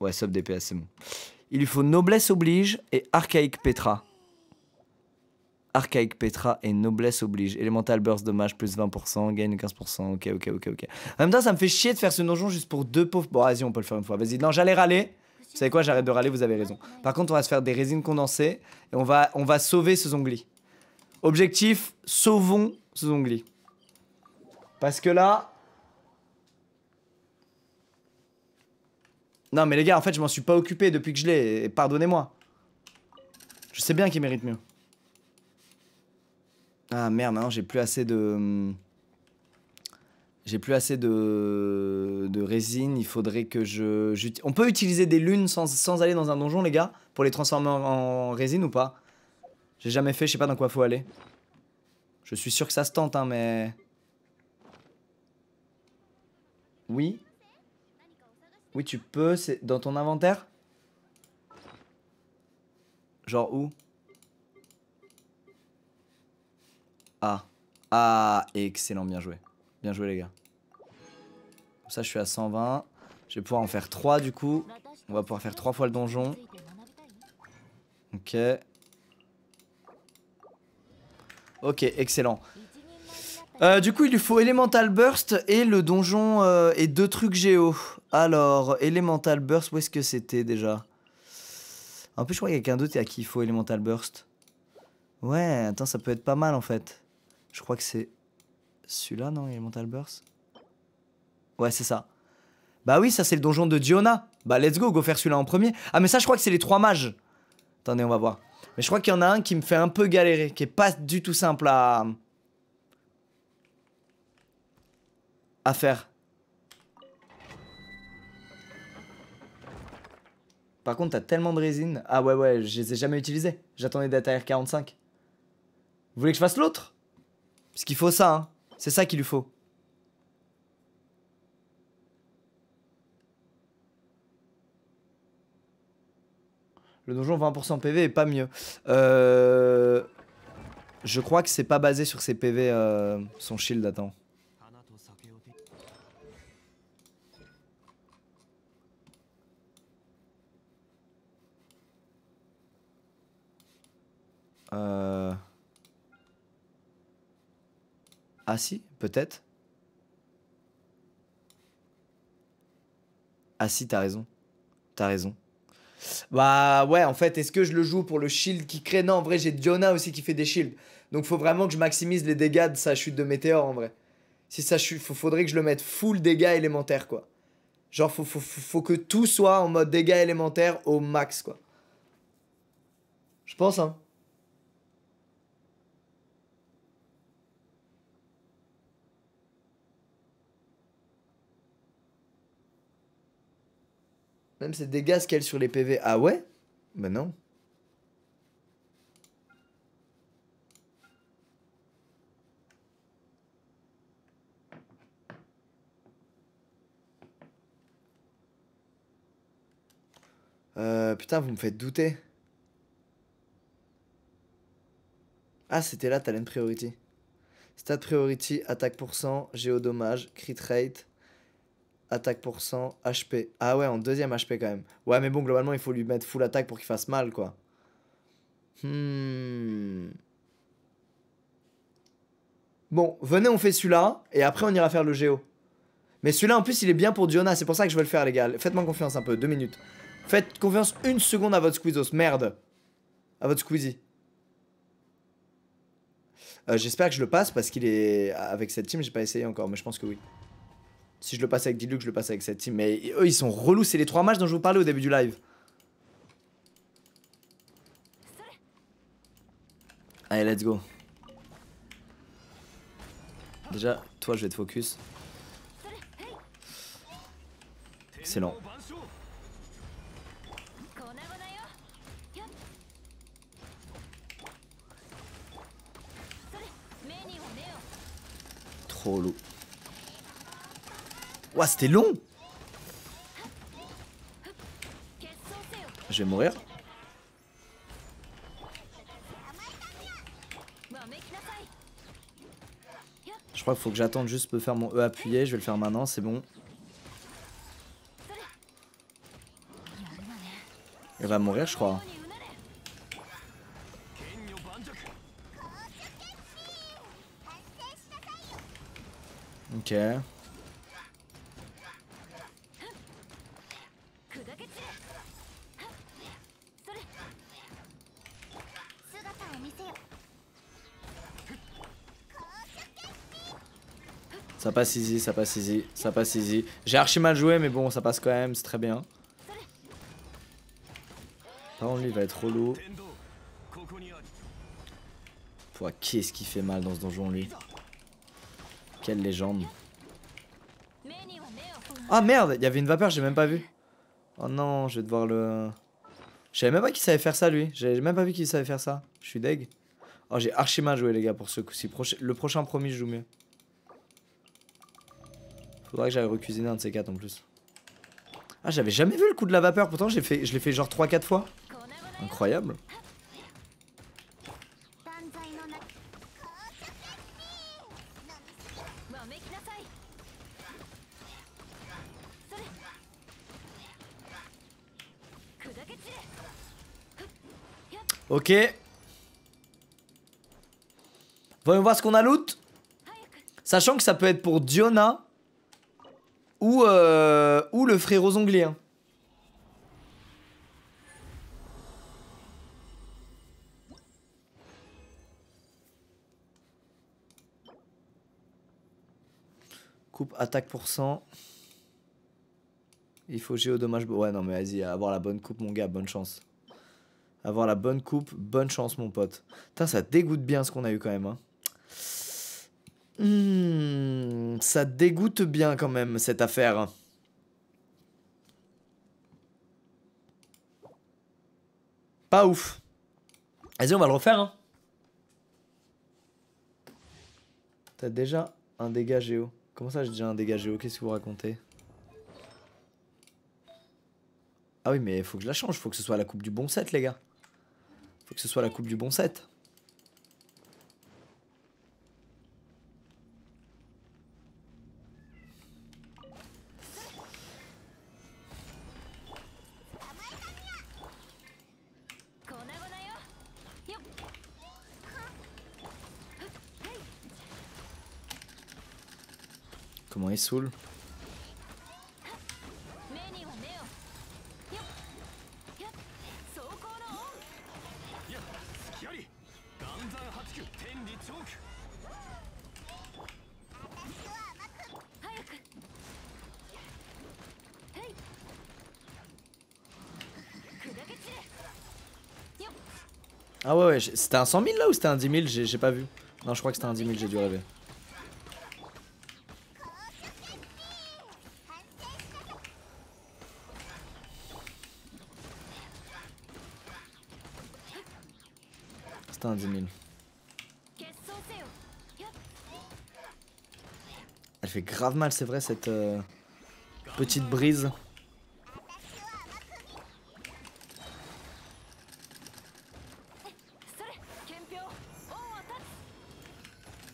ouais, sub DPS, c'est bon. Il lui faut Noblesse oblige et Archaïque Petra. Archaïque Petra et Noblesse oblige. Elemental Burst, dommage, plus 20%, gain 15%. Ok, ok, ok, ok. En même temps, ça me fait chier de faire ce donjon juste pour deux pauvres. Bon, vas-y, on peut le faire une fois. Vas-y, non, j'allais râler. Vous savez quoi, j'arrête de râler, vous avez raison. Par contre, on va se faire des résines condensées et on va, on va sauver ce zongli. Objectif, sauvons ce zongli. Parce que là, Non mais les gars, en fait, je m'en suis pas occupé depuis que je l'ai, pardonnez-moi. Je sais bien qu'il mérite mieux. Ah merde, maintenant j'ai plus assez de... Hmm, j'ai plus assez de... de résine, il faudrait que je... On peut utiliser des lunes sans, aller dans un donjon, les gars Pour les transformer en, résine ou pas J'ai jamais fait, je sais pas dans quoi faut aller. Je suis sûr que ça se tente, hein, mais... Oui oui, tu peux, c'est dans ton inventaire Genre où Ah. Ah, excellent, bien joué. Bien joué les gars. ça, je suis à 120. Je vais pouvoir en faire 3 du coup. On va pouvoir faire 3 fois le donjon. Ok. Ok, excellent. Euh, du coup, il lui faut Elemental Burst et le donjon euh, et deux trucs géo. Alors, Elemental Burst, où est-ce que c'était déjà En plus, je crois qu'il y a quelqu'un d'autre à qui il faut Elemental Burst. Ouais, attends, ça peut être pas mal en fait. Je crois que c'est celui-là, non Elemental Burst Ouais, c'est ça. Bah oui, ça c'est le donjon de Diona. Bah let's go, go faire celui-là en premier. Ah mais ça je crois que c'est les trois mages. Attendez, on va voir. Mais je crois qu'il y en a un qui me fait un peu galérer, qui est pas du tout simple à... à faire. Par contre, t'as tellement de résine. Ah ouais, ouais, je les ai jamais utilisées. J'attendais d'être à R45. Vous voulez que je fasse l'autre Parce qu'il faut ça, hein. C'est ça qu'il lui faut. Le donjon 20% PV est pas mieux. Euh, je crois que c'est pas basé sur ses PV, euh, son shield, attends. Euh, ah si, peut-être. Ah si, t'as raison. T'as raison. Bah ouais, en fait, est-ce que je le joue pour le shield qui crée Non, en vrai, j'ai Diona aussi qui fait des shields. Donc faut vraiment que je maximise les dégâts de sa chute de météore, en vrai. Si ça chute, faudrait que je le mette full dégâts élémentaires, quoi. Genre, faut, faut, faut que tout soit en mode dégâts élémentaires au max, quoi. Je pense, hein. Même ces dégâts qu'elle sur les PV. Ah ouais Ben non. Euh, putain, vous me faites douter. Ah, c'était là Talent Priority. Stat Priority, attaque géo géodommage, crit rate attaque pour 100, HP. Ah ouais, en deuxième HP quand même. Ouais, mais bon, globalement, il faut lui mettre full attaque pour qu'il fasse mal, quoi. Hmm. Bon, venez, on fait celui-là, et après, on ira faire le géo. Mais celui-là, en plus, il est bien pour Diona, c'est pour ça que je vais le faire, les gars. Faites-moi confiance un peu, deux minutes. Faites confiance une seconde à votre Squeezos, merde. À votre Squeezie. Euh, j'espère que je le passe, parce qu'il est... Avec cette team, j'ai pas essayé encore, mais je pense que oui. Si je le passe avec Diluc, je le passe avec cette team. Mais eux, ils sont relous. C'est les trois matchs dont je vous parlais au début du live. Allez, let's go. Déjà, toi, je vais te focus. Excellent. Trop lourd. Ouah, c'était long Je vais mourir. Je crois qu'il faut que j'attende juste pour faire mon E appuyé. Je vais le faire maintenant, c'est bon. Il va mourir, je crois. Ok. Ça passe easy, ça passe easy, ça passe easy. J'ai archi mal joué, mais bon, ça passe quand même, c'est très bien. Par lui, il va être relou. Pouah, qu'est-ce qui fait mal dans ce donjon, lui. Quelle légende. Ah merde, il y avait une vapeur, j'ai même pas vu. Oh non, je vais devoir le... Je même pas qu'il savait faire ça, lui. J'ai même pas vu qu'il savait faire ça. Je suis deg. Oh, j'ai archi mal joué, les gars, pour ce coup-ci. Le prochain promis, je joue mieux. Faudrait que j'aille recuisiner un de ces quatre en plus. Ah, j'avais jamais vu le coup de la vapeur, pourtant j'ai fait, je l'ai fait genre 3-4 fois. Incroyable. Ok. Voyons voir ce qu'on a loot. Sachant que ça peut être pour Diona euh, ou, le frérot zonglien. Hein. Coupe attaque pour 100. Il faut géo dommage. Ouais, non, mais vas-y, avoir la bonne coupe, mon gars, bonne chance. Avoir la bonne coupe, bonne chance, mon pote. Putain, ça dégoûte bien ce qu'on a eu quand même. Hein. Hmm, ça dégoûte bien quand même cette affaire. Pas ouf. Vas-y, on va le refaire. Hein. T'as déjà un dégât géo. Comment ça j'ai déjà un dégât géo Qu'est-ce que vous racontez Ah oui, mais faut que je la change. Faut que ce soit la coupe du bon set, les gars. Faut que ce soit la coupe du bon set. saoule. Ah ouais, ouais c'était un 100 000 là ou c'était un 10 000 J'ai pas vu. Non, je crois que c'était un 10 000, j'ai dû rêver. Elle fait grave mal, c'est vrai, cette euh, petite brise.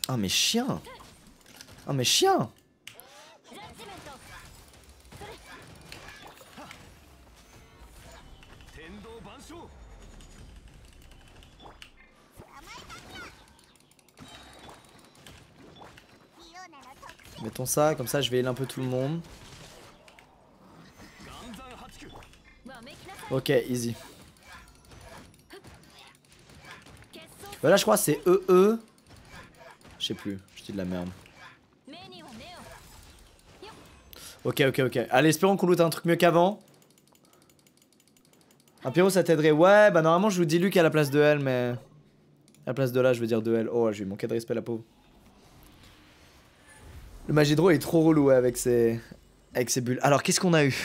Ah, mais chien Ah, mais chien ça, comme ça je vais heal un peu tout le monde. Ok, easy. Bah là je crois c'est EE. E. Je sais plus, je dis de la merde. Ok, ok, ok. Allez, espérons qu'on loot un truc mieux qu'avant. Un pyro ça t'aiderait. Ouais, bah normalement je vous dis Luc à la place de elle, mais. À la place de là, je veux dire de L, Oh, j'ai eu manqué de respect la peau. Le Magidro est trop relou avec ses avec ses bulles. Alors qu'est-ce qu'on a eu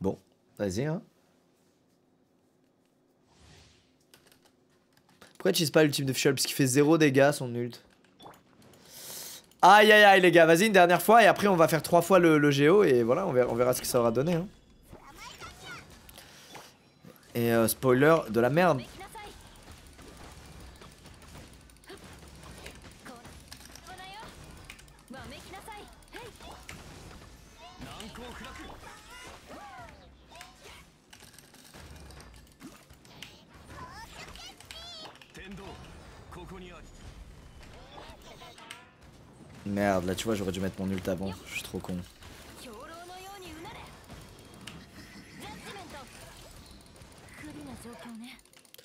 Bon, vas-y hein. Pourquoi tu n'utilises pas l'ultime de Fischl Parce qu'il fait 0 dégâts son ult. Aïe aïe aïe les gars, vas-y une dernière fois et après on va faire trois fois le, le géo et voilà, on verra, on verra, ce que ça aura donné. Hein. Et euh, spoiler de la merde. Bah, tu vois, j'aurais dû mettre mon ult avant, je suis trop con.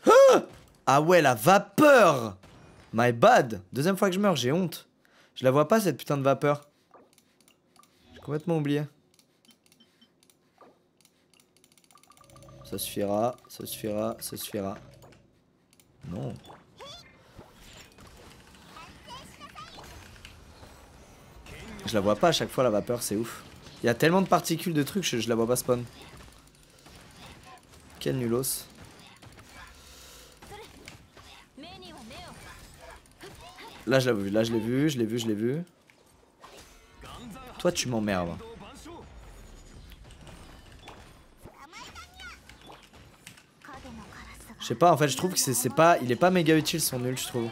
Ah, ah ouais, la vapeur My bad Deuxième fois que je meurs, j'ai honte. Je la vois pas cette putain de vapeur. J'ai complètement oublié. Ça suffira, ça suffira, ça suffira. Non. Je la vois pas à chaque fois la vapeur, c'est ouf. Il y a tellement de particules de trucs, je, la vois pas spawn. Quel nulos. Là je l'ai vu, là je l'ai vu, je l'ai vu, je l'ai vu. Toi tu m'emmerdes. Je sais pas, en fait je trouve que c'est pas... Il est pas méga utile son nul je trouve.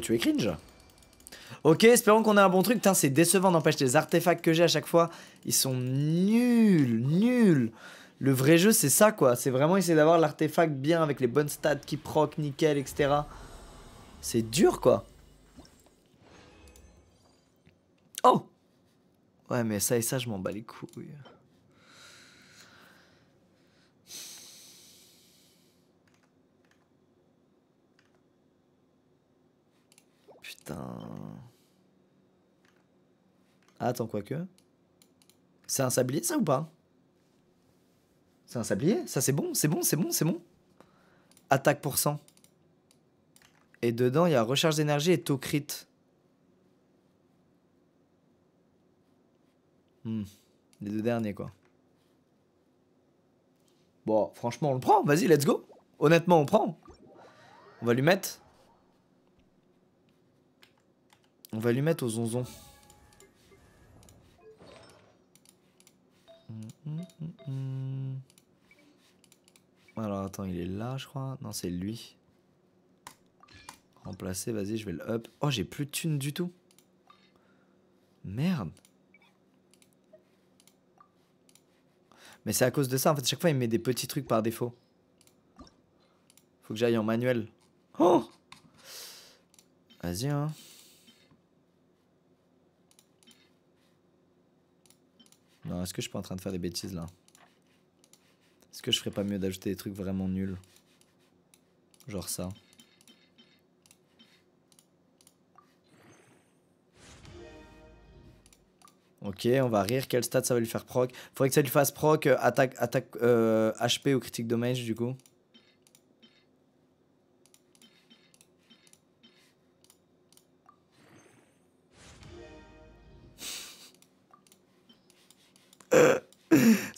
tu es cringe. Ok, espérons qu'on a un bon truc. Putain, c'est décevant, d'empêcher les artefacts que j'ai à chaque fois, ils sont nuls, nuls. Le vrai jeu, c'est ça, quoi. C'est vraiment essayer d'avoir l'artefact bien, avec les bonnes stats qui proc, nickel, etc. C'est dur, quoi. Oh Ouais, mais ça et ça, je m'en bats les couilles. Attends quoi que C'est un sablier, ça, ou pas C'est un sablier Ça, c'est bon, c'est bon, c'est bon, c'est bon. Attaque pour 100. Et dedans, il y a recharge d'énergie et taux crit. Hmm. Les deux derniers, quoi. Bon, franchement, on le prend. Vas-y, let's go. Honnêtement, on prend. On va lui mettre on va lui mettre aux zonzon Alors attends, il est là, je crois. Non, c'est lui. Remplacer, vas-y, je vais le up. Oh, j'ai plus de thunes du tout. Merde. Mais c'est à cause de ça, en fait, chaque fois, il met des petits trucs par défaut. Faut que j'aille en manuel. Oh Vas-y, hein. Non, est-ce que je suis pas en train de faire des bêtises là Est-ce que je ferais pas mieux d'ajouter des trucs vraiment nuls Genre ça. Ok, on va rire. Quel stat ça va lui faire proc Faudrait que ça lui fasse proc, euh, attaque, attaque HP euh, ou critique damage du coup.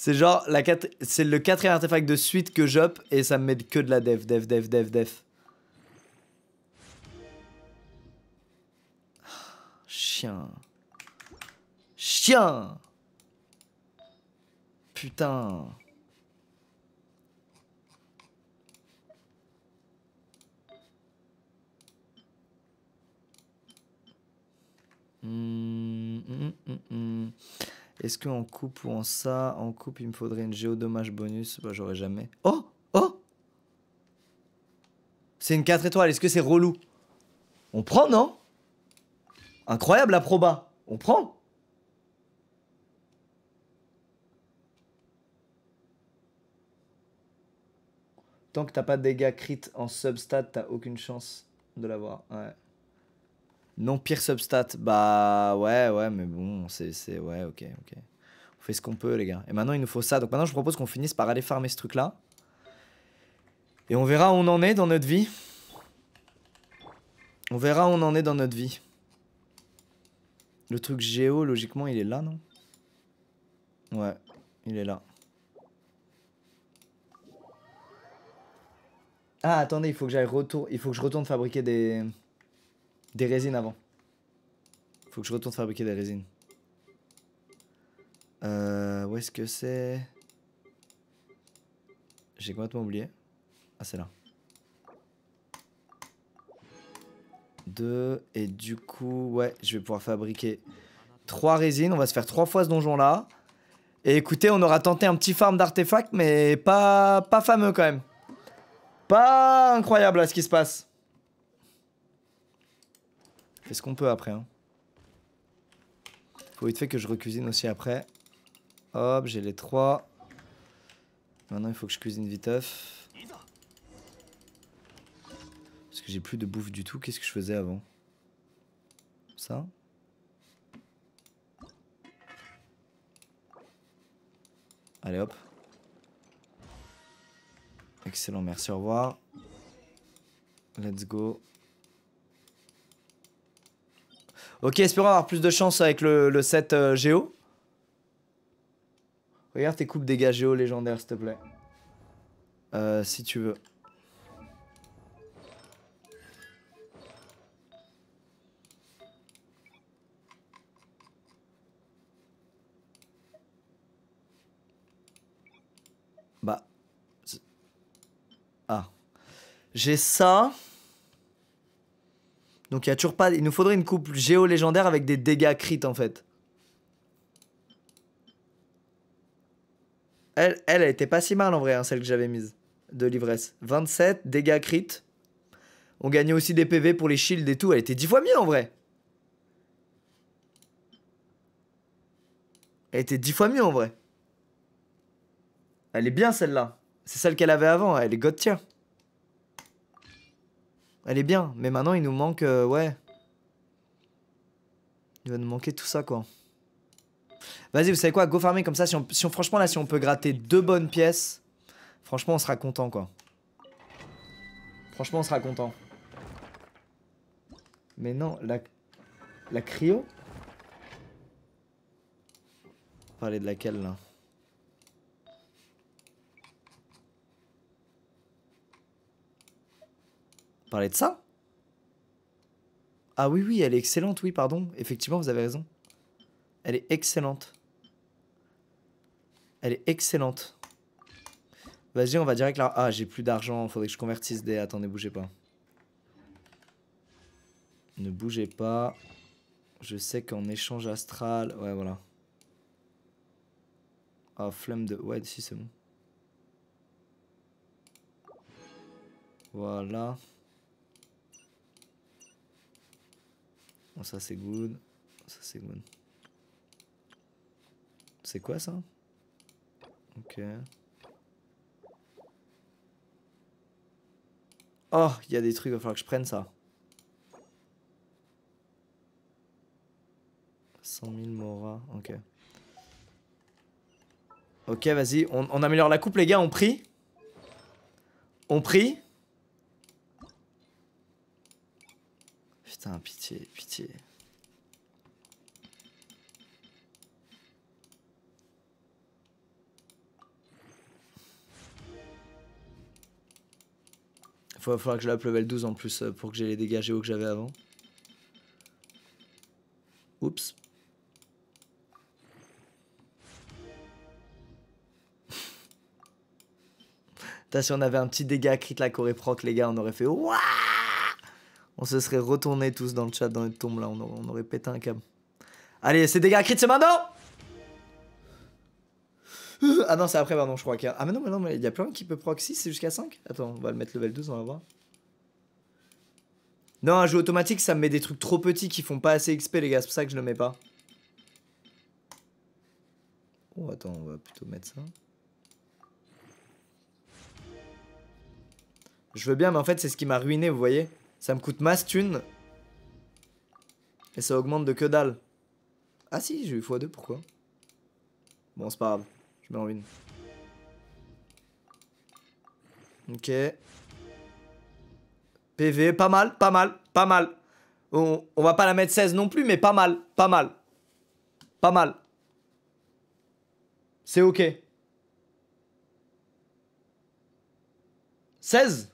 C'est genre, la c'est le quatrième artefact de suite que j'op et ça me met que de la def, def, def, def. dev. Chien. Chien Putain mmh, mmh, mmh. Est-ce qu'en coupe ou en ça En coupe, il me faudrait une géo dommage bonus. Bah, j'aurais jamais. Oh Oh C'est une 4 étoiles. Est-ce que c'est relou On prend, non Incroyable la proba. On prend Tant que t'as pas de dégâts crit en substat, t'as aucune chance de l'avoir. Ouais. Non, pire substat. Bah ouais, ouais, mais bon, c'est. Ouais, ok, ok. On fait ce qu'on peut, les gars. Et maintenant, il nous faut ça. Donc maintenant, je propose qu'on finisse par aller farmer ce truc-là. Et on verra où on en est dans notre vie. On verra où on en est dans notre vie. Le truc géo, logiquement, il est là, non Ouais, il est là. Ah, attendez, il faut que j'aille retour... Il faut que je retourne fabriquer des... Des résines avant. Faut que je retourne fabriquer des résines. Euh, où est-ce que c'est J'ai complètement oublié. Ah, c'est là. Deux. Et du coup, ouais, je vais pouvoir fabriquer trois résines. On va se faire trois fois ce donjon-là. Et écoutez, on aura tenté un petit farm d'artefacts, mais pas, pas fameux quand même. Pas incroyable à ce qui se passe est ce qu'on peut après. Hein. Faut vite fait que je recuisine aussi après. Hop, j'ai les trois. Maintenant, il faut que je cuisine viteuf. Parce que j'ai plus de bouffe du tout. Qu'est-ce que je faisais avant Ça Allez, hop. Excellent, merci, au revoir. Let's go. Ok, espérons avoir plus de chance avec le, set euh, Géo. Regarde tes coupes dégâts Géo légendaires, s'il te plaît. Euh, si tu veux. Bah. Ah. J'ai ça. Donc il y a toujours pas. Il nous faudrait une coupe géo légendaire avec des dégâts crit en fait. Elle, elle, était pas si mal en vrai, hein, celle que j'avais mise de l'ivresse. 27, dégâts crit. On gagnait aussi des PV pour les shields et tout. Elle était 10 fois mieux en vrai. Elle était 10 fois mieux en vrai. Elle est bien celle-là. C'est celle qu'elle avait avant, hein. elle est god elle est bien, mais maintenant il nous manque, euh, ouais. Il va nous manquer tout ça, quoi. Vas-y, vous savez quoi, go farmer comme ça. Si on, franchement, là, si on peut gratter deux bonnes pièces, franchement, on sera content, quoi. Franchement, on sera content. Mais non, la... La cryo Parler de laquelle, là Parler de ça Ah oui, oui, elle est excellente, oui, pardon. Effectivement, vous avez raison. Elle est excellente. Elle est excellente. Vas-y, on va direct là. Ah, j'ai plus d'argent. Faudrait que je convertisse des. Attendez, bougez pas. Ne bougez pas. Je sais qu'en échange astral. Ouais, voilà. Ah, flamme de. Ouais, si, c'est bon. Voilà. Bon, ça c'est good. Ça c'est good. C'est quoi ça Ok. Oh, il y a des trucs, il va falloir que je prenne ça. 100 000 Mora, ok. Ok, vas-y, on, on, améliore la coupe, les gars, on prie. On prie. Putain, pitié, pitié. Faut, faudra que je la level 12 en plus euh, pour que j'ai les dégâts géo que j'avais avant. Oups. si on avait un petit dégât crit la Corée proc, les gars, on aurait fait Wouah on se serait retournés tous dans le chat, dans les tombes là. On aurait, pété un câble. Allez, c'est dégâts crit, c'est maintenant Ah non, c'est après, pardon, je crois qu'il y a... Ah mais non, mais non, mais il y a plein qui peut proxy, c'est jusqu'à 5 Attends, on va le mettre level 12, on va voir. Non, un jeu automatique, ça me met des trucs trop petits qui font pas assez XP, les gars. C'est pour ça que je le mets pas. Oh, attends, on va plutôt mettre ça. Je veux bien, mais en fait, c'est ce qui m'a ruiné, vous voyez ça me coûte masse thune. Et ça augmente de que dalle. Ah si, j'ai eu x2, pourquoi Bon, c'est pas grave. Je mets en une. Ok. PV, pas mal, pas mal, pas mal. On, on, va pas la mettre 16 non plus, mais pas mal, pas mal. Pas mal. C'est ok. 16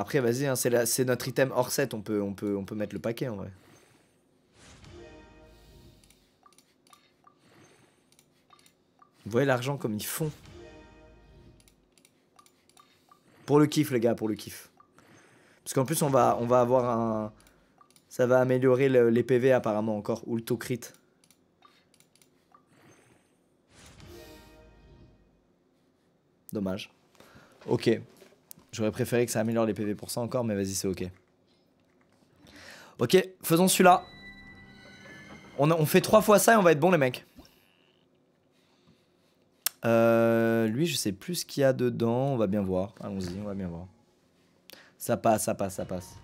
Après, vas-y, hein, c'est notre item hors set, on peut, on, peut, mettre le paquet en vrai. Vous voyez l'argent comme ils font. Pour le kiff, les gars, pour le kiff. Parce qu'en plus, on va, on va avoir un... Ça va améliorer les PV apparemment encore, ou le taux Dommage. Ok. J'aurais préféré que ça améliore les PV pour ça encore, mais vas-y, c'est ok. Ok, faisons celui-là. On, fait trois fois ça et on va être bon, les mecs. Euh, lui, je sais plus ce qu'il y a dedans. On va bien voir. Allons-y, on va bien voir. Ça passe, ça passe, ça passe.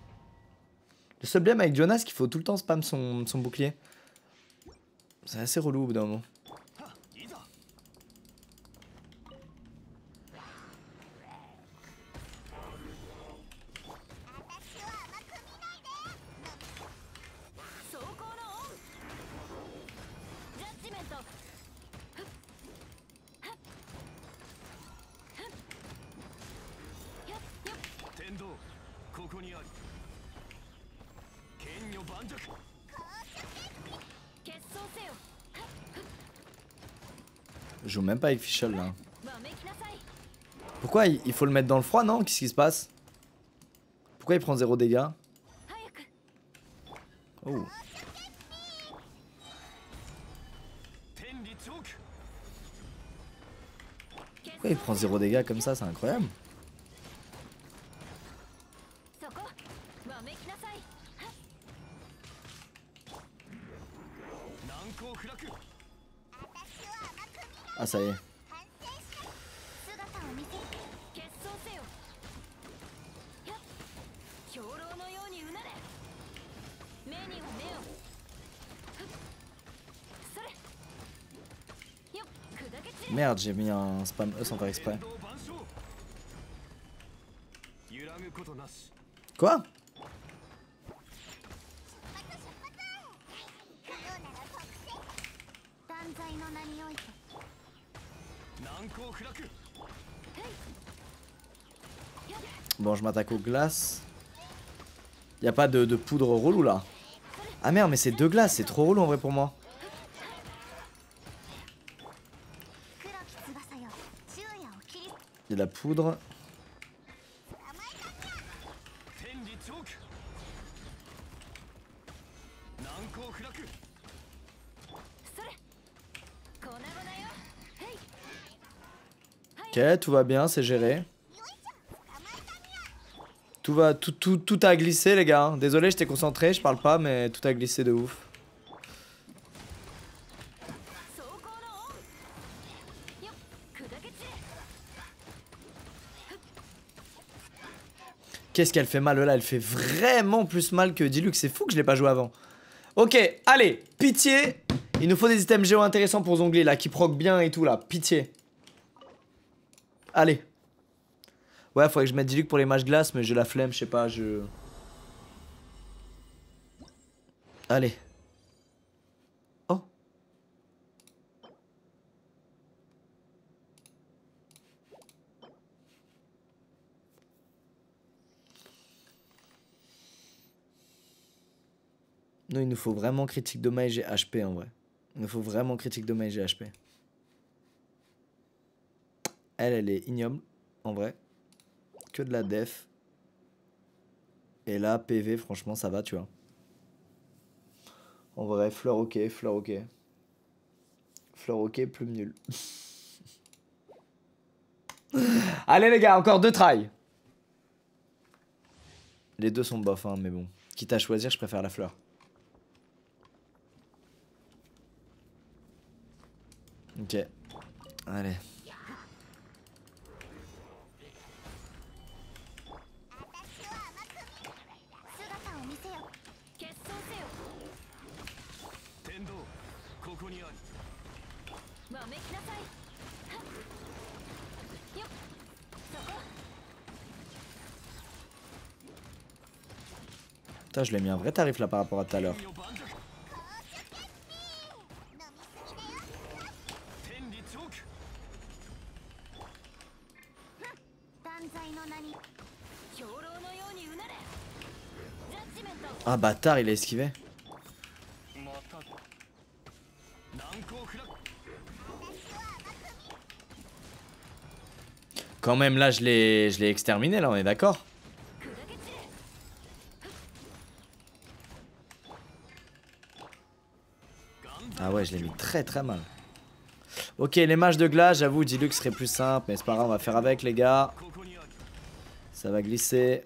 Le seul problème avec Jonas, c'est qu'il faut tout le temps spam son, son bouclier. C'est assez relou au bout d'un moment. même pas avec Fischl là. Pourquoi il faut le mettre dans le froid non Qu'est-ce qui se passe Pourquoi il prend zéro dégâts Oh. Pourquoi il prend zéro dégâts comme ça C'est incroyable. Merde, j'ai mis un spam E sans faire exprès. Quoi m'attaque aux glaces. Y a pas de, poudre relou là. Ah merde, mais c'est deux glaces, c'est trop relou en vrai pour moi. Il y a de la poudre. Ok, tout va bien, c'est géré. Tout, va, tout, tout, tout a glissé, les gars. Désolé, j'étais concentré, je parle pas, mais tout a glissé de ouf. Qu'est-ce qu'elle fait mal là Elle fait vraiment plus mal que Dilux. C'est fou que je l'ai pas joué avant. Ok, allez, pitié. Il nous faut des items géo intéressants pour zongler là, qui proc bien et tout là. Pitié. Allez. Ouais, faudrait que je mette Diluc pour les matchs glace, mais j'ai la flemme, je sais pas, je... Allez. Oh. Non, il nous faut vraiment critique dommage et HP en vrai. Il nous faut vraiment critique dommage et HP. Elle, elle est ignoble, en vrai que de la def. Et là, PV, franchement, ça va, tu vois. En vrai, fleur ok, fleur ok. Fleur ok, plume nulle. Allez les gars, encore deux tries. Les deux sont bof, hein, mais bon. Quitte à choisir, je préfère la fleur. Ok. Allez. je lui mis un vrai tarif là par rapport à tout à l'heure. Ah bâtard, il a esquivé. Quand même là, je l'ai exterminé là, on est d'accord je l'ai mis très très mal. Ok, les mages de glace, j'avoue, Dilux serait plus simple, mais c'est pas grave, on va faire avec, les gars. Ça va glisser.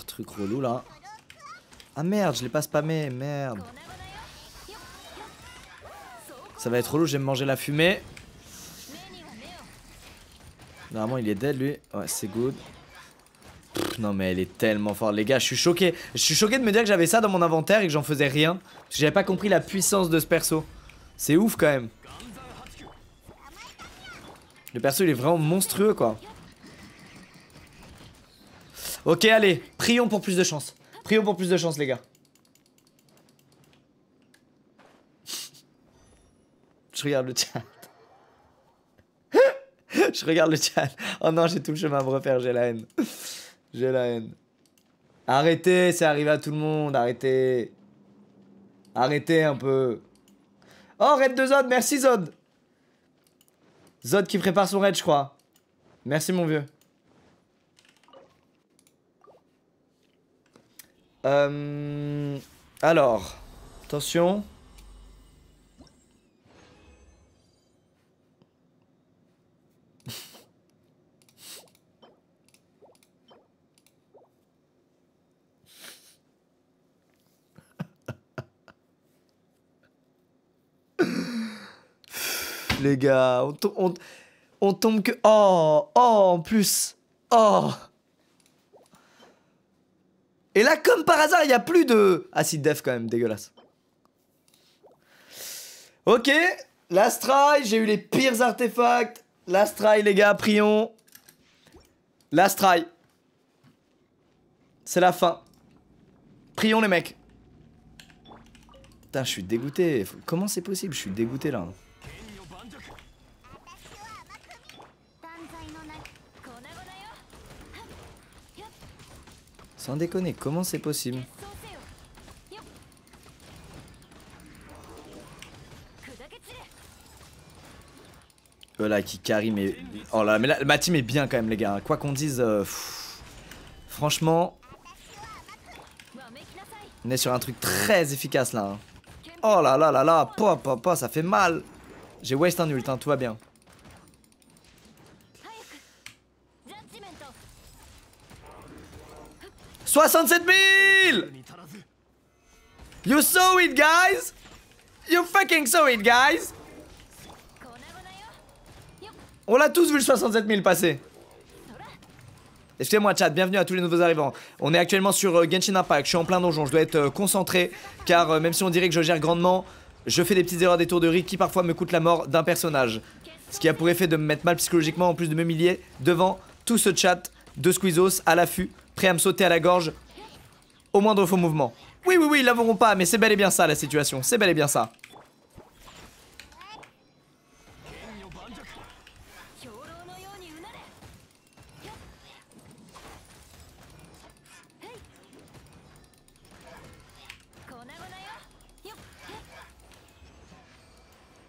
truc relou là. Ah merde, je l'ai pas spammé, merde. Ça va être relou, j'ai manger la fumée. Normalement il est dead lui. Ouais c'est good. non mais elle est tellement forte les gars, je suis choqué. Je suis choqué de me dire que j'avais ça dans mon inventaire et que j'en faisais rien. j'avais pas compris la puissance de ce perso. C'est ouf quand même. Le perso il est vraiment monstrueux quoi. Ok, allez, prions pour plus de chance. Prions pour plus de chance, les gars. Je regarde le chat. Je regarde le chat. Oh non, j'ai tout le chemin à me refaire, j'ai la haine. J'ai la haine. Arrêtez, c'est arrivé à tout le monde, arrêtez. Arrêtez un peu. Oh, raid de Zod, merci Zod. Zod qui prépare son raid, je crois. Merci mon vieux. Euh, alors, attention. Les gars, on, tombe, on tombe que... Oh, oh, en plus. Oh. Et là, comme par hasard, il n'y a plus de... acide def quand même, dégueulasse. Ok, try, j'ai eu les pires artefacts. try les gars, prions. try. C'est la fin. Prions les mecs. Putain, je suis dégoûté. Comment c'est possible Je suis dégoûté là. Sans déconner, comment c'est possible Voilà, euh, qui carry, mais... Oh là, mais là, ma team est bien quand même, les gars. Quoi qu'on dise... Euh, Franchement... On est sur un truc très efficace, là. Hein. Oh là là là là, pop, pop, pop, ça fait mal J'ai waste un ult, tout va bien. 67 000 You saw it, guys You fucking saw it, guys On l'a tous vu le 67 000 passer. Excusez-moi chat, bienvenue à tous les nouveaux arrivants. On est actuellement sur euh, Genshin Impact, je suis en plein donjon, je dois être euh, concentré, car euh, même si on dirait que je gère grandement, je fais des petites erreurs des tours de riz qui parfois me coûtent la mort d'un personnage. Ce qui a pour effet de me mettre mal psychologiquement en plus de m'humilier devant tout ce chat de Squeezos à l'affût à me sauter à la gorge au moindre faux mouvement. Oui, oui, oui, ils l'avoueront pas, mais c'est bel et bien ça la situation, c'est bel et bien ça.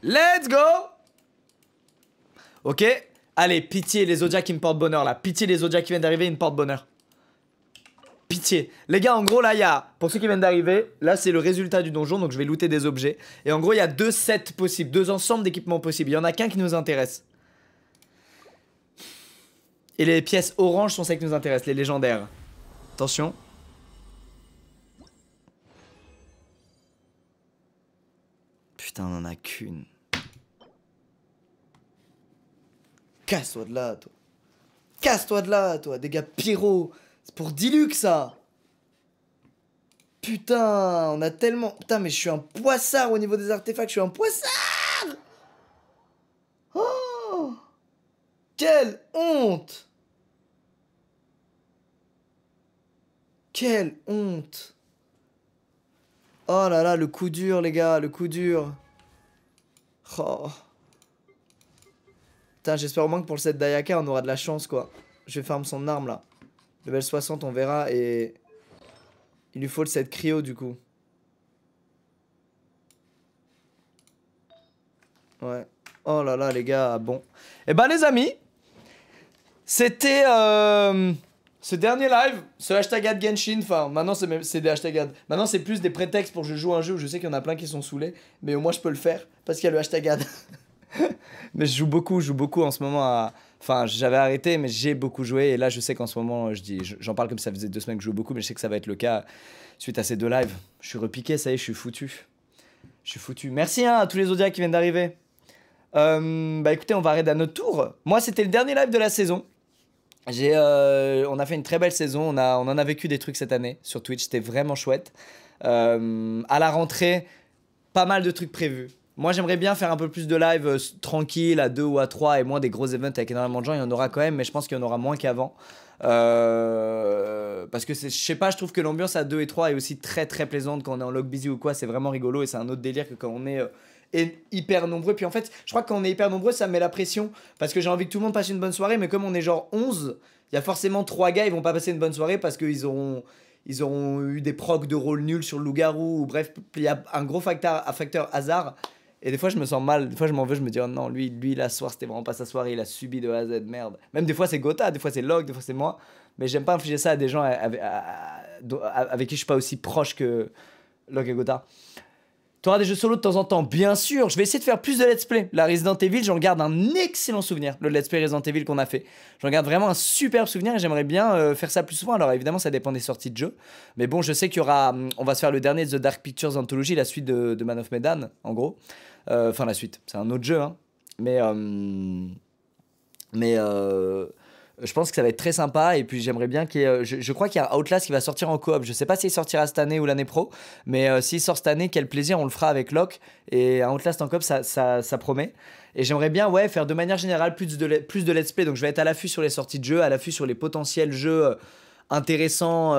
Let's go Ok Allez, pitié les Zodiacs qui me portent bonheur là. Pitié les Zodiacs qui viennent d'arriver, ils me portent bonheur. Les gars, en gros, là, il y a, pour ceux qui viennent d'arriver, là, c'est le résultat du donjon, donc je vais looter des objets. Et en gros, il y a deux sets possibles, deux ensembles d'équipements possibles. Il y en a qu'un qui nous intéresse. Et les pièces oranges sont celles qui nous intéressent, les légendaires. Attention. Putain, on en a qu'une. Casse-toi de là, toi. Casse-toi de là, toi, des gars pyro. C'est pour Diluc, ça Putain, on a tellement... Putain, mais je suis un poissard au niveau des artefacts, je suis un poissard Oh Quelle honte Quelle honte Oh là là, le coup dur, les gars, le coup dur Oh Putain, j'espère au moins que pour le set d'Ayaka, on aura de la chance, quoi. Je vais farm son arme, là. Level 60, on verra. Et il lui faut le cryo du coup. Ouais. Oh là là, les gars, bon. Et eh ben, les amis, c'était euh, ce dernier live, ce hashtag ad Genshin. Enfin, maintenant, c'est des hashtags Maintenant, c'est plus des prétextes pour que je joue un jeu où je sais qu'il y en a plein qui sont saoulés. Mais au moins, je peux le faire parce qu'il y a le hashtag mais je joue beaucoup, je joue beaucoup en ce moment à Enfin, j'avais arrêté, mais j'ai beaucoup joué. Et là, je sais qu'en ce moment, je dis, j'en parle comme ça faisait deux semaines que je joue beaucoup, mais je sais que ça va être le cas suite à ces deux lives. Je suis repiqué, ça y est, je suis foutu. Je suis foutu. Merci hein, à tous les audias qui viennent d'arriver. Euh, bah écoutez, on va arrêter à notre tour. Moi, c'était le dernier live de la saison. J'ai, euh, on a fait une très belle saison. On, a, on en a vécu des trucs cette année sur Twitch. C'était vraiment chouette. Euh, à la rentrée, pas mal de trucs prévus. Moi, j'aimerais bien faire un peu plus de live euh, tranquille à deux ou à trois et moins des gros events avec énormément de gens. Il y en aura quand même, mais je pense qu'il y en aura moins qu'avant. Euh, parce que je sais pas, je trouve que l'ambiance à 2 et 3 est aussi très très plaisante quand on est en log busy ou quoi, c'est vraiment rigolo et c'est un autre délire que quand on est, euh, hyper nombreux. Puis en fait, je crois que quand on est hyper nombreux, ça met la pression parce que j'ai envie que tout le monde passe une bonne soirée, mais comme on est genre 11, il y a forcément 3 gars, ils vont pas passer une bonne soirée parce qu'ils auront. Ils auront eu des procs de rôle nuls sur le loup-garou, ou bref, il y a un gros facteur, facteur hasard et des fois, je me sens mal. Des fois, je m'en veux. Je me dis, oh non, lui, lui la soirée, c'était vraiment pas sa soirée. Il a subi de A à Z. Merde. Même des fois, c'est Gotha. Des fois, c'est Log. Des fois, c'est moi. Mais j'aime pas infliger ça à des gens avec, qui je suis pas aussi proche que Log et Gotha. Tu auras des jeux solo de temps en temps, bien sûr. Je vais essayer de faire plus de let's play. La Resident Evil, j'en garde un excellent souvenir. Le let's play Resident Evil qu'on a fait. J'en garde vraiment un superbe souvenir et j'aimerais bien euh, faire ça plus souvent. Alors évidemment, ça dépend des sorties de jeu. Mais bon, je sais qu'il y aura. Hum, on va se faire le dernier The Dark Pictures Anthology, la suite de, de Man of Medan, en gros. Euh, enfin, la suite, c'est un autre jeu, hein. Mais. Euh, mais euh, je pense que ça va être très sympa et puis j'aimerais bien qu'il je, crois qu'il y a Outlast qui va sortir en coop. Je sais pas s'il sortira cette année ou l'année pro, mais s'il sort cette année, quel plaisir, on le fera avec Locke. Et un Outlast en coop, ça, ça, promet. Et j'aimerais bien ouais, faire de manière générale plus de, plus de let's play. Donc je vais être à l'affût sur les sorties de jeux, à l'affût sur les potentiels jeux intéressants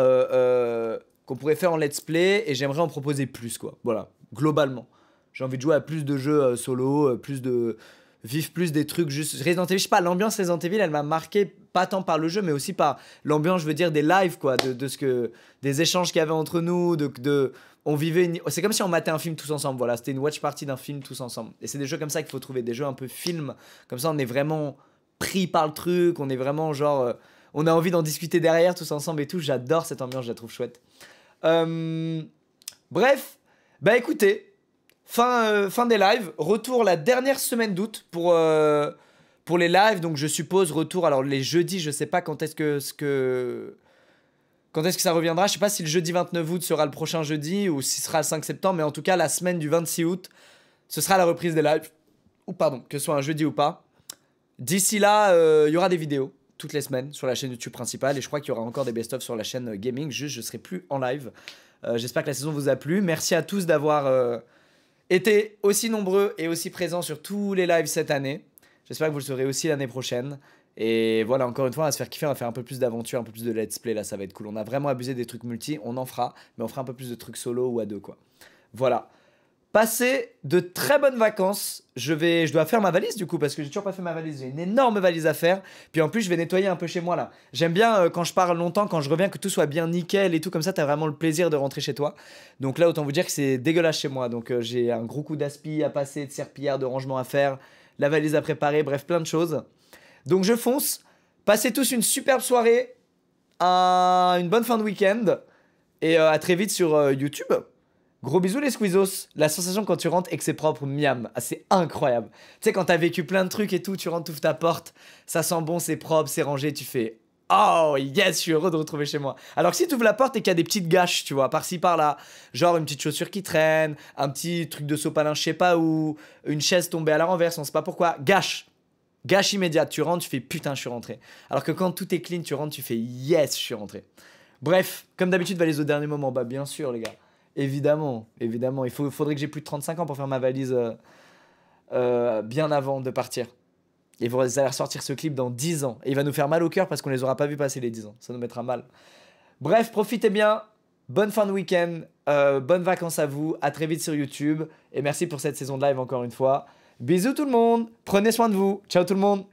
qu'on pourrait faire en let's play et j'aimerais en proposer plus, quoi. Voilà, globalement. J'ai envie de jouer à plus de jeux euh, solo, euh, plus de vivre plus des trucs juste Resident Evil je sais pas l'ambiance Resident Evil elle m'a marqué pas tant par le jeu mais aussi par l'ambiance je veux dire des lives quoi de, ce que des échanges qu'il y avait entre nous de, de on vivait c'est comme si on matait un film tous ensemble voilà c'était une watch party d'un film tous ensemble et c'est des jeux comme ça qu'il faut trouver des jeux un peu film. comme ça on est vraiment pris par le truc on est vraiment genre euh, on a envie d'en discuter derrière tous ensemble et tout j'adore cette ambiance je la trouve chouette bref bah écoutez euh, fin, des lives, retour la dernière semaine d'août pour, euh, pour les lives. Donc je suppose retour, alors les jeudis, je sais pas quand est-ce que, ce que... Quand est-ce que ça reviendra Je sais pas si le jeudi 29 août sera le prochain jeudi ou si ce sera le 5 septembre, mais en tout cas la semaine du 26 août, ce sera la reprise des lives. Ou pardon, que ce soit un jeudi ou pas. D'ici là, euh, il y aura des vidéos toutes les semaines sur la chaîne YouTube principale et je crois qu'il y aura encore des best-of sur la chaîne gaming, juste je serai plus en live. J'espère que la saison vous a plu. Merci à tous d'avoir été aussi nombreux et aussi présents sur tous les lives cette année. J'espère que vous le serez aussi l'année prochaine. Et voilà, encore une fois, on va se faire kiffer, on va faire un peu plus d'aventure, un peu plus de let's play, là ça va être cool. On a vraiment abusé des trucs multi, on en fera, mais on fera un peu plus de trucs solo ou à deux, quoi. Voilà. Passez de très bonnes vacances. Je vais, je dois faire ma valise du coup parce que j'ai toujours pas fait ma valise. J'ai une énorme valise à faire. Puis en plus, je vais nettoyer un peu chez moi là. J'aime bien euh, quand je pars longtemps, quand je reviens, que tout soit bien nickel et tout comme ça. T'as vraiment le plaisir de rentrer chez toi. Donc là, autant vous dire que c'est dégueulasse chez moi. Donc euh, j'ai un gros coup d'aspi à passer, de serpillière, de rangement à faire, la valise à préparer, bref, plein de choses. Donc je fonce. Passez tous une superbe soirée, une bonne fin de week-end et euh, à très vite sur YouTube. Gros bisous les squeezos. La sensation quand tu rentres et que c'est propre, miam. Ah, c'est incroyable. Tu sais, quand t'as vécu plein de trucs et tout, tu rentres, ouvres ta porte, ça sent bon, c'est propre, c'est rangé, tu fais Oh yes, je suis heureux de retrouver chez moi. Alors que si tu ouvres la porte et qu'il y a des petites gâches, tu vois, par-ci par-là, genre une petite chaussure qui traîne, un petit truc de sopalin, je sais pas où, une chaise tombée à la renverse, on sait pas pourquoi, gâche. Gâche immédiate, tu rentres, tu fais putain, je suis rentré. Alors que quand tout est clean, tu rentres, tu fais yes, je suis rentré. Bref, comme d'habitude, les au dernier moment, bah bien sûr les gars. Évidemment, évidemment. Il faudrait que j'aie plus de 35 ans pour faire ma valise euh, euh, bien avant de partir. Et vous allez ressortir ce clip dans 10 ans. Et il va nous faire mal au cœur parce qu'on les aura pas vus passer les 10 ans. Ça nous mettra mal. Bref, profitez bien. Bonne fin de week-end. Euh, bonnes vacances à vous. À très vite sur YouTube. Et merci pour cette saison de live encore une fois. Bisous tout le monde. Prenez soin de vous. Ciao tout le monde.